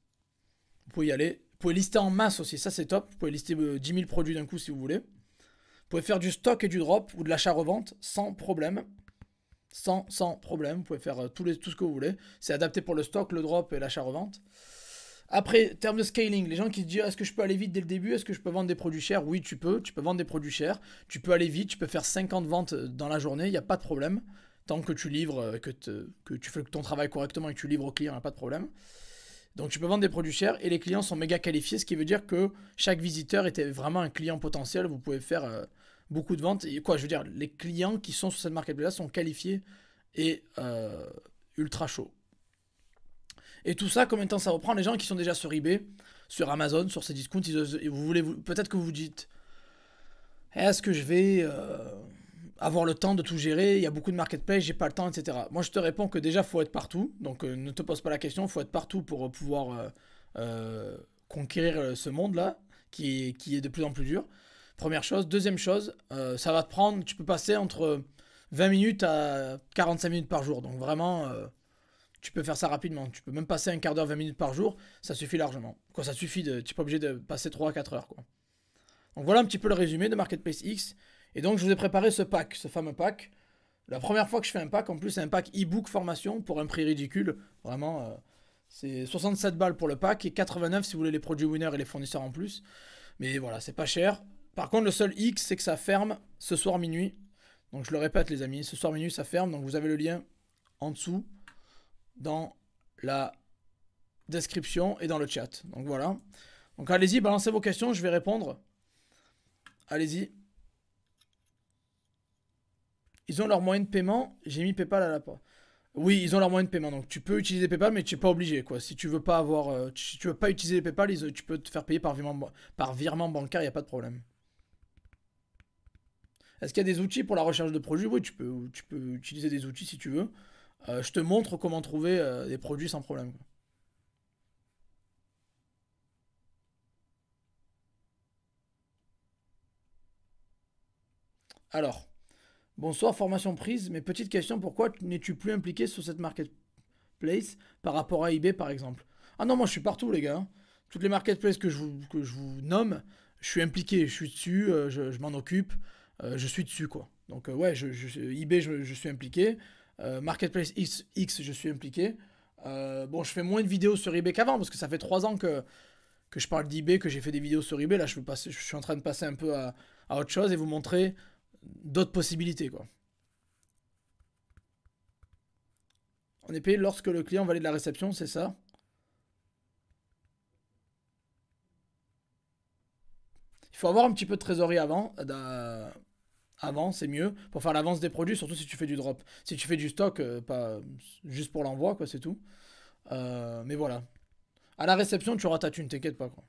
Vous pouvez y aller. Vous pouvez lister en masse aussi, ça c'est top. Vous pouvez lister 10 euh, 000 produits d'un coup si vous voulez. Vous pouvez faire du stock et du drop ou de l'achat-revente sans problème. Sans, sans, problème. Vous pouvez faire euh, tout, les, tout, ce que vous voulez. C'est adapté pour le stock, le drop et l'achat-revente. Après, terme de scaling, les gens qui se disent est-ce que je peux aller vite dès le début Est-ce que je peux vendre des produits chers Oui, tu peux. Tu peux vendre des produits chers. Tu peux aller vite. Tu peux faire 50 ventes euh, dans la journée. Il n'y a pas de problème. Tant que tu livres, euh, que, que tu fais ton travail correctement et que tu livres au client, il n'y a pas de problème. Donc tu peux vendre des produits chers et les clients sont méga qualifiés, ce qui veut dire que chaque visiteur était vraiment un client potentiel. Vous pouvez faire euh, beaucoup de ventes. Et quoi, je veux dire, les clients qui sont sur cette marketplace-là sont qualifiés et euh, ultra chauds. Et tout ça, combien de temps ça reprend Les gens qui sont déjà sur eBay, sur Amazon, sur ces discounts, ils, vous voulez, peut-être que vous vous dites, est-ce que je vais... Euh, avoir le temps de tout gérer, il y a beaucoup de marketplace, j'ai pas le temps, etc. Moi, je te réponds que déjà, faut être partout. Donc, euh, ne te pose pas la question, faut être partout pour euh, pouvoir euh, conquérir ce monde-là, qui est, de plus en plus dur. Première chose. Deuxième chose, ça va te prendre, tu peux passer entre 20 minutes à 45 minutes par jour. Donc, vraiment, tu peux faire ça rapidement. Tu peux même passer un quart d'heure, 20 minutes par jour, ça suffit largement. Quoi, ça suffit, de, tu n'es pas obligé de passer 3 à 4 heures. Quoi. Donc, voilà un petit peu le résumé de Marketplace X. Et donc, je vous ai préparé ce pack, ce fameux pack. La première fois que je fais un pack, en plus, c'est un pack e-book formation pour un prix ridicule. Vraiment, euh, c'est 67 balles pour le pack et 89 si vous voulez les produits winners et les fournisseurs en plus. Mais voilà, c'est pas cher. Par contre, le seul X, c'est que ça ferme ce soir minuit. Donc, je le répète, les amis, ce soir minuit, ça ferme. Donc, vous avez le lien en dessous dans la description et dans le chat. Donc, voilà. Donc, allez-y, balancez vos questions, je vais répondre. Allez-y. Ils ont leur moyen de paiement. J'ai mis PayPal à la porte. Oui, ils ont leur moyen de paiement. Donc tu peux utiliser PayPal, mais tu n'es pas obligé. quoi. Si tu veux pas avoir, euh, tu veux pas utiliser PayPal, tu peux te faire payer par virement, par virement bancaire, il n'y a pas de problème. Est-ce qu'il y a des outils pour la recherche de produits Oui, tu peux, tu peux utiliser des outils si tu veux. Euh, je te montre comment trouver euh, des produits sans problème. Alors, Bonsoir, formation prise. Mais petite question, pourquoi n'es-tu plus impliqué sur cette marketplace par rapport à eBay par exemple Ah non, moi je suis partout les gars. Hein. Toutes les marketplaces que je vous, que je vous nomme, je suis impliqué, je suis dessus, euh, je, m'en occupe, euh, je suis dessus quoi. Donc euh, ouais, je, je, eBay je, suis impliqué, Marketplace X, je suis impliqué. bon, je fais moins de vidéos sur eBay qu'avant parce que ça fait trois ans que, que je parle d'eBay, que j'ai fait des vidéos sur eBay. Là, je, veux passer, je suis en train de passer un peu à, à autre chose et vous montrer d'autres possibilités. Quoi. On est payé lorsque le client de la réception, c'est ça Il faut avoir un petit peu de trésorerie avant. Euh, avant, c'est mieux pour faire l'avance des produits, surtout si tu fais du drop. Si tu fais du stock, euh, pas juste pour l'envoi, quoi, c'est tout. Euh, mais voilà. À la réception, tu auras ta thune, t'inquiète pas, quoi.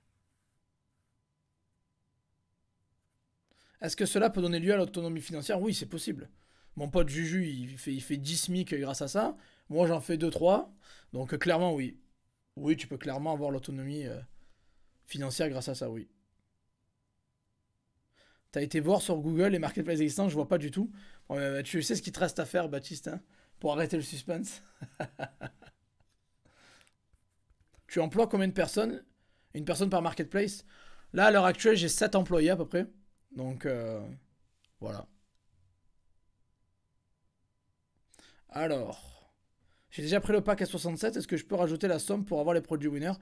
Est-ce que cela peut donner lieu à l'autonomie financière Oui, c'est possible. Mon pote Juju, il fait, il fait 10 SMIC grâce à ça. Moi, j'en fais 2-3. Donc, euh, clairement, oui. Oui, tu peux clairement avoir l'autonomie euh, financière grâce à ça, oui. T'as été voir sur Google les marketplaces existants, je vois pas du tout. Euh, tu sais ce qu'il te reste à faire, Baptiste, hein, pour arrêter le suspense. tu emploies combien de personnes Une personne par marketplace Là, à l'heure actuelle, j'ai 7 employés à peu près. Donc euh, voilà. Alors, j'ai déjà pris le pack à 67. Est-ce que je peux rajouter la somme pour avoir les produits winners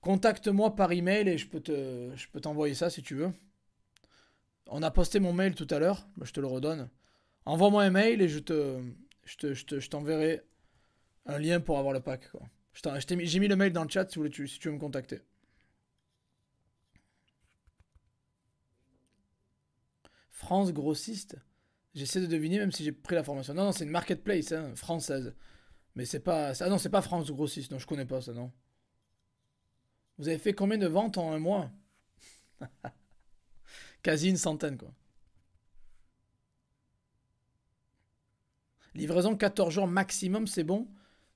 Contacte-moi par email et je peux te, t'envoyer ça si tu veux. On a posté mon mail tout à l'heure, bah, je te le redonne. Envoie-moi un mail et je te, je te, je t'enverrai un lien pour avoir le pack. J'ai mis, le mail dans le chat si, si tu veux me contacter. France grossiste. J'essaie de deviner, même si j'ai pris la formation. Non, non, c'est une marketplace hein, française. Mais c'est pas. Ah non, c'est pas France grossiste. Non, je connais pas ça, non. Vous avez fait combien de ventes en un mois Quasi une centaine, quoi. Livraison 14 jours maximum, c'est bon,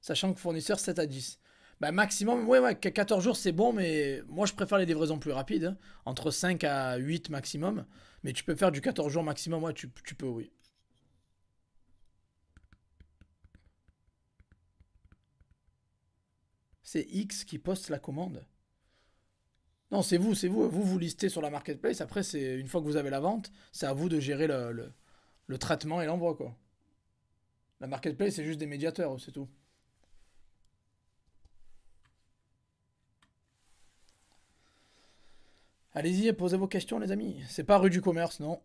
sachant que fournisseur 7 à 10 bah, maximum, ouais, ouais, 14 jours c'est bon, mais moi je préfère les livraisons plus rapides, hein. entre 5 à 8 maximum. Mais tu peux faire du 14 jours maximum, ouais, tu, peux, oui. C'est X qui poste la commande. Non, c'est vous, c'est vous. Vous vous listez sur la marketplace. Après, c'est une fois que vous avez la vente, c'est à vous de gérer le, le traitement et l'envoi, quoi. La marketplace, c'est juste des médiateurs, c'est tout. Allez-y posez vos questions, les amis. C'est pas rue du commerce, non.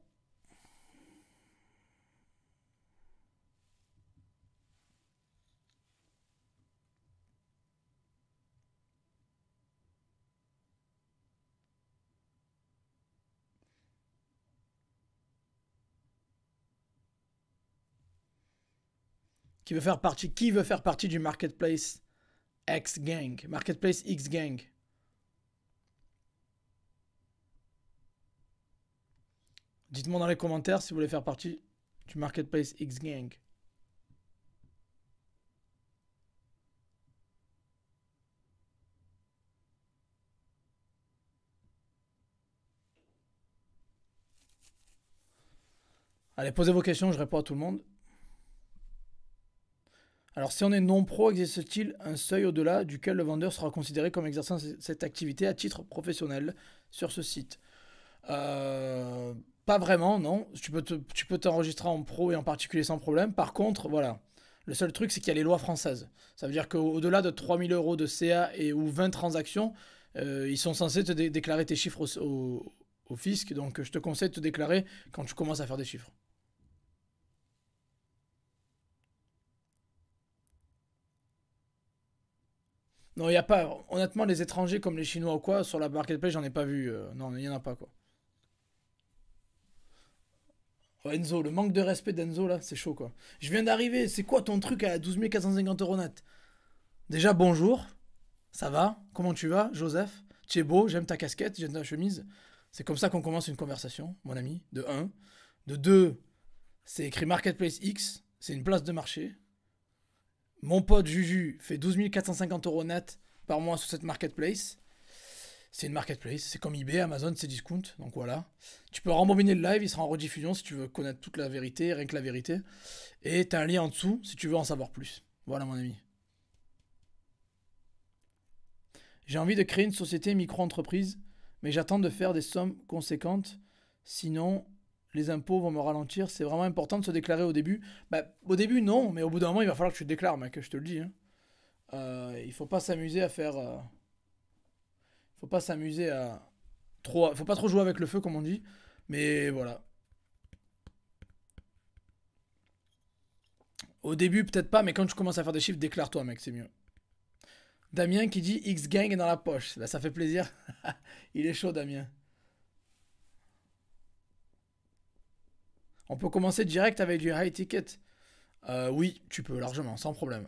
Qui veut faire partie, qui veut faire partie du marketplace X Gang Marketplace X Gang. Dites-moi dans les commentaires si vous voulez faire partie du Marketplace X Gang. Allez, posez vos questions, je réponds à tout le monde. Alors, si on est non-pro, existe-t-il un seuil au-delà duquel le vendeur sera considéré comme exerçant cette activité à titre professionnel sur ce site euh, pas vraiment, non. Tu peux, tu t'enregistrer en pro et en particulier sans problème. Par contre, voilà. Le seul truc, c'est qu'il y a les lois françaises. Ça veut dire qu'au-delà de 3000 euros de CA et ou 20 transactions, euh, ils sont censés te déclarer tes chiffres au, fisc. Donc je te conseille de te déclarer quand tu commences à faire des chiffres. Non, il n'y a pas. Honnêtement, les étrangers comme les Chinois ou quoi, sur la marketplace, j'en ai pas vu. Euh, non, il n'y en a pas quoi. Enzo, le manque de respect d'Enzo là, c'est chaud quoi. Je viens d'arriver, c'est quoi ton truc à 12 450 euros net Déjà bonjour, ça va Comment tu vas, Joseph Tu beau, j'aime ta casquette, j'aime ta chemise. C'est comme ça qu'on commence une conversation, mon ami, de 1. De 2, c'est écrit Marketplace X, c'est une place de marché. Mon pote Juju fait 12 450 euros net par mois sur cette marketplace c'est une marketplace, c'est comme eBay, Amazon, c'est discount, donc voilà. Tu peux rembobiner le live, il sera en rediffusion si tu veux connaître toute la vérité, rien que la vérité. Et tu as un lien en dessous si tu veux en savoir plus. Voilà mon ami. J'ai envie de créer une société micro-entreprise, mais j'attends de faire des sommes conséquentes, sinon les impôts vont me ralentir. C'est vraiment important de se déclarer au début. Bah, au début, non, mais au bout d'un moment, il va falloir que tu te déclares, mec, je te le dis. Il hein. ne euh, il faut pas s'amuser à faire... Euh, faut pas s'amuser à trop. Faut pas trop jouer avec le feu, comme on dit. Mais voilà. Au début, peut-être pas, mais quand tu commences à faire des chiffres, déclare-toi, mec, c'est mieux. Damien qui dit X-Gang est dans la poche. là bah, ça fait plaisir. Il est chaud, Damien. On peut commencer direct avec du high ticket. Euh, oui, tu peux largement, sans problème.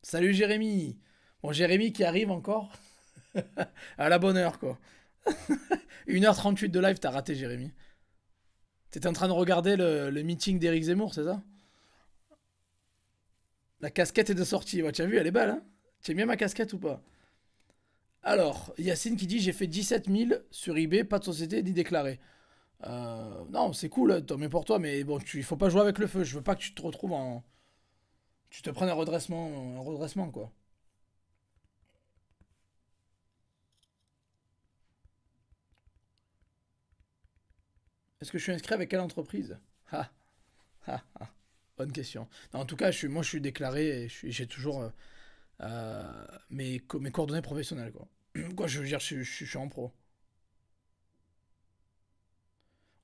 Salut Jérémy. Bon, Jérémy qui arrive encore. à la bonne heure, quoi. 1h38 de live, t'as raté, Jérémy. T'étais en train de regarder le, meeting d'Éric Zemmour, c'est ça La casquette est de sortie. Ouais, tu as vu, elle est belle, hein Tu bien ma casquette ou pas Alors, Yacine qui dit J'ai fait 17 000 sur eBay, pas de société ni déclaré. Euh, non, c'est cool, tant mieux pour toi, mais bon, il faut pas jouer avec le feu. Je veux pas que tu te retrouves en. Tu te prennes un redressement, un redressement quoi. Est-ce que je suis inscrit avec quelle entreprise ha, ha, Bonne question. en tout cas, je suis, moi, je suis déclaré et j'ai toujours euh, euh, mes, coordonnées professionnelles. Quoi. quoi je veux dire, je, suis en pro.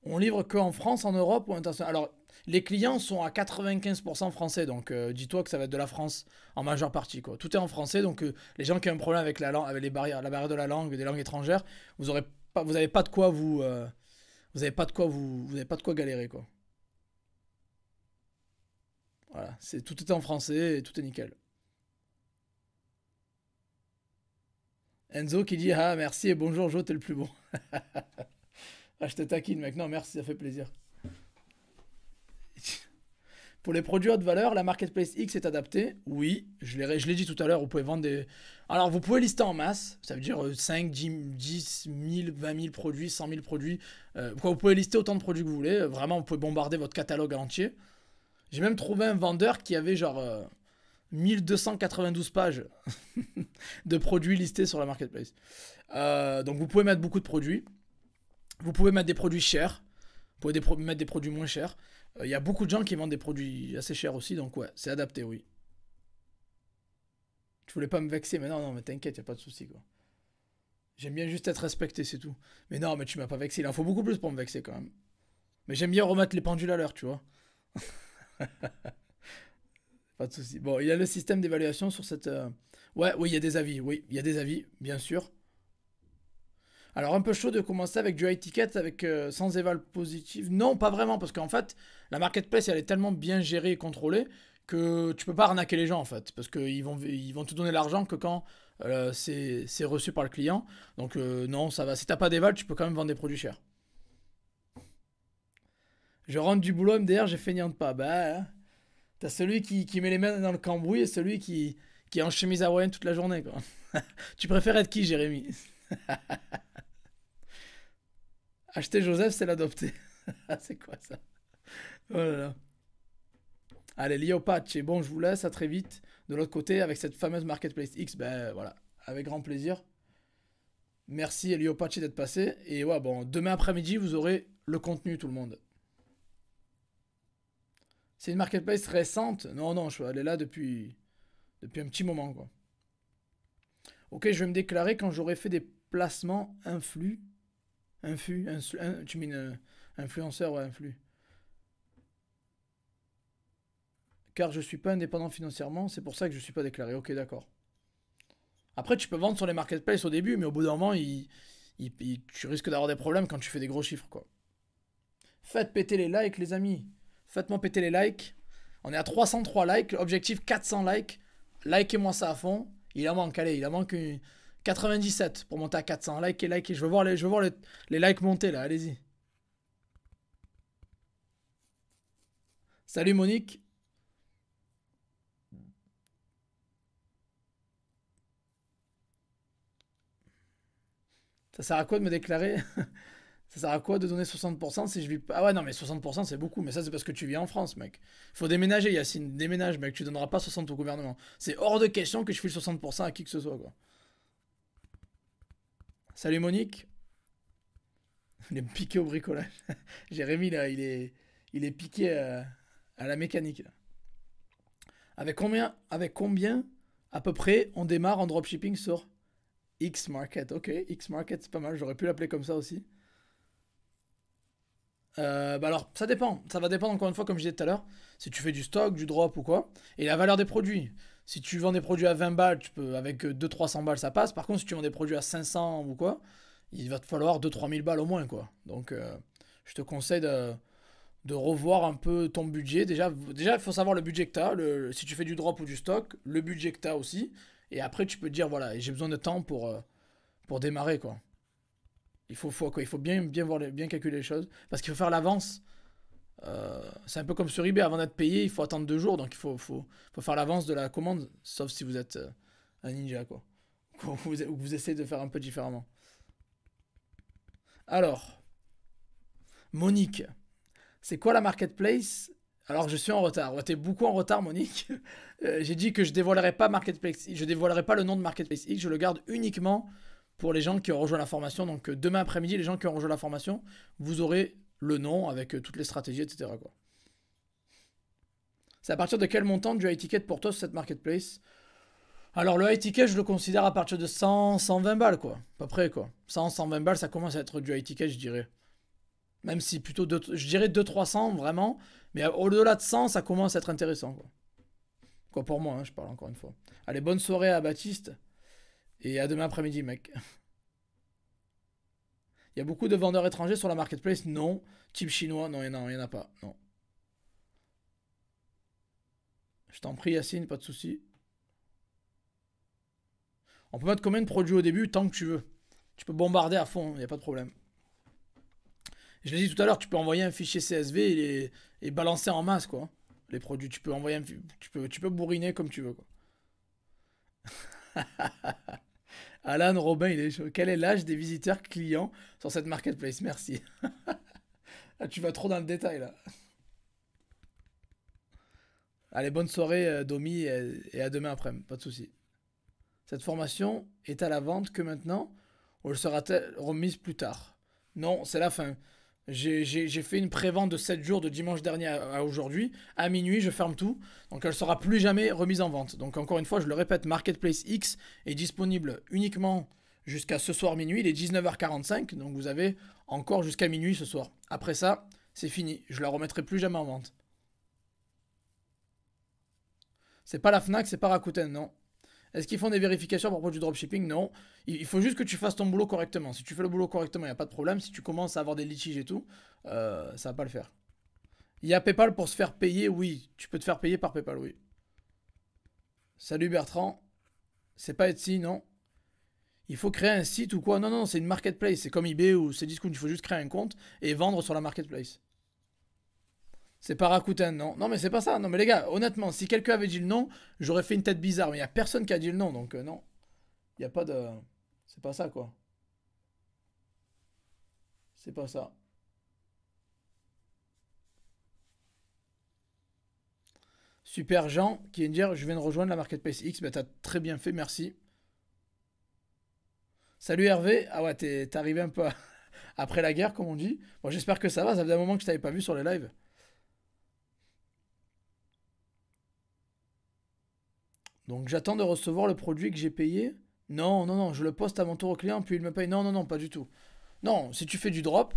On livre que en France, en Europe ou international Alors, les clients sont à 95% français, donc euh, dis-toi que ça va être de la France en majeure partie. Quoi. Tout est en français, donc les gens qui ont un problème avec la avec les barrières, la barrière de la langue, des langues étrangères, vous n'avez pas de quoi vous vous n'avez pas de quoi vous, avez pas de quoi galérer quoi. Voilà, c'est tout est en français et tout est nickel. Enzo qui dit ah merci et bonjour Jo, t'es le plus bon. ah je te taquine mec non merci ça fait plaisir. Pour les produits haute valeur, la marketplace X est adaptée. Oui, je l'ai dit tout à l'heure, vous pouvez vendre des... Alors, vous pouvez lister en masse, ça veut dire 5, 10, 10 000, 20 000 produits, 100 000 produits. Euh, vous pouvez lister autant de produits que vous voulez. Euh, vraiment, vous pouvez bombarder votre catalogue entier. J'ai même trouvé un vendeur qui avait genre 1292 euh, pages de produits listés sur la marketplace. Euh, donc, vous pouvez mettre beaucoup de produits. Vous pouvez mettre des produits chers. Vous pouvez mettre des produits moins chers. Il euh, y a beaucoup de gens qui vendent des produits assez chers aussi, donc ouais, c'est adapté, oui. Tu voulais pas me vexer, mais non, non, mais t'inquiète, y a pas de souci, quoi. J'aime bien juste être respecté, c'est tout. Mais non, mais tu m'as pas vexé, il en faut beaucoup plus pour me vexer, quand même. Mais j'aime bien remettre les pendules à l'heure, tu vois. pas de souci. Bon, il y a le système d'évaluation sur cette... Euh, ouais, oui, il y a des avis, oui, il y a des avis, bien sûr. Alors un peu chaud de commencer avec du high ticket avec euh, sans éval positive. Non, pas vraiment parce qu'en fait, la marketplace elle est tellement bien gérée et contrôlée que tu peux pas arnaquer les gens en fait parce qu'ils vont ils vont te donner l'argent que quand euh, c'est reçu par le client. Donc euh, non, ça va. Si t'as pas d'éval, tu peux quand même vendre des produits chers. Je rentre du boulot MDR, j'ai feignant de pas. Bah, tu hein. t'as celui qui, met les mains dans le cambouis et celui qui, qui est en chemise à Wayne toute la journée. Quoi. tu préfères être qui, Jérémy Acheter Joseph, c'est l'adopter. c'est quoi ça Oh là là. Allez, bon, je vous laisse, à très vite. De l'autre côté, avec cette fameuse Marketplace X, ben euh, voilà, avec grand plaisir. Merci Patch, d'être passé. Et ouais, bon, demain après-midi, vous aurez le contenu, tout le monde. C'est une marketplace récente. Non, non, je, suis est là depuis, depuis un petit moment, quoi. Ok, je vais me déclarer quand j'aurai fait des placement influe. Influ, tu mets euh, influenceur, ouais, influx. Car je ne suis pas indépendant financièrement, c'est pour ça que je ne suis pas déclaré. Ok, d'accord. Après, tu peux vendre sur les marketplaces au début, mais au bout d'un moment, tu risques d'avoir des problèmes quand tu fais des gros chiffres, quoi. Faites péter les likes, les amis. Faites-moi péter les likes. On est à 303 likes, objectif 400 likes. Likez-moi ça à fond. Il en manque, allez, il en manque une, 97 pour monter à 400. Likez, et Je veux voir les, je veux voir les, likes monter là, allez-y. Salut Monique. Ça sert à quoi de me déclarer Ça sert à quoi de donner 60% si je vis pas Ah ouais, non, mais 60% c'est beaucoup, mais ça c'est parce que tu vis en France, mec. Faut déménager, Yacine, déménage, mec, tu donneras pas 60 au gouvernement. C'est hors de question que je file 60% à qui que ce soit, quoi. Salut Monique. Il est piqué au bricolage. Jérémy, là, il est, il est piqué euh, à, la mécanique. Avec combien, avec combien à peu près on démarre en dropshipping sur X Market Ok, X Market, c'est pas mal. J'aurais pu l'appeler comme ça aussi. Euh, bah alors, ça dépend. Ça va dépendre encore une fois, comme je disais tout à l'heure, si tu fais du stock, du drop ou quoi, et la valeur des produits. Si tu vends des produits à 20 balles, tu peux, avec 200-300 euh, balles, ça passe. Par contre, si tu vends des produits à 500 ou quoi, il va te falloir 2 3000 000 balles au moins. quoi. Donc, euh, je te conseille de, revoir un peu ton budget. Déjà, déjà il faut savoir le budget que tu as. si tu fais du drop ou du stock, le budget que tu as aussi. Et après, tu peux dire, voilà, j'ai besoin de temps pour, euh, pour démarrer. quoi. Il faut, faut bien, bien calculer les choses. Parce qu'il faut faire l'avance. Euh, c'est un peu comme sur eBay, avant d'être payé, il faut attendre deux jours, donc il faut, faire l'avance de la commande, sauf si vous êtes euh, un ninja, quoi. Ou vous, vous essayez de faire un peu différemment. Alors, Monique, c'est quoi la marketplace alors je suis en retard. Vous t'es beaucoup en retard, Monique. Euh, j'ai dit que je dévoilerai pas Marketplace. Je dévoilerai pas le nom de Marketplace X. Je le garde uniquement pour les gens qui ont rejoint la formation. Donc demain après-midi, les gens qui ont rejoint la formation, vous aurez le nom avec euh, toutes les stratégies, etc. C'est à partir de quel montant du high ticket pour toi cette marketplace Alors le high ticket, je le considère à partir de 100, 120 balles, quoi. Pas près, quoi. 100, 120 balles, ça commence à être du high ticket, je dirais. Même si plutôt, je dirais 2 300 vraiment. Mais au-delà de 100, ça commence à être intéressant, quoi. Quoi pour moi, hein, je parle encore une fois. Allez, bonne soirée à Baptiste. Et à demain après-midi, mec. Il y a beaucoup de vendeurs étrangers sur la marketplace Non. Type chinois Non, il n'y en, a pas. Non. Je t'en prie, Yacine, pas de souci. On peut mettre combien de produits au début tant que tu veux. Tu peux bombarder à fond, il n'y a pas de problème. Je l'ai dit tout à l'heure, tu peux envoyer un fichier CSV et, balancer en masse, quoi. Les produits, tu peux envoyer, tu peux, tu peux bourriner comme tu veux, quoi. Alan, Robin, il est chaud. Quel est l'âge des visiteurs clients sur cette marketplace Merci. Ah, tu vas trop dans le détail là. Allez, bonne soirée, euh, Domi, et à demain après, pas de souci. Cette formation est à la vente que maintenant, ou elle sera remise plus tard Non, c'est la fin. J'ai fait une prévente de 7 jours de dimanche dernier à, aujourd'hui. À minuit, je ferme tout. Donc elle ne sera plus jamais remise en vente. Donc encore une fois, je le répète, Marketplace X est disponible uniquement jusqu'à ce soir minuit. Il est 19h45. Donc vous avez encore jusqu'à minuit ce soir. Après ça, c'est fini. Je ne la remettrai plus jamais en vente. C'est pas la Fnac, c'est pas Rakuten, non. Est-ce qu'ils font des vérifications à propos du dropshipping Non. Il faut juste que tu fasses ton boulot correctement. Si tu fais le boulot correctement, il n'y a pas de problème. Si tu commences à avoir des litiges et tout, euh, ça va pas le faire. Il y a PayPal pour se faire payer, oui. Tu peux te faire payer par PayPal, oui. Salut Bertrand. C'est pas Etsy, non Il faut créer un site ou quoi Non, non, c'est une marketplace. C'est comme eBay ou c'est Il faut juste créer un compte et vendre sur la marketplace. C'est pas Rakuten, non Non, mais c'est pas ça. Non, mais les gars, honnêtement, si quelqu'un avait dit le nom, j'aurais fait une tête bizarre. Mais il a personne qui a dit le nom, donc euh, non. Il a pas de. C'est pas ça, quoi. C'est pas ça. Super Jean qui vient de dire Je viens de rejoindre la Marketplace X. Ben, t'as très bien fait, merci. Salut Hervé. Ah ouais, t'es arrivé un peu après la guerre, comme on dit. Bon, j'espère que ça va. Ça fait un moment que je t'avais pas vu sur les lives. Donc j'attends de recevoir le produit que j'ai payé. Non, non, non, je le poste avant mon tour au client, puis il me paye. Non, non, non, pas du tout. Non, si tu fais du drop,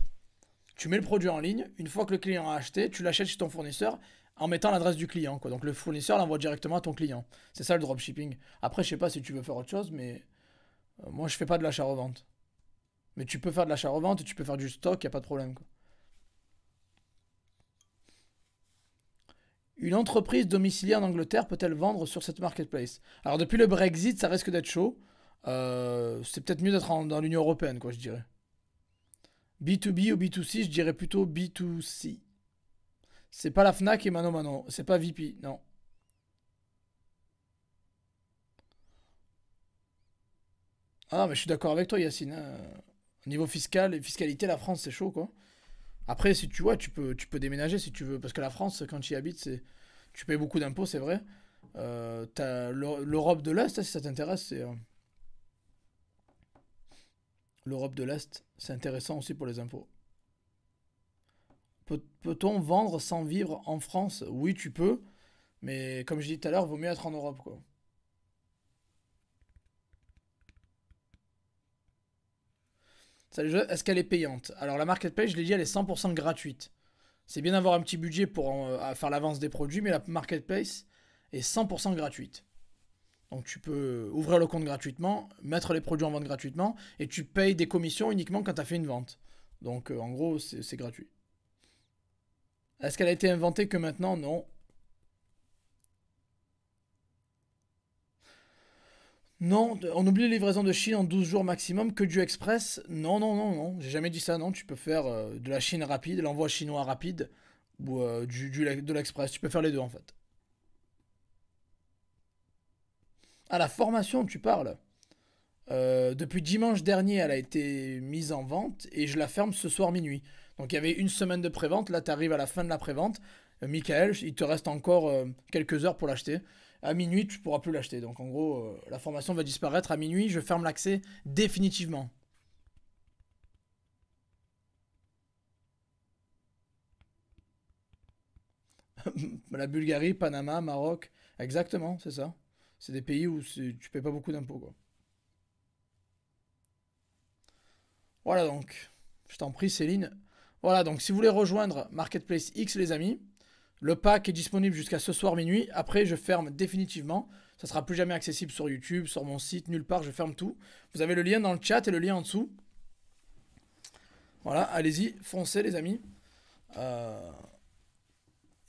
tu mets le produit en ligne. Une fois que le client a acheté, tu l'achètes chez ton fournisseur en mettant l'adresse du client. Quoi. Donc le fournisseur l'envoie directement à ton client. C'est ça le dropshipping. Après, je sais pas si tu veux faire autre chose, mais euh, moi, je fais pas de l'achat-revente. Mais tu peux faire de l'achat-revente tu peux faire du stock, il a pas de problème. Quoi. Une entreprise domiciliée en Angleterre peut-elle vendre sur cette marketplace Alors depuis le Brexit, ça risque d'être chaud. Euh, c'est peut-être mieux d'être dans l'Union Européenne, quoi, je dirais. B2B ou B2C, je dirais plutôt B2C. C'est pas la FNAC et Mano C'est pas VP, non. Ah mais je suis d'accord avec toi, Yacine. Hein. Au niveau fiscal et fiscalité, la France, c'est chaud, quoi. Après, si tu vois, tu peux, tu peux déménager si tu veux. Parce que la France, quand tu y habites, tu payes beaucoup d'impôts, c'est vrai. Euh, L'Europe de l'Est, si ça t'intéresse, c'est. Euh, L'Europe de l'Est, c'est intéressant aussi pour les impôts. Peut-on vendre sans vivre en France Oui, tu peux. Mais comme je disais tout à l'heure, vaut mieux être en Europe, quoi. est-ce qu'elle est payante Alors la marketplace, je l'ai dit, elle est 100% gratuite. C'est bien d'avoir un petit budget pour euh, faire l'avance des produits, mais la marketplace est 100% gratuite. Donc tu peux ouvrir le compte gratuitement, mettre les produits en vente gratuitement, et tu payes des commissions uniquement quand tu as fait une vente. Donc euh, en gros, c'est gratuit. Est-ce qu'elle a été inventée que maintenant Non. Non, on oublie les livraisons de Chine en 12 jours maximum, que du express. Non, non, non, non, j'ai jamais dit ça, non. Tu peux faire euh, de la Chine rapide, l'envoi chinois rapide, ou euh, du, de l'express. Tu peux faire les deux en fait. À la formation, tu parles. Euh, depuis dimanche dernier, elle a été mise en vente et je la ferme ce soir minuit. Donc il y avait une semaine de prévente. Là, tu arrives à la fin de la prévente. Michael, il te reste encore quelques heures pour l'acheter à minuit, tu pourras plus l'acheter. Donc en gros, euh, la formation va disparaître à minuit, je ferme l'accès définitivement. la Bulgarie, Panama, Maroc, exactement, c'est ça. C'est des pays où tu payes pas beaucoup d'impôts, quoi. Voilà donc. Je t'en prie, Céline. Voilà donc, si vous voulez rejoindre Marketplace X, les amis, le pack est disponible jusqu'à ce soir minuit. Après, je ferme définitivement. Ça sera plus jamais accessible sur YouTube, sur mon site, nulle part. Je ferme tout. Vous avez le lien dans le chat et le lien en dessous. Voilà, allez-y, foncez les amis.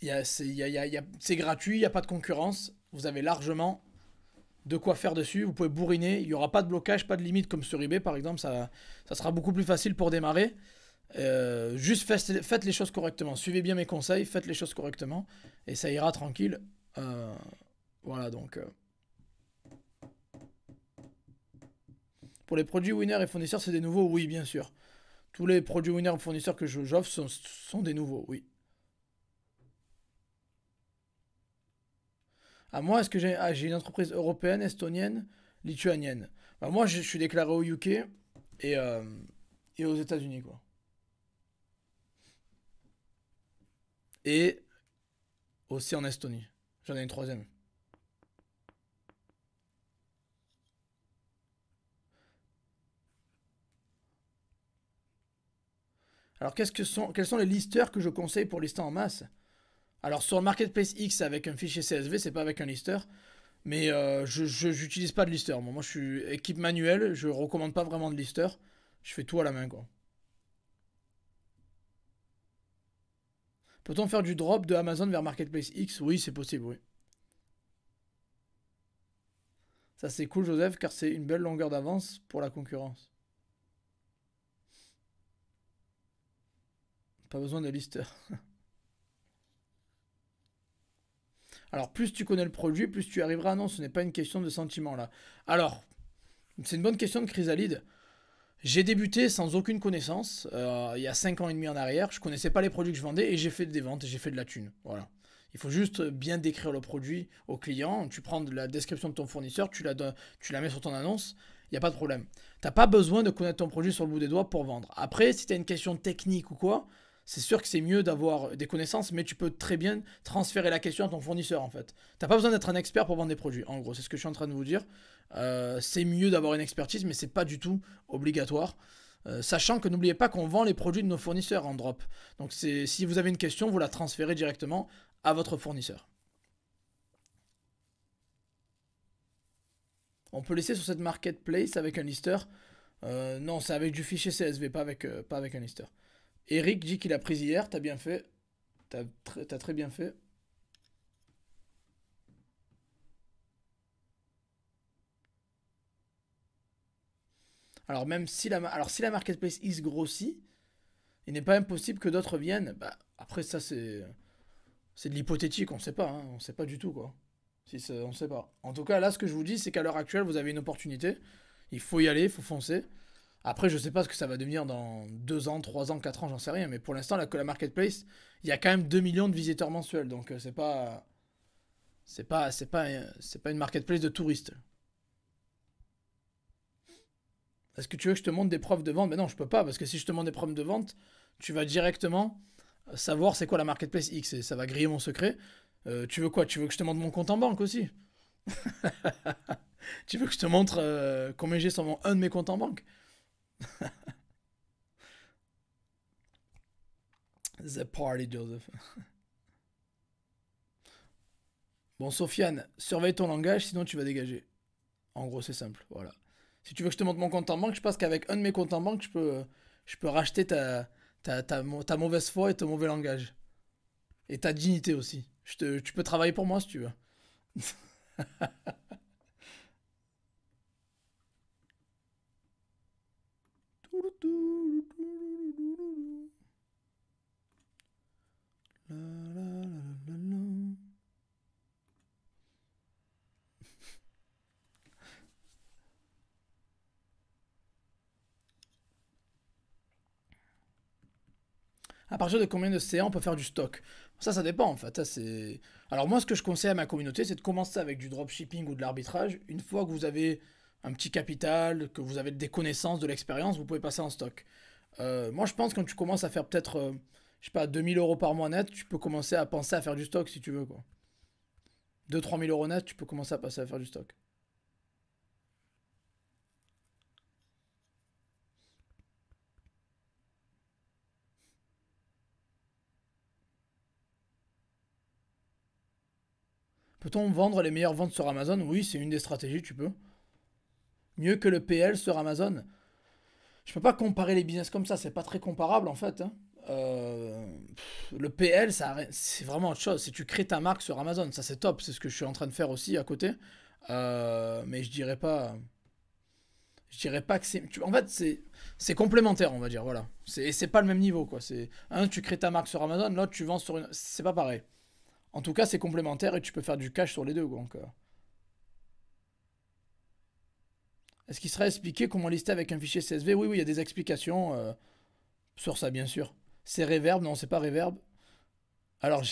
C'est gratuit, il n'y a pas de concurrence. Vous avez largement de quoi faire dessus. Vous pouvez bourriner. Il n'y aura pas de blocage, pas de limite comme sur eBay par exemple. ça sera beaucoup plus facile pour démarrer. Euh, juste faites, les choses correctement. Suivez bien mes conseils, faites les choses correctement. Et ça ira tranquille. Euh, voilà donc. Euh. Pour les produits winners et fournisseurs, c'est des nouveaux Oui, bien sûr. Tous les produits winners et fournisseurs que j'offre sont, des nouveaux, oui. ah, moi, est-ce que j'ai ah, une entreprise européenne, estonienne, lituanienne bah, Moi, je, suis déclaré au UK et, et aux États-Unis, quoi. et aussi en Estonie. J'en ai une troisième. Alors qu'est-ce que sont, quels sont les listeurs que je conseille pour lister en masse Alors sur Marketplace X avec un fichier CSV, c'est pas avec un lister. Mais euh, je n'utilise pas de lister. moi je suis équipe manuelle, je recommande pas vraiment de lister. Je fais tout à la main Peut-on faire du drop de Amazon vers Marketplace X Oui, c'est possible, oui. Ça c'est cool Joseph car c'est une belle longueur d'avance pour la concurrence. Pas besoin de lister. Alors plus tu connais le produit, plus tu arriveras. Ah non, ce n'est pas une question de sentiment là. Alors, c'est une bonne question de chrysalide. J'ai débuté sans aucune connaissance, euh, il y a 5 ans et demi en arrière, je connaissais pas les produits que je vendais et j'ai fait des ventes et j'ai fait de la thune. Voilà. Il faut juste bien décrire le produit au client, tu prends la description de ton fournisseur, tu la, tu la mets sur ton annonce, il n'y a pas de problème. Tu n'as pas besoin de connaître ton produit sur le bout des doigts pour vendre. Après, si tu as une question technique ou quoi, c'est sûr que c'est mieux d'avoir des connaissances, mais tu peux très bien transférer la question à ton fournisseur en fait. Tu n'as pas besoin d'être un expert pour vendre des produits. En gros, c'est ce que je suis en train de vous dire. Euh, c'est mieux d'avoir une expertise, mais c'est pas du tout obligatoire. Euh, sachant que n'oubliez pas qu'on vend les produits de nos fournisseurs en drop. Donc si vous avez une question, vous la transférez directement à votre fournisseur. On peut laisser sur cette marketplace avec un lister. Euh, non, c'est avec du fichier CSV, pas avec, pas avec un lister. Eric dit qu'il a pris hier, t'as bien fait. T'as très bien fait. Alors même si la, alors si la marketplace is grossit, il n'est pas impossible que d'autres viennent. Bah, après ça c'est c'est de l'hypothétique, on ne sait pas, hein. on ne sait pas du tout quoi. Si sait pas. En tout cas là ce que je vous dis c'est qu'à l'heure actuelle vous avez une opportunité, il faut y aller, il faut foncer. Après je ne sais pas ce que ça va devenir dans 2 ans, 3 ans, 4 ans, j'en sais rien, mais pour l'instant la, la marketplace, il y a quand même 2 millions de visiteurs mensuels, donc euh, c'est pas c'est pas c'est pas c'est pas une marketplace de touristes. Est-ce que tu veux que je te montre des preuves de vente Mais non, je peux pas, parce que si je te montre des preuves de vente, tu vas directement savoir c'est quoi la marketplace X et ça va griller mon secret. Euh, tu veux quoi Tu veux que je te montre mon compte en banque aussi Tu veux que je te montre euh, combien j'ai sur mon, un de mes comptes en banque The party, Joseph. bon, Sofiane, surveille ton langage, sinon tu vas dégager. En gros, c'est simple, voilà si tu veux que je te montre mon compte en banque, je pense qu'avec un de mes comptes en banque, je peux, je peux racheter ta, ta, mauvaise foi et ton mauvais langage. Et ta dignité aussi. tu peux travailler pour moi si tu veux. à partir de combien de séances on peut faire du stock Ça, ça dépend en fait. Ça, c'est... Alors moi, ce que je conseille à ma communauté, c'est de commencer avec du dropshipping ou de l'arbitrage. Une fois que vous avez un petit capital, que vous avez des connaissances, de l'expérience, vous pouvez passer en stock. Euh, moi, je pense que quand tu commences à faire peut-être, euh, je sais pas, 2000 euros par mois net, tu peux commencer à penser à faire du stock si tu veux. 2-3 000 euros net, tu peux commencer à passer à faire du stock. Peut-on vendre les meilleures ventes sur Amazon Oui, c'est une des stratégies, tu peux. Mieux que le PL sur Amazon Je peux pas comparer les business comme ça, c'est pas très comparable en fait. Hein. Euh, le PL, c'est vraiment autre chose. Si tu crées ta marque sur Amazon, ça c'est top, c'est ce que je suis en train de faire aussi à côté. Euh, mais je dirais pas. Je dirais pas que c'est. En fait, c'est complémentaire, on va dire. Voilà. c'est pas le même niveau, quoi. Un, tu crées ta marque sur Amazon, l'autre, tu vends sur une. C'est pas pareil. En tout cas, c'est complémentaire et tu peux faire du cash sur les deux. Euh. Est-ce qu'il serait expliqué comment lister avec un fichier CSV Oui, oui, il y a des explications euh, sur ça, bien sûr. C'est Reverb Non, c'est pas Reverb. Alors,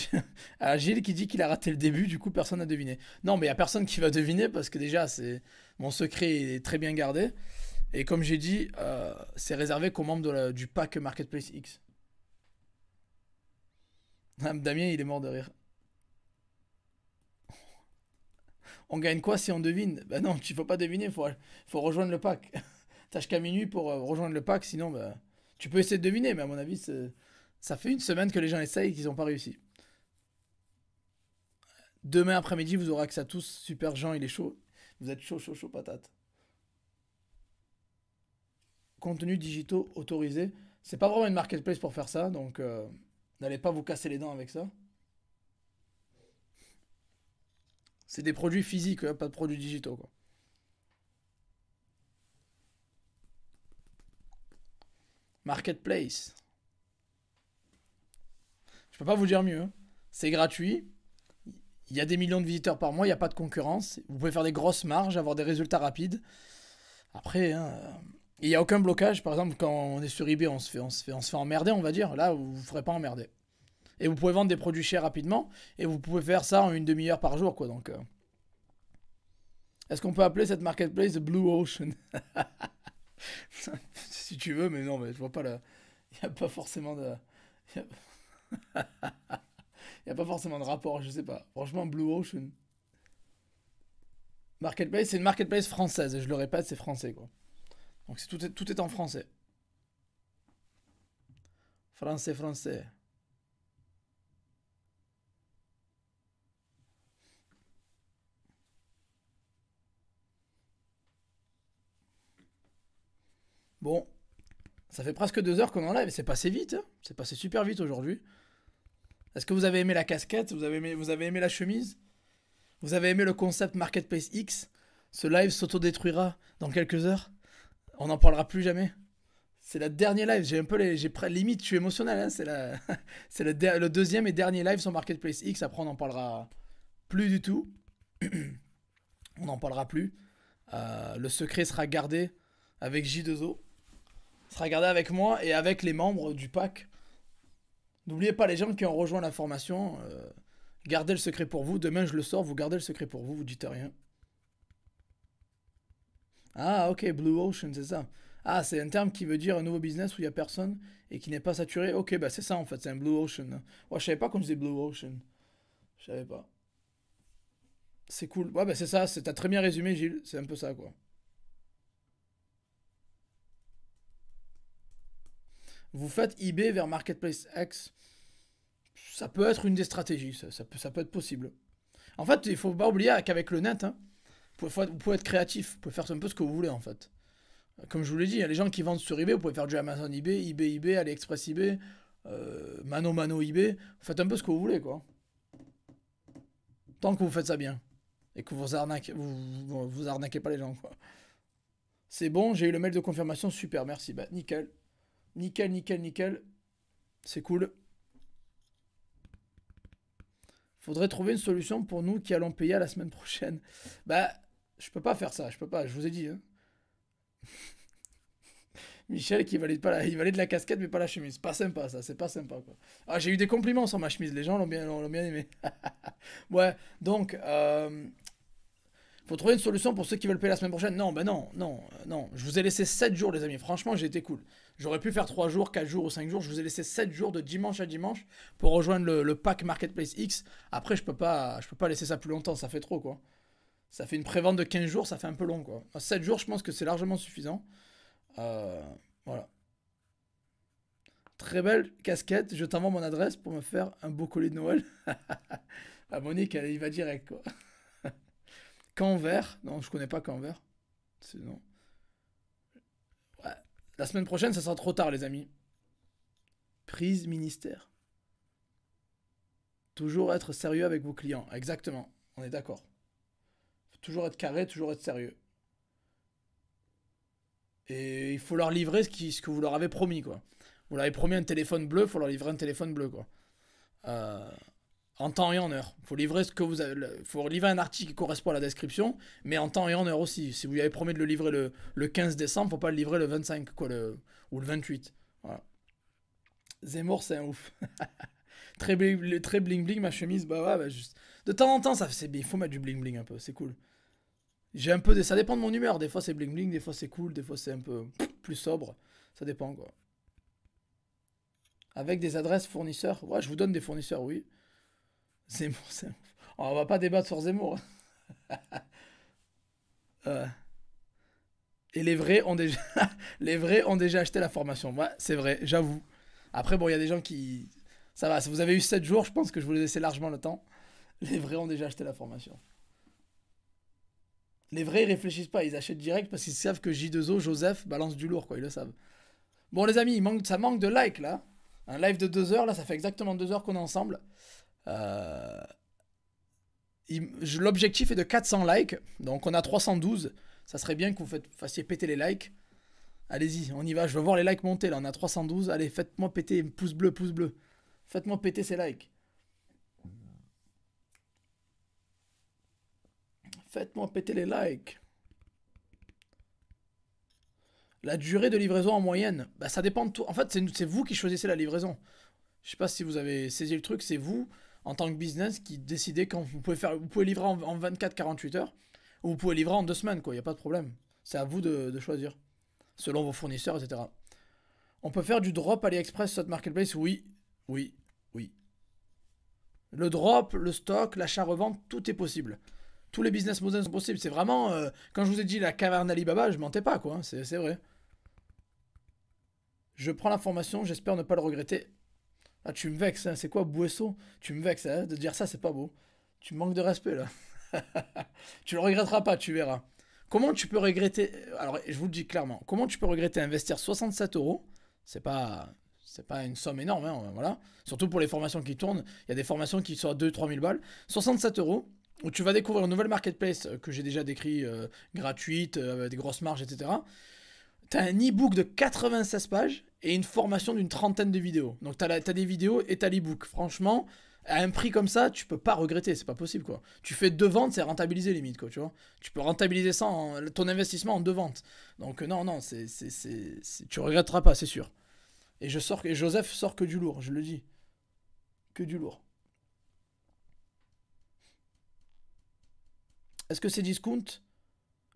Agile Gilles qui dit qu'il a raté le début, du coup, personne n'a deviné. Non, mais il n'y a personne qui va deviner parce que déjà, c'est mon secret est très bien gardé. Et comme j'ai dit, euh, c'est réservé qu'aux membres du pack Marketplace X. Damien, il est mort de rire. on gagne quoi si on devine Ben non, tu ne faut pas deviner, il faut, rejoindre le pack. Tâche qu'à minuit pour euh, rejoindre le pack, sinon ben, tu peux essayer de deviner, mais à mon avis, ça fait une semaine que les gens essayent et qu'ils n'ont pas réussi. Demain après-midi, vous aurez accès à tous. Super Jean, il est chaud. Vous êtes chaud, chaud, chaud, patate. Contenu digitaux autorisés. C'est pas vraiment une marketplace pour faire ça, donc euh, n'allez pas vous casser les dents avec ça. C'est des produits physiques, hein, pas de produits digitaux. Marketplace. Je peux pas vous dire mieux. Hein. C'est gratuit. Il y a des millions de visiteurs par mois, il n'y a pas de concurrence. Vous pouvez faire des grosses marges, avoir des résultats rapides. Après, hein, il n'y a aucun blocage. Par exemple, quand on est sur eBay, on se fait, on se fait, on se fait emmerder, on va dire. Là, vous ne vous ferez pas emmerder. Et vous pouvez vendre des produits chers rapidement. Et vous pouvez faire ça en une demi-heure par jour, quoi. Donc, euh. est-ce qu'on peut appeler cette marketplace Blue Ocean Si tu veux, mais non, mais je vois pas la. Il n'y a pas forcément de. Il a... a... pas forcément de rapport, je sais pas. Franchement, Blue Ocean. Marketplace, c'est une marketplace française. Et je le répète, c'est français, quoi. Donc, tout, est, tout est en français. Français, français. Bon, ça fait presque deux heures qu'on en live et c'est passé vite. Hein. c'est passé super vite aujourd'hui. Est-ce que vous avez aimé la casquette vous avez aimé, vous avez aimé la chemise Vous avez aimé le concept Marketplace X Ce live s'autodétruira dans quelques heures. On n'en parlera plus jamais. C'est la dernière live. J'ai un peu les, j'ai limite, je suis émotionnel. Hein. c'est la, c'est le, deuxième et dernier live sur Marketplace X. Après, on n'en parlera plus du tout. on n'en parlera plus. Euh, le secret sera gardé avec J2O sera gardé avec moi et avec les membres du pack. N'oubliez pas les gens qui ont rejoint la formation, euh, gardez le secret pour vous. Demain je le sors, vous gardez le secret pour vous, vous dites rien. Ah ok, Blue Ocean, c'est ça. Ah, c'est un terme qui veut dire un nouveau business où il n'y a personne et qui n'est pas saturé. Ok, bah c'est ça en fait, c'est un Blue Ocean. Hein. Ouais, je savais pas qu'on disait Blue Ocean. Je savais pas. C'est cool. Ouais, bah c'est ça, t'as très bien résumé, Gilles. C'est un peu ça, quoi. vous faites eBay vers Marketplace X. Ça peut être une des stratégies, ça, peut, être possible. En fait, il faut pas oublier qu'avec le net, hein, vous, pouvez, vous, pouvez, être créatif, vous pouvez faire un peu ce que vous voulez en fait. Comme je vous l'ai dit, il y a les gens qui vendent sur eBay, vous pouvez faire du Amazon eBay, eBay eBay, AliExpress eBay, euh, Mano Mano eBay, faites un peu ce que vous voulez quoi. Tant que vous faites ça bien et que vous arnaquez, vous, vous, arnaquez pas les gens quoi. C'est bon, j'ai eu le mail de confirmation, super, merci, bah, nickel. Nickel, nickel, nickel. C'est cool. Faudrait trouver une solution pour nous qui allons payer à la semaine prochaine. Bah, je peux pas faire ça, je peux pas, je vous ai dit. Hein. Michel qui valide pas la, la casquette mais pas la chemise. Pas sympa ça, c'est pas sympa quoi. Ah, j'ai eu des compliments sur ma chemise, les gens l'ont bien, bien aimé. ouais, donc euh, faut trouver une solution pour ceux qui veulent payer la semaine prochaine. Non, ben non, non, euh, non. Je vous ai laissé 7 jours les amis. Franchement, j'ai été cool. J'aurais pu faire 3 jours, 4 jours ou 5 jours. Je vous ai laissé 7 jours de dimanche à dimanche pour rejoindre le, pack Marketplace X. Après, je peux pas, je peux pas laisser ça plus longtemps, ça fait trop quoi. Ça fait une prévente de 15 jours, ça fait un peu long quoi. 7 jours, je pense que c'est largement suffisant. Euh, voilà. Très belle casquette, je t'envoie mon adresse pour me faire un beau colis de Noël. à ah, Monique, elle y va direct quoi. Canvert, non, je connais pas Canvert. C'est non. La semaine prochaine, ça sera trop tard, les amis. Prise ministère. Toujours être sérieux avec vos clients. Exactement. On est d'accord. Toujours être carré, toujours être sérieux. Et il faut leur livrer ce, ce que vous leur avez promis, quoi. Vous leur avez promis un téléphone bleu, il faut leur livrer un téléphone bleu, quoi. Euh en temps et en heure. Faut livrer ce que vous faut livrer un article qui correspond à la description, mais en temps et en heure aussi. Si vous lui avez promis de le livrer le, 15 décembre, faut pas le livrer le 25 quoi, le, ou le 28. Zemmour, c'est un ouf. très, bling, très bling bling ma chemise, bah ouais, bah juste. De temps en temps, ça Il faut mettre du bling bling un peu, c'est cool. J'ai un peu des, ça dépend de mon humeur. Des fois c'est bling bling, des fois c'est cool, des fois c'est un peu plus sobre. Ça dépend quoi. Avec des adresses fournisseurs. Ouais, je vous donne des fournisseurs, oui. Zemmour, oh, On va pas débattre sur Zemmour. Hein. Euh. Et les vrais ont déjà, les vrais ont déjà acheté la formation. Ouais, c'est vrai, j'avoue. Après, bon, il y a des gens qui. Ça va, si vous avez eu 7 jours, je pense que je vous laisser largement le temps. Les vrais ont déjà acheté la formation. Les vrais, ils réfléchissent pas, ils achètent direct parce qu'ils savent que J2O, Joseph, balance du lourd, quoi, ils le savent. Bon, les amis, il manque, ça manque de likes là. Un live de 2 heures, là, ça fait exactement 2 heures qu'on est ensemble. Euh, l'objectif est de 400 likes, donc on a 312. Ça serait bien que vous fassiez péter les likes. Allez-y, on y va. Je veux voir les likes monter. Là, on a 312. Allez, faites-moi péter. Pouce bleu, pouce bleu. Faites-moi péter ces likes. Faites-moi péter les likes. La durée de livraison en moyenne, bah, ça dépend de tout. En fait, c'est vous qui choisissez la livraison. Je sais pas si vous avez saisi le truc, c'est vous en tant que business qui décidait quand vous pouvez faire, vous pouvez livrer en, 24-48 heures ou vous pouvez livrer en deux semaines, quoi. Il n'y a pas de problème. C'est à vous de, choisir selon vos fournisseurs, etc. On peut faire du drop AliExpress sur marketplace Oui, oui, oui. Le drop, le stock, l'achat-revente, tout est possible. Tous les business models sont possibles. C'est vraiment, euh, quand je vous ai dit la caverne Alibaba, je mentais pas, quoi. Hein, c'est vrai. Je prends l'information, j'espère ne pas le regretter. Ah, tu me vexes, hein, c'est quoi Bouesso Tu me vexes, hein, de dire ça, c'est pas beau. Tu manques de respect, là. tu le regretteras pas, tu verras. Comment tu peux regretter. Euh, alors, je vous le dis clairement, comment tu peux regretter investir 67 euros C'est pas. C'est pas une somme énorme, hein, voilà. Surtout pour les formations qui tournent. Il y a des formations qui sont à 2-3 000 balles. 67 euros, où tu vas découvrir une nouvelle marketplace euh, que j'ai déjà décrit, euh, gratuite, avec des grosses marges, etc. T'as un e-book de 96 pages et une formation d'une trentaine de vidéos. Donc t'as, des vidéos et t'as l'e-book. Franchement, à un prix comme ça, tu peux pas regretter, c'est pas possible quoi. Tu fais deux ventes, c'est rentabiliser limite quoi, tu vois. Tu peux rentabiliser ça, en, ton investissement en deux ventes. Donc euh, non, non, c'est, c'est, c'est, tu regretteras pas, c'est sûr. Et je sors, et Joseph sort que du lourd, je le dis. Que du lourd. Est-ce que c'est discount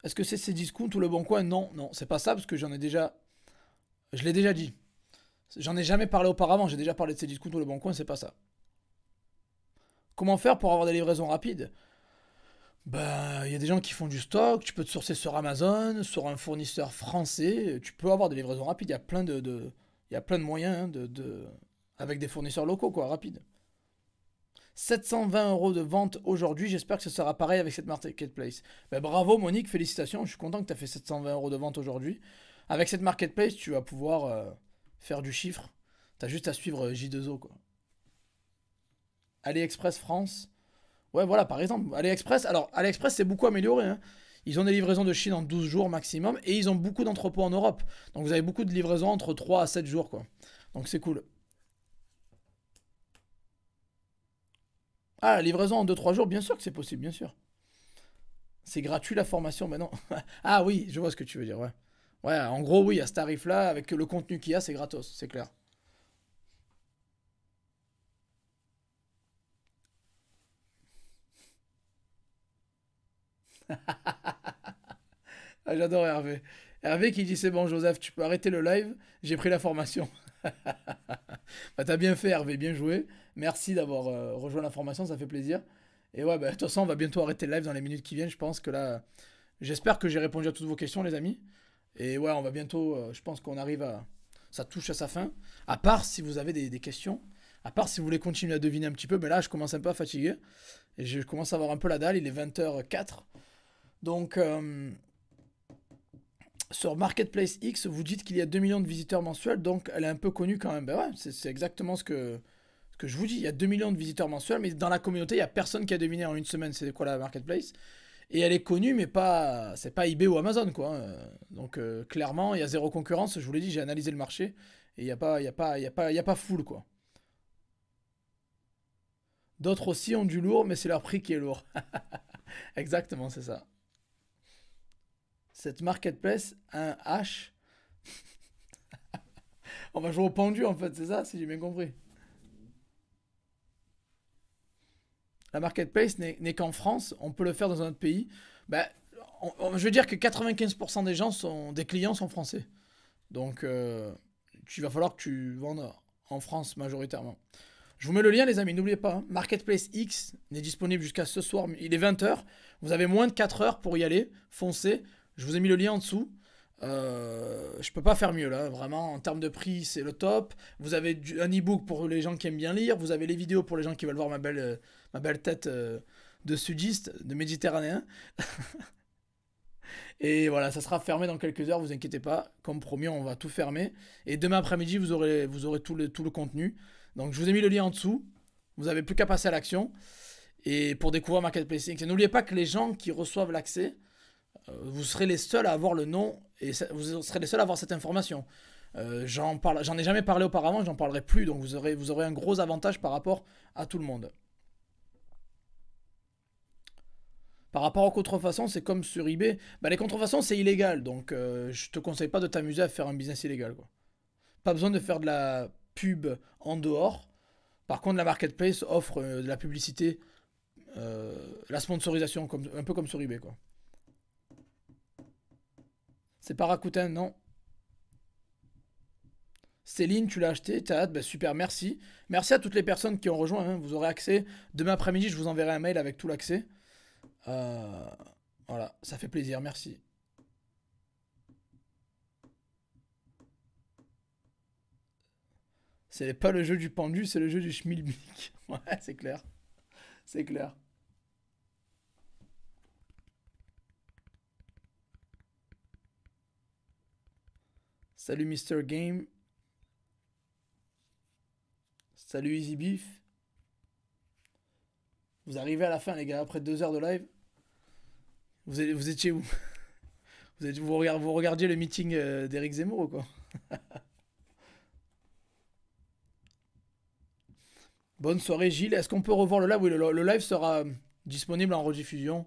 est-ce que c'est ces discounts ou le Bon Coin Non, non, c'est pas ça parce que j'en ai déjà. Je l'ai déjà dit. J'en ai jamais parlé auparavant, j'ai déjà parlé de ces discounts ou le Bon Coin, c'est pas ça. Comment faire pour avoir des livraisons rapides Ben, il y a des gens qui font du stock, tu peux te sourcer sur Amazon, sur un fournisseur français, tu peux avoir des livraisons rapides, il y a plein de, il y a plein de moyens hein, de, de, avec des fournisseurs locaux, quoi, rapides. 720 euros de vente aujourd'hui. J'espère que ce sera pareil avec cette marketplace. Ben, bravo Monique, félicitations. Je suis content que tu as fait 720 euros de vente aujourd'hui. Avec cette marketplace, tu vas pouvoir euh, faire du chiffre. Tu as juste à suivre euh, J2O. Quoi. AliExpress France. Ouais, voilà, par exemple. AliExpress, alors AliExpress c'est beaucoup amélioré. Hein. Ils ont des livraisons de Chine en 12 jours maximum et ils ont beaucoup d'entrepôts en Europe. Donc vous avez beaucoup de livraisons entre 3 à 7 jours. quoi. Donc c'est cool. Ah, livraison en 2-3 jours, bien sûr que c'est possible, bien sûr. C'est gratuit la formation maintenant. ah oui, je vois ce que tu veux dire, ouais. Ouais, en gros, oui, à ce tarif-là, avec le contenu qu'il y a, c'est gratos, c'est clair. Ah, j'adore Hervé. Hervé qui dit c'est bon Joseph, tu peux arrêter le live, j'ai pris la formation. bah, T'as bien fait Hervé, bien joué. Merci d'avoir euh, rejoint l'information, ça fait plaisir. Et ouais, bah, de toute façon, on va bientôt arrêter le live dans les minutes qui viennent. Je pense que là, j'espère que j'ai répondu à toutes vos questions, les amis. Et ouais, on va bientôt, euh, je pense qu'on arrive à. Ça touche à sa fin. À part si vous avez des, questions, à part si vous voulez continuer à deviner un petit peu, mais bah là, je commence un peu à fatiguer. Et je commence à avoir un peu la dalle. Il est 20h04. Donc. Euh, sur Marketplace X, vous dites qu'il y a 2 millions de visiteurs mensuels, donc elle est un peu connue quand même. Ben ouais, c'est exactement ce que, que je vous dis, il y a 2 millions de visiteurs mensuels, mais dans la communauté, il n'y a personne qui a deviné en une semaine c'est quoi la marketplace. Et elle est connue, mais pas, c'est pas eBay ou Amazon, quoi. Hein. Donc euh, clairement, il y a zéro concurrence. Je vous l'ai dit, j'ai analysé le marché et il n'y a pas, il a pas, il a pas full, quoi. D'autres aussi ont du lourd, mais c'est leur prix qui est lourd. Exactement, c'est ça. Cette marketplace un H. On va jouer au pendu en fait, c'est ça, si j'ai bien compris. la marketplace n'est qu'en France, on peut le faire dans un autre pays. Ben, je veux dire que 95% des gens sont, des clients sont français. Donc, tu euh, vas va falloir que tu vendes en France majoritairement. Je vous mets le lien, les amis, n'oubliez pas. Hein. marketplace X n'est disponible jusqu'à ce soir. Il est 20h. Vous avez moins de 4 heures pour y aller. Foncez. Je vous ai mis le lien en dessous je euh, je peux pas faire mieux là, vraiment. En termes de prix, c'est le top. Vous avez un e-book pour les gens qui aiment bien lire. Vous avez les vidéos pour les gens qui veulent voir ma belle, euh, ma belle tête euh, de sudiste, de méditerranéen. Et voilà, ça sera fermé dans quelques heures, vous inquiétez pas. Comme promis, on va tout fermer. Et demain après-midi, vous aurez, vous aurez tout, le, tout le contenu. Donc je vous ai mis le lien en dessous. Vous n'avez plus qu'à passer à l'action. Et pour découvrir Marketplace Et n'oubliez pas que les gens qui reçoivent l'accès, vous serez les seuls à avoir le nom et vous serez les seuls à avoir cette information. Euh, j'en parle, j'en ai jamais parlé auparavant, j'en parlerai plus, donc vous aurez, vous aurez un gros avantage par rapport à tout le monde. Par rapport aux contrefaçons, c'est comme sur eBay. Bah, les contrefaçons, c'est illégal, donc je euh, je te conseille pas de t'amuser à faire un business illégal. Quoi. Pas besoin de faire de la pub en dehors. Par contre, la marketplace offre euh, de la publicité, la sponsorisation, comme, un peu comme sur eBay. Quoi. C'est pas Rakuten, non. Céline, tu l'as acheté, t'as hâte, bah super, merci. Merci à toutes les personnes qui ont rejoint, hein. vous aurez accès. Demain après-midi, je vous enverrai un mail avec tout l'accès. Euh, voilà, ça fait plaisir, merci. C'est pas le jeu du pendu, c'est le jeu du schmilblick. ouais, c'est clair. C'est clair. Salut Mr. Game. Salut Easy Beef. Vous arrivez à la fin, les gars, après deux heures de live. Vous, étiez où vous, vous, regardiez le meeting euh, d'Eric Zemmour ou quoi Bonne soirée, Gilles. Est-ce qu'on peut revoir le live Oui, le, live sera euh, disponible en rediffusion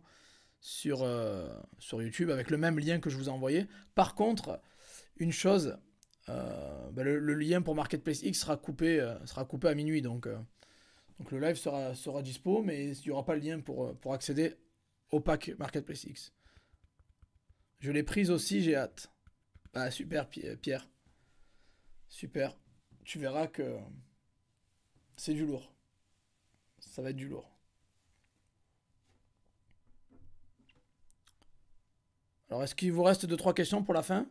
sur, euh, sur YouTube avec le même lien que je vous ai envoyé. Par contre, une chose, euh, bah, le, lien pour Marketplace X sera coupé, euh, sera coupé à minuit. Donc, euh, donc le live sera, sera dispo, mais il n'y aura pas le lien pour, pour accéder au pack Marketplace X. Je l'ai prise aussi, j'ai hâte. Bah super Pierre. Super. Tu verras que c'est du lourd. Ça va être du lourd. Alors est-ce qu'il vous reste 2-3 questions pour la fin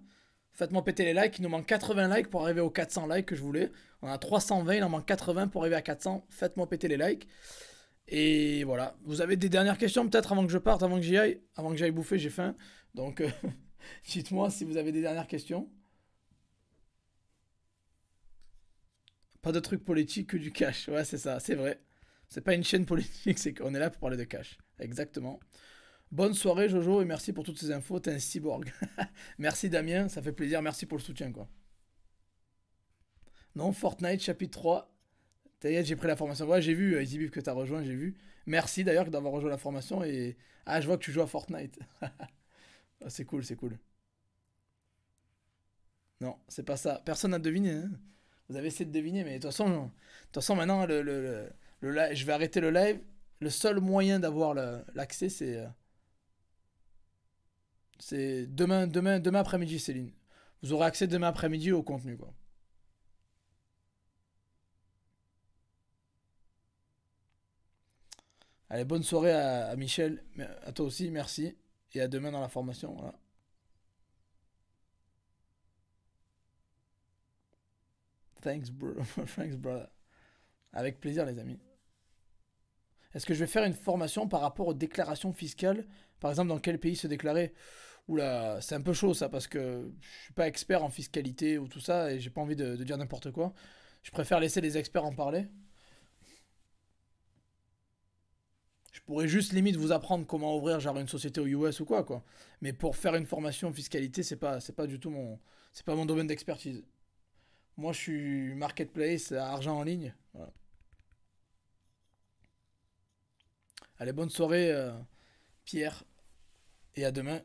Faites-moi péter les likes. Il nous manque 80 likes pour arriver aux 400 likes que je voulais. On a 320, il en manque 80 pour arriver à 400. Faites-moi péter les likes. Et voilà. Vous avez des dernières questions peut-être avant que je parte, avant que j'y aille Avant que j'aille bouffer, j'ai faim. Donc, euh, dites-moi si vous avez des dernières questions. Pas de trucs politiques que du cash. Ouais, c'est ça, c'est vrai. C'est pas une chaîne politique, c'est qu'on est là pour parler de cash. Exactement. Bonne soirée Jojo et merci pour toutes ces infos, t'es un cyborg. merci Damien, ça fait plaisir, merci pour le soutien quoi. Non, Fortnite chapitre 3. T'inquiète, j'ai pris la formation. Ouais, j'ai vu, Izibif, euh, que t'as rejoint, j'ai vu. Merci d'ailleurs d'avoir rejoint la formation et. Ah, je vois que tu joues à Fortnite. Ah, c'est cool, c'est cool. Non, c'est pas ça. Personne n'a deviné. Hein. Vous avez essayé de deviner, mais de toute façon, de toute façon maintenant, le, je vais arrêter le live. Le seul moyen d'avoir l'accès, c'est. Euh, c'est demain, demain, demain après-midi, Céline. Vous aurez accès demain après-midi au contenu, quoi. Allez, bonne soirée à, Michel, à toi aussi, merci. Et à demain dans la formation, voilà. Thanks, bro. Thanks, brother. Avec plaisir, les amis. Est-ce que je vais faire une formation par rapport aux déclarations fiscales Par exemple, dans quel pays se déclarer Oula, c'est un peu chaud ça parce que je suis pas expert en fiscalité ou tout ça et j'ai pas envie de, dire n'importe quoi. Je préfère laisser les experts en parler. Je pourrais juste limite vous apprendre comment ouvrir genre une société au US ou quoi quoi. Mais pour faire une formation en fiscalité, c'est pas pas du tout mon c'est pas mon domaine d'expertise. Moi, je suis marketplace, argent en ligne. Allez, bonne soirée euh, Pierre et à demain.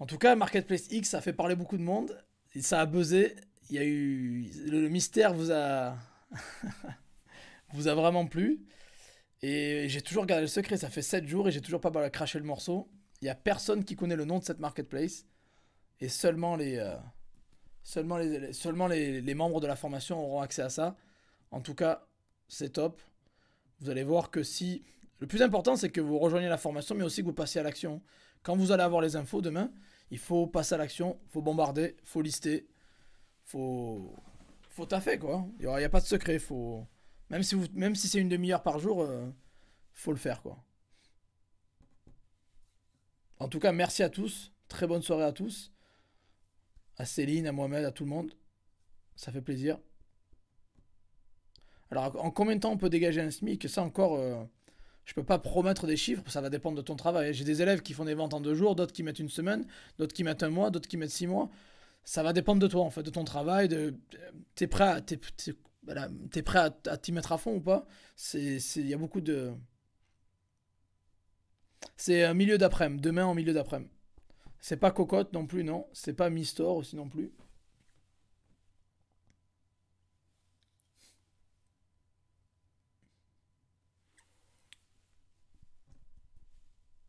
En tout cas, Marketplace X, ça a fait parler beaucoup de monde. ça a buzzé. Il y a eu. Le, mystère vous a. vous a vraiment plu. Et j'ai toujours gardé le secret. Ça fait 7 jours et j'ai toujours pas à cracher le morceau. Il y a personne qui connaît le nom de cette marketplace. Et seulement les. Euh, seulement les, seulement les, membres de la formation auront accès à ça. En tout cas, c'est top. Vous allez voir que si. Le plus important, c'est que vous rejoignez la formation, mais aussi que vous passez à l'action. Quand vous allez avoir les infos demain, il faut passer à l'action, il faut bombarder, faut lister, faut faut taffer quoi. Il n'y a, pas de secret, faut même si si c'est une demi-heure par jour, il euh, faut le faire quoi. En tout cas, merci à tous, très bonne soirée à tous. À Céline, à Mohamed, à tout le monde. Ça fait plaisir. Alors en combien de temps on peut dégager un SMIC Ça encore euh, je peux pas promettre des chiffres, ça va dépendre de ton travail. J'ai des élèves qui font des ventes en deux jours, d'autres qui mettent une semaine, d'autres qui mettent un mois, d'autres qui mettent six mois. Ça va dépendre de toi, en fait, de ton travail. De... es prêt, à, à, t'y mettre à fond ou pas C'est, il y a beaucoup de. C'est un milieu d'après-midi, demain en milieu d'après-midi. C'est pas cocotte non plus, non. C'est pas mi-store aussi non plus.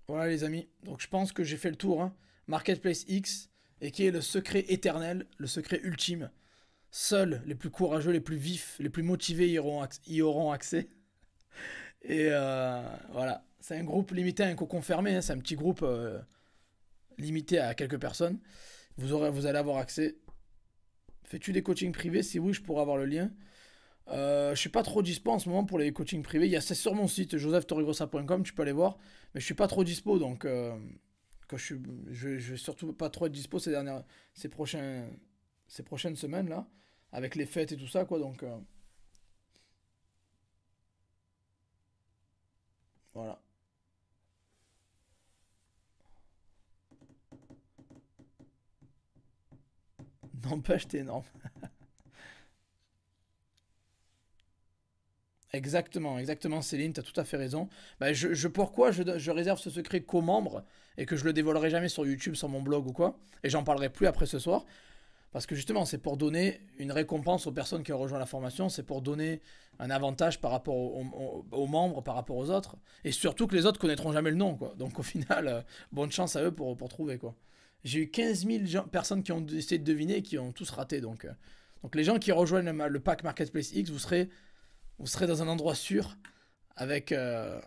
Voilà les amis, donc je pense que j'ai fait le tour. Hein. Marketplace X, et qui est le secret éternel, le secret ultime. Seuls les plus courageux, les plus vifs, les plus motivés y auront, accès. Et euh, voilà, c'est un groupe limité à un cocon fermé, hein. c'est un petit groupe euh, limité à quelques personnes. Vous, aurez, vous allez avoir accès. Fais-tu des coachings privés Si oui, je pourrais avoir le lien. Euh, je suis pas trop dispo en ce moment pour les coachings privés. Il y a c'est sur mon site josephtorigrosa.com, tu peux aller voir. Mais je suis pas trop dispo donc euh, je, vais surtout pas trop être dispo ces dernières, ces prochaines semaines là, avec les fêtes et tout ça quoi. Donc euh. voilà. N'empêche, t'es énorme. Exactement, exactement Céline, tu as tout à fait raison. Bah, je, pourquoi je, réserve ce secret qu'aux membres et que je le dévoilerai jamais sur YouTube, sur mon blog ou quoi, et j'en parlerai plus après ce soir Parce que justement, c'est pour donner une récompense aux personnes qui ont rejoint la formation, c'est pour donner un avantage par rapport aux, membres, par rapport aux autres, et surtout que les autres connaîtront jamais le nom. Quoi. Donc au final, euh, bonne chance à eux pour, pour trouver. quoi. J'ai eu 15 000 personnes qui ont essayé de deviner et qui ont tous raté. Donc, euh. donc les gens qui rejoignent le pack Marketplace X, vous serez vous serez dans un endroit sûr avec, euh,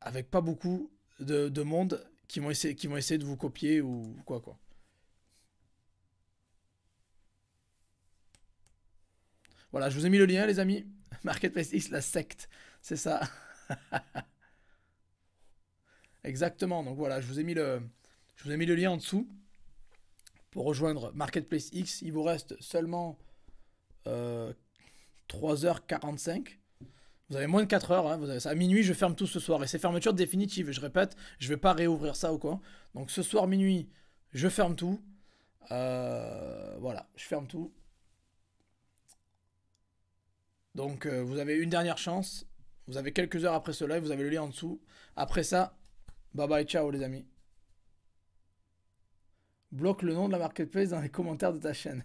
avec pas beaucoup de, monde qui vont, essayer, qui vont essayer de vous copier ou quoi quoi. Voilà, je vous ai mis le lien les amis. Marketplace X, la secte, c'est ça. Exactement, donc voilà, je vous ai mis le, je vous ai mis le lien en dessous pour rejoindre Marketplace X. Il vous reste seulement 3h45. Euh, vous avez moins de 4 heures, hein, vous avez ça. À minuit, je ferme tout ce soir. Et c'est fermeture définitive, je répète, je vais pas réouvrir ça ou quoi. Donc ce soir, minuit, je ferme tout. Euh, voilà, je ferme tout. Donc euh, vous avez une dernière chance. Vous avez quelques heures après cela et vous avez le lien en dessous. Après ça, bye bye, ciao les amis. Bloque le nom de la marketplace dans les commentaires de ta chaîne.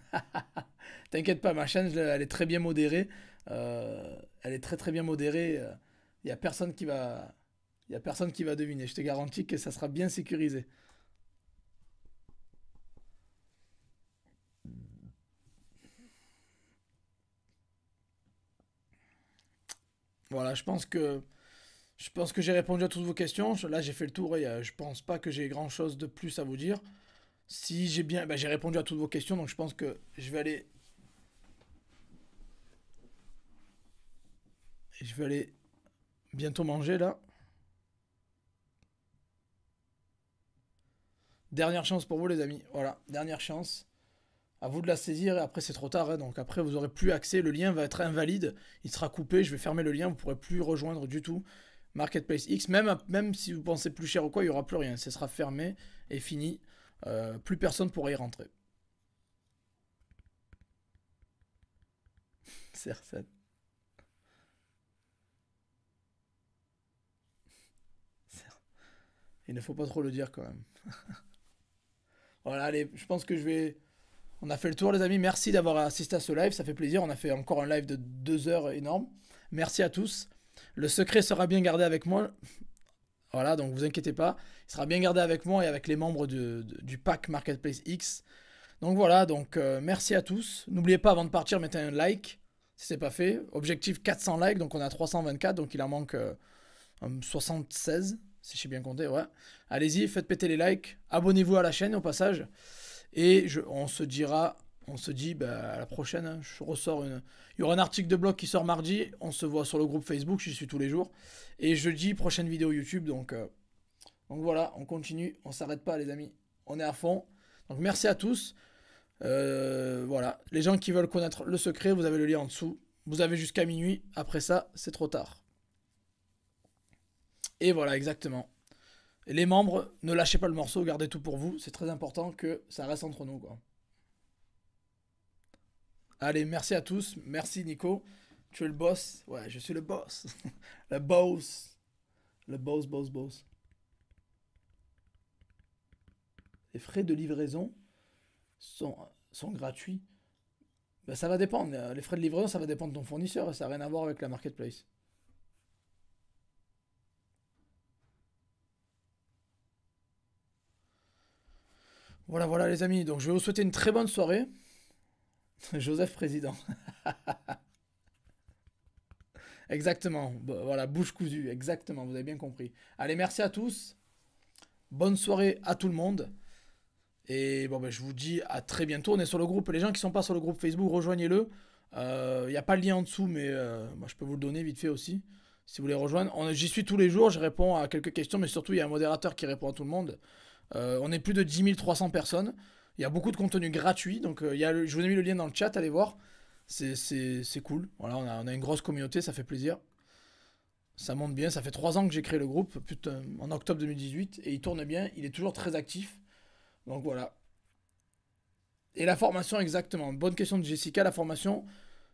T'inquiète pas, ma chaîne, elle est très bien modérée. Euh, elle est très très bien modérée. Il euh, y a personne qui va, personne qui va deviner. Je te garantis que ça sera bien sécurisé. Voilà, je pense que je pense que j'ai répondu à toutes vos questions. Là, j'ai fait le tour et euh, je pense pas que j'ai grand chose de plus à vous dire. Si j'ai bien, bah, j'ai répondu à toutes vos questions, donc je pense que je vais aller je vais aller bientôt manger là. Dernière chance pour vous les amis. Voilà, dernière chance. À vous de la saisir et après c'est trop tard. Hein. donc après vous aurez plus accès. Le lien va être invalide. Il sera coupé. Je vais fermer le lien. Vous pourrez plus rejoindre du tout Marketplace X. Même, même si vous pensez plus cher ou quoi, il n'y aura plus rien. Ce sera fermé et fini. Euh, plus personne pourra y rentrer. ça. Il ne faut pas trop le dire quand même. voilà, allez, je pense que je vais. On a fait le tour, les amis. Merci d'avoir assisté à ce live. Ça fait plaisir. On a fait encore un live de deux heures énorme. Merci à tous. Le secret sera bien gardé avec moi. Voilà, donc vous inquiétez pas. Il sera bien gardé avec moi et avec les membres du pack Marketplace X. Donc voilà, donc euh, merci à tous. N'oubliez pas avant de partir, mettez un like si c'est pas fait. Objectif 400 likes, donc on a 324, donc il en manque 76. Euh, si j'ai bien compté, ouais. Allez-y, faites péter les likes, abonnez-vous à la chaîne au passage. Et on se dira, on se dit bah, à la prochaine. Hein. Je ressors une. Il y aura un article de blog qui sort mardi. On se voit sur le groupe Facebook, j'y suis tous les jours. Et jeudi, prochaine vidéo YouTube. Donc, euh, donc voilà, on continue. On s'arrête pas, les amis. On est à fond. Donc merci à tous. Euh, voilà, les gens qui veulent connaître le secret, vous avez le lien en dessous. Vous avez jusqu'à minuit. Après ça, c'est trop tard. Et voilà, exactement. Les membres, ne lâchez pas le morceau, gardez tout pour vous. C'est très important que ça reste entre nous. Allez, merci à tous. Merci Nico. Tu es le boss. Ouais, je suis le boss. le boss. Le boss, boss, boss. Les frais de livraison sont, sont gratuits. Ben, ça va dépendre. Les frais de livraison, ça va dépendre de ton fournisseur. Ça n'a rien à voir avec la marketplace. Voilà, voilà les amis, donc je vais vous souhaiter une très bonne soirée. Joseph Président. exactement, voilà, bouche cousue, exactement, vous avez bien compris. Allez, merci à tous. Bonne soirée à tout le monde. Et bon, ben, je vous dis à très bientôt. On est sur le groupe. Les gens qui sont pas sur le groupe Facebook, rejoignez-le. Il euh, n'y a pas le lien en dessous, mais euh, moi, je peux vous le donner vite fait aussi. Si vous voulez rejoindre, j'y suis tous les jours, je réponds à quelques questions, mais surtout il y a un modérateur qui répond à tout le monde. Euh, on est plus de 10 300 personnes. Il y a beaucoup de contenu gratuit. Donc, euh, il y je vous ai mis le lien dans le chat, allez voir. C'est cool. Voilà, on a, une grosse communauté, ça fait plaisir. Ça monte bien. Ça fait trois ans que j'ai créé le groupe, en octobre 2018. Et il tourne bien. Il est toujours très actif. Donc, voilà. Et la formation, exactement. Bonne question de Jessica. La formation,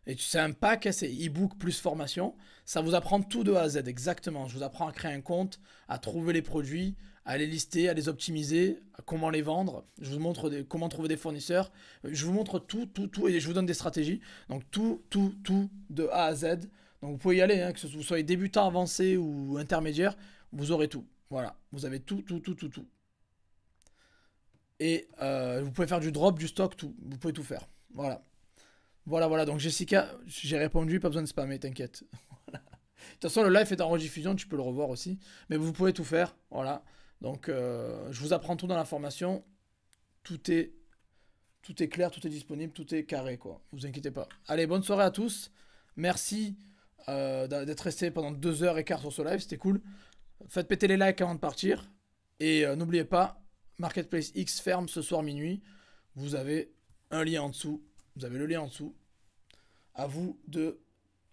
et c'est un pack, c'est e-book plus formation. Ça vous apprend tout de A à Z, exactement. Je vous apprends à créer un compte, à trouver les produits, à les lister, à les optimiser, à comment les vendre. Je vous montre comment trouver des fournisseurs. Je vous montre tout, tout, tout, et je vous donne des stratégies. Donc tout, tout, tout de A à Z. Donc vous pouvez y aller, hein, que vous soyez débutant, avancé ou intermédiaire, vous aurez tout. Voilà, vous avez tout, tout, tout, tout, tout. Et euh, vous pouvez faire du drop, du stock, tout. Vous pouvez tout faire. Voilà. Voilà, voilà. Donc, Jessica, j'ai répondu, pas besoin de spammer, t'inquiète. de toute façon, le live est en rediffusion, tu peux le revoir aussi. Mais vous pouvez tout faire. Voilà. Donc, euh, je vous apprends tout dans la formation. Tout est, tout est clair, tout est disponible, tout est carré, quoi. Vous inquiétez pas. Allez, bonne soirée à tous. Merci euh, d'être resté pendant deux heures et quart sur ce live. C'était cool. Faites péter les likes avant de partir. Et euh, n'oubliez pas, Marketplace X ferme ce soir minuit. Vous avez un lien en dessous vous avez le lien en dessous. À vous de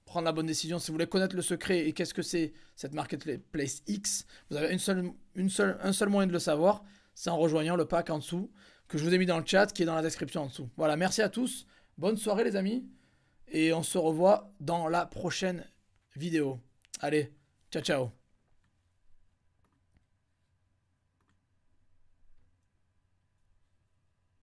prendre la bonne décision. Si vous voulez connaître le secret et qu'est-ce que c'est cette marketplace X, vous avez une seule, une seule, un seul moyen de le savoir, c'est en rejoignant le pack en dessous que je vous ai mis dans le chat qui est dans la description en dessous. Voilà, merci à tous. Bonne soirée les amis. Et on se revoit dans la prochaine vidéo. Allez, ciao ciao.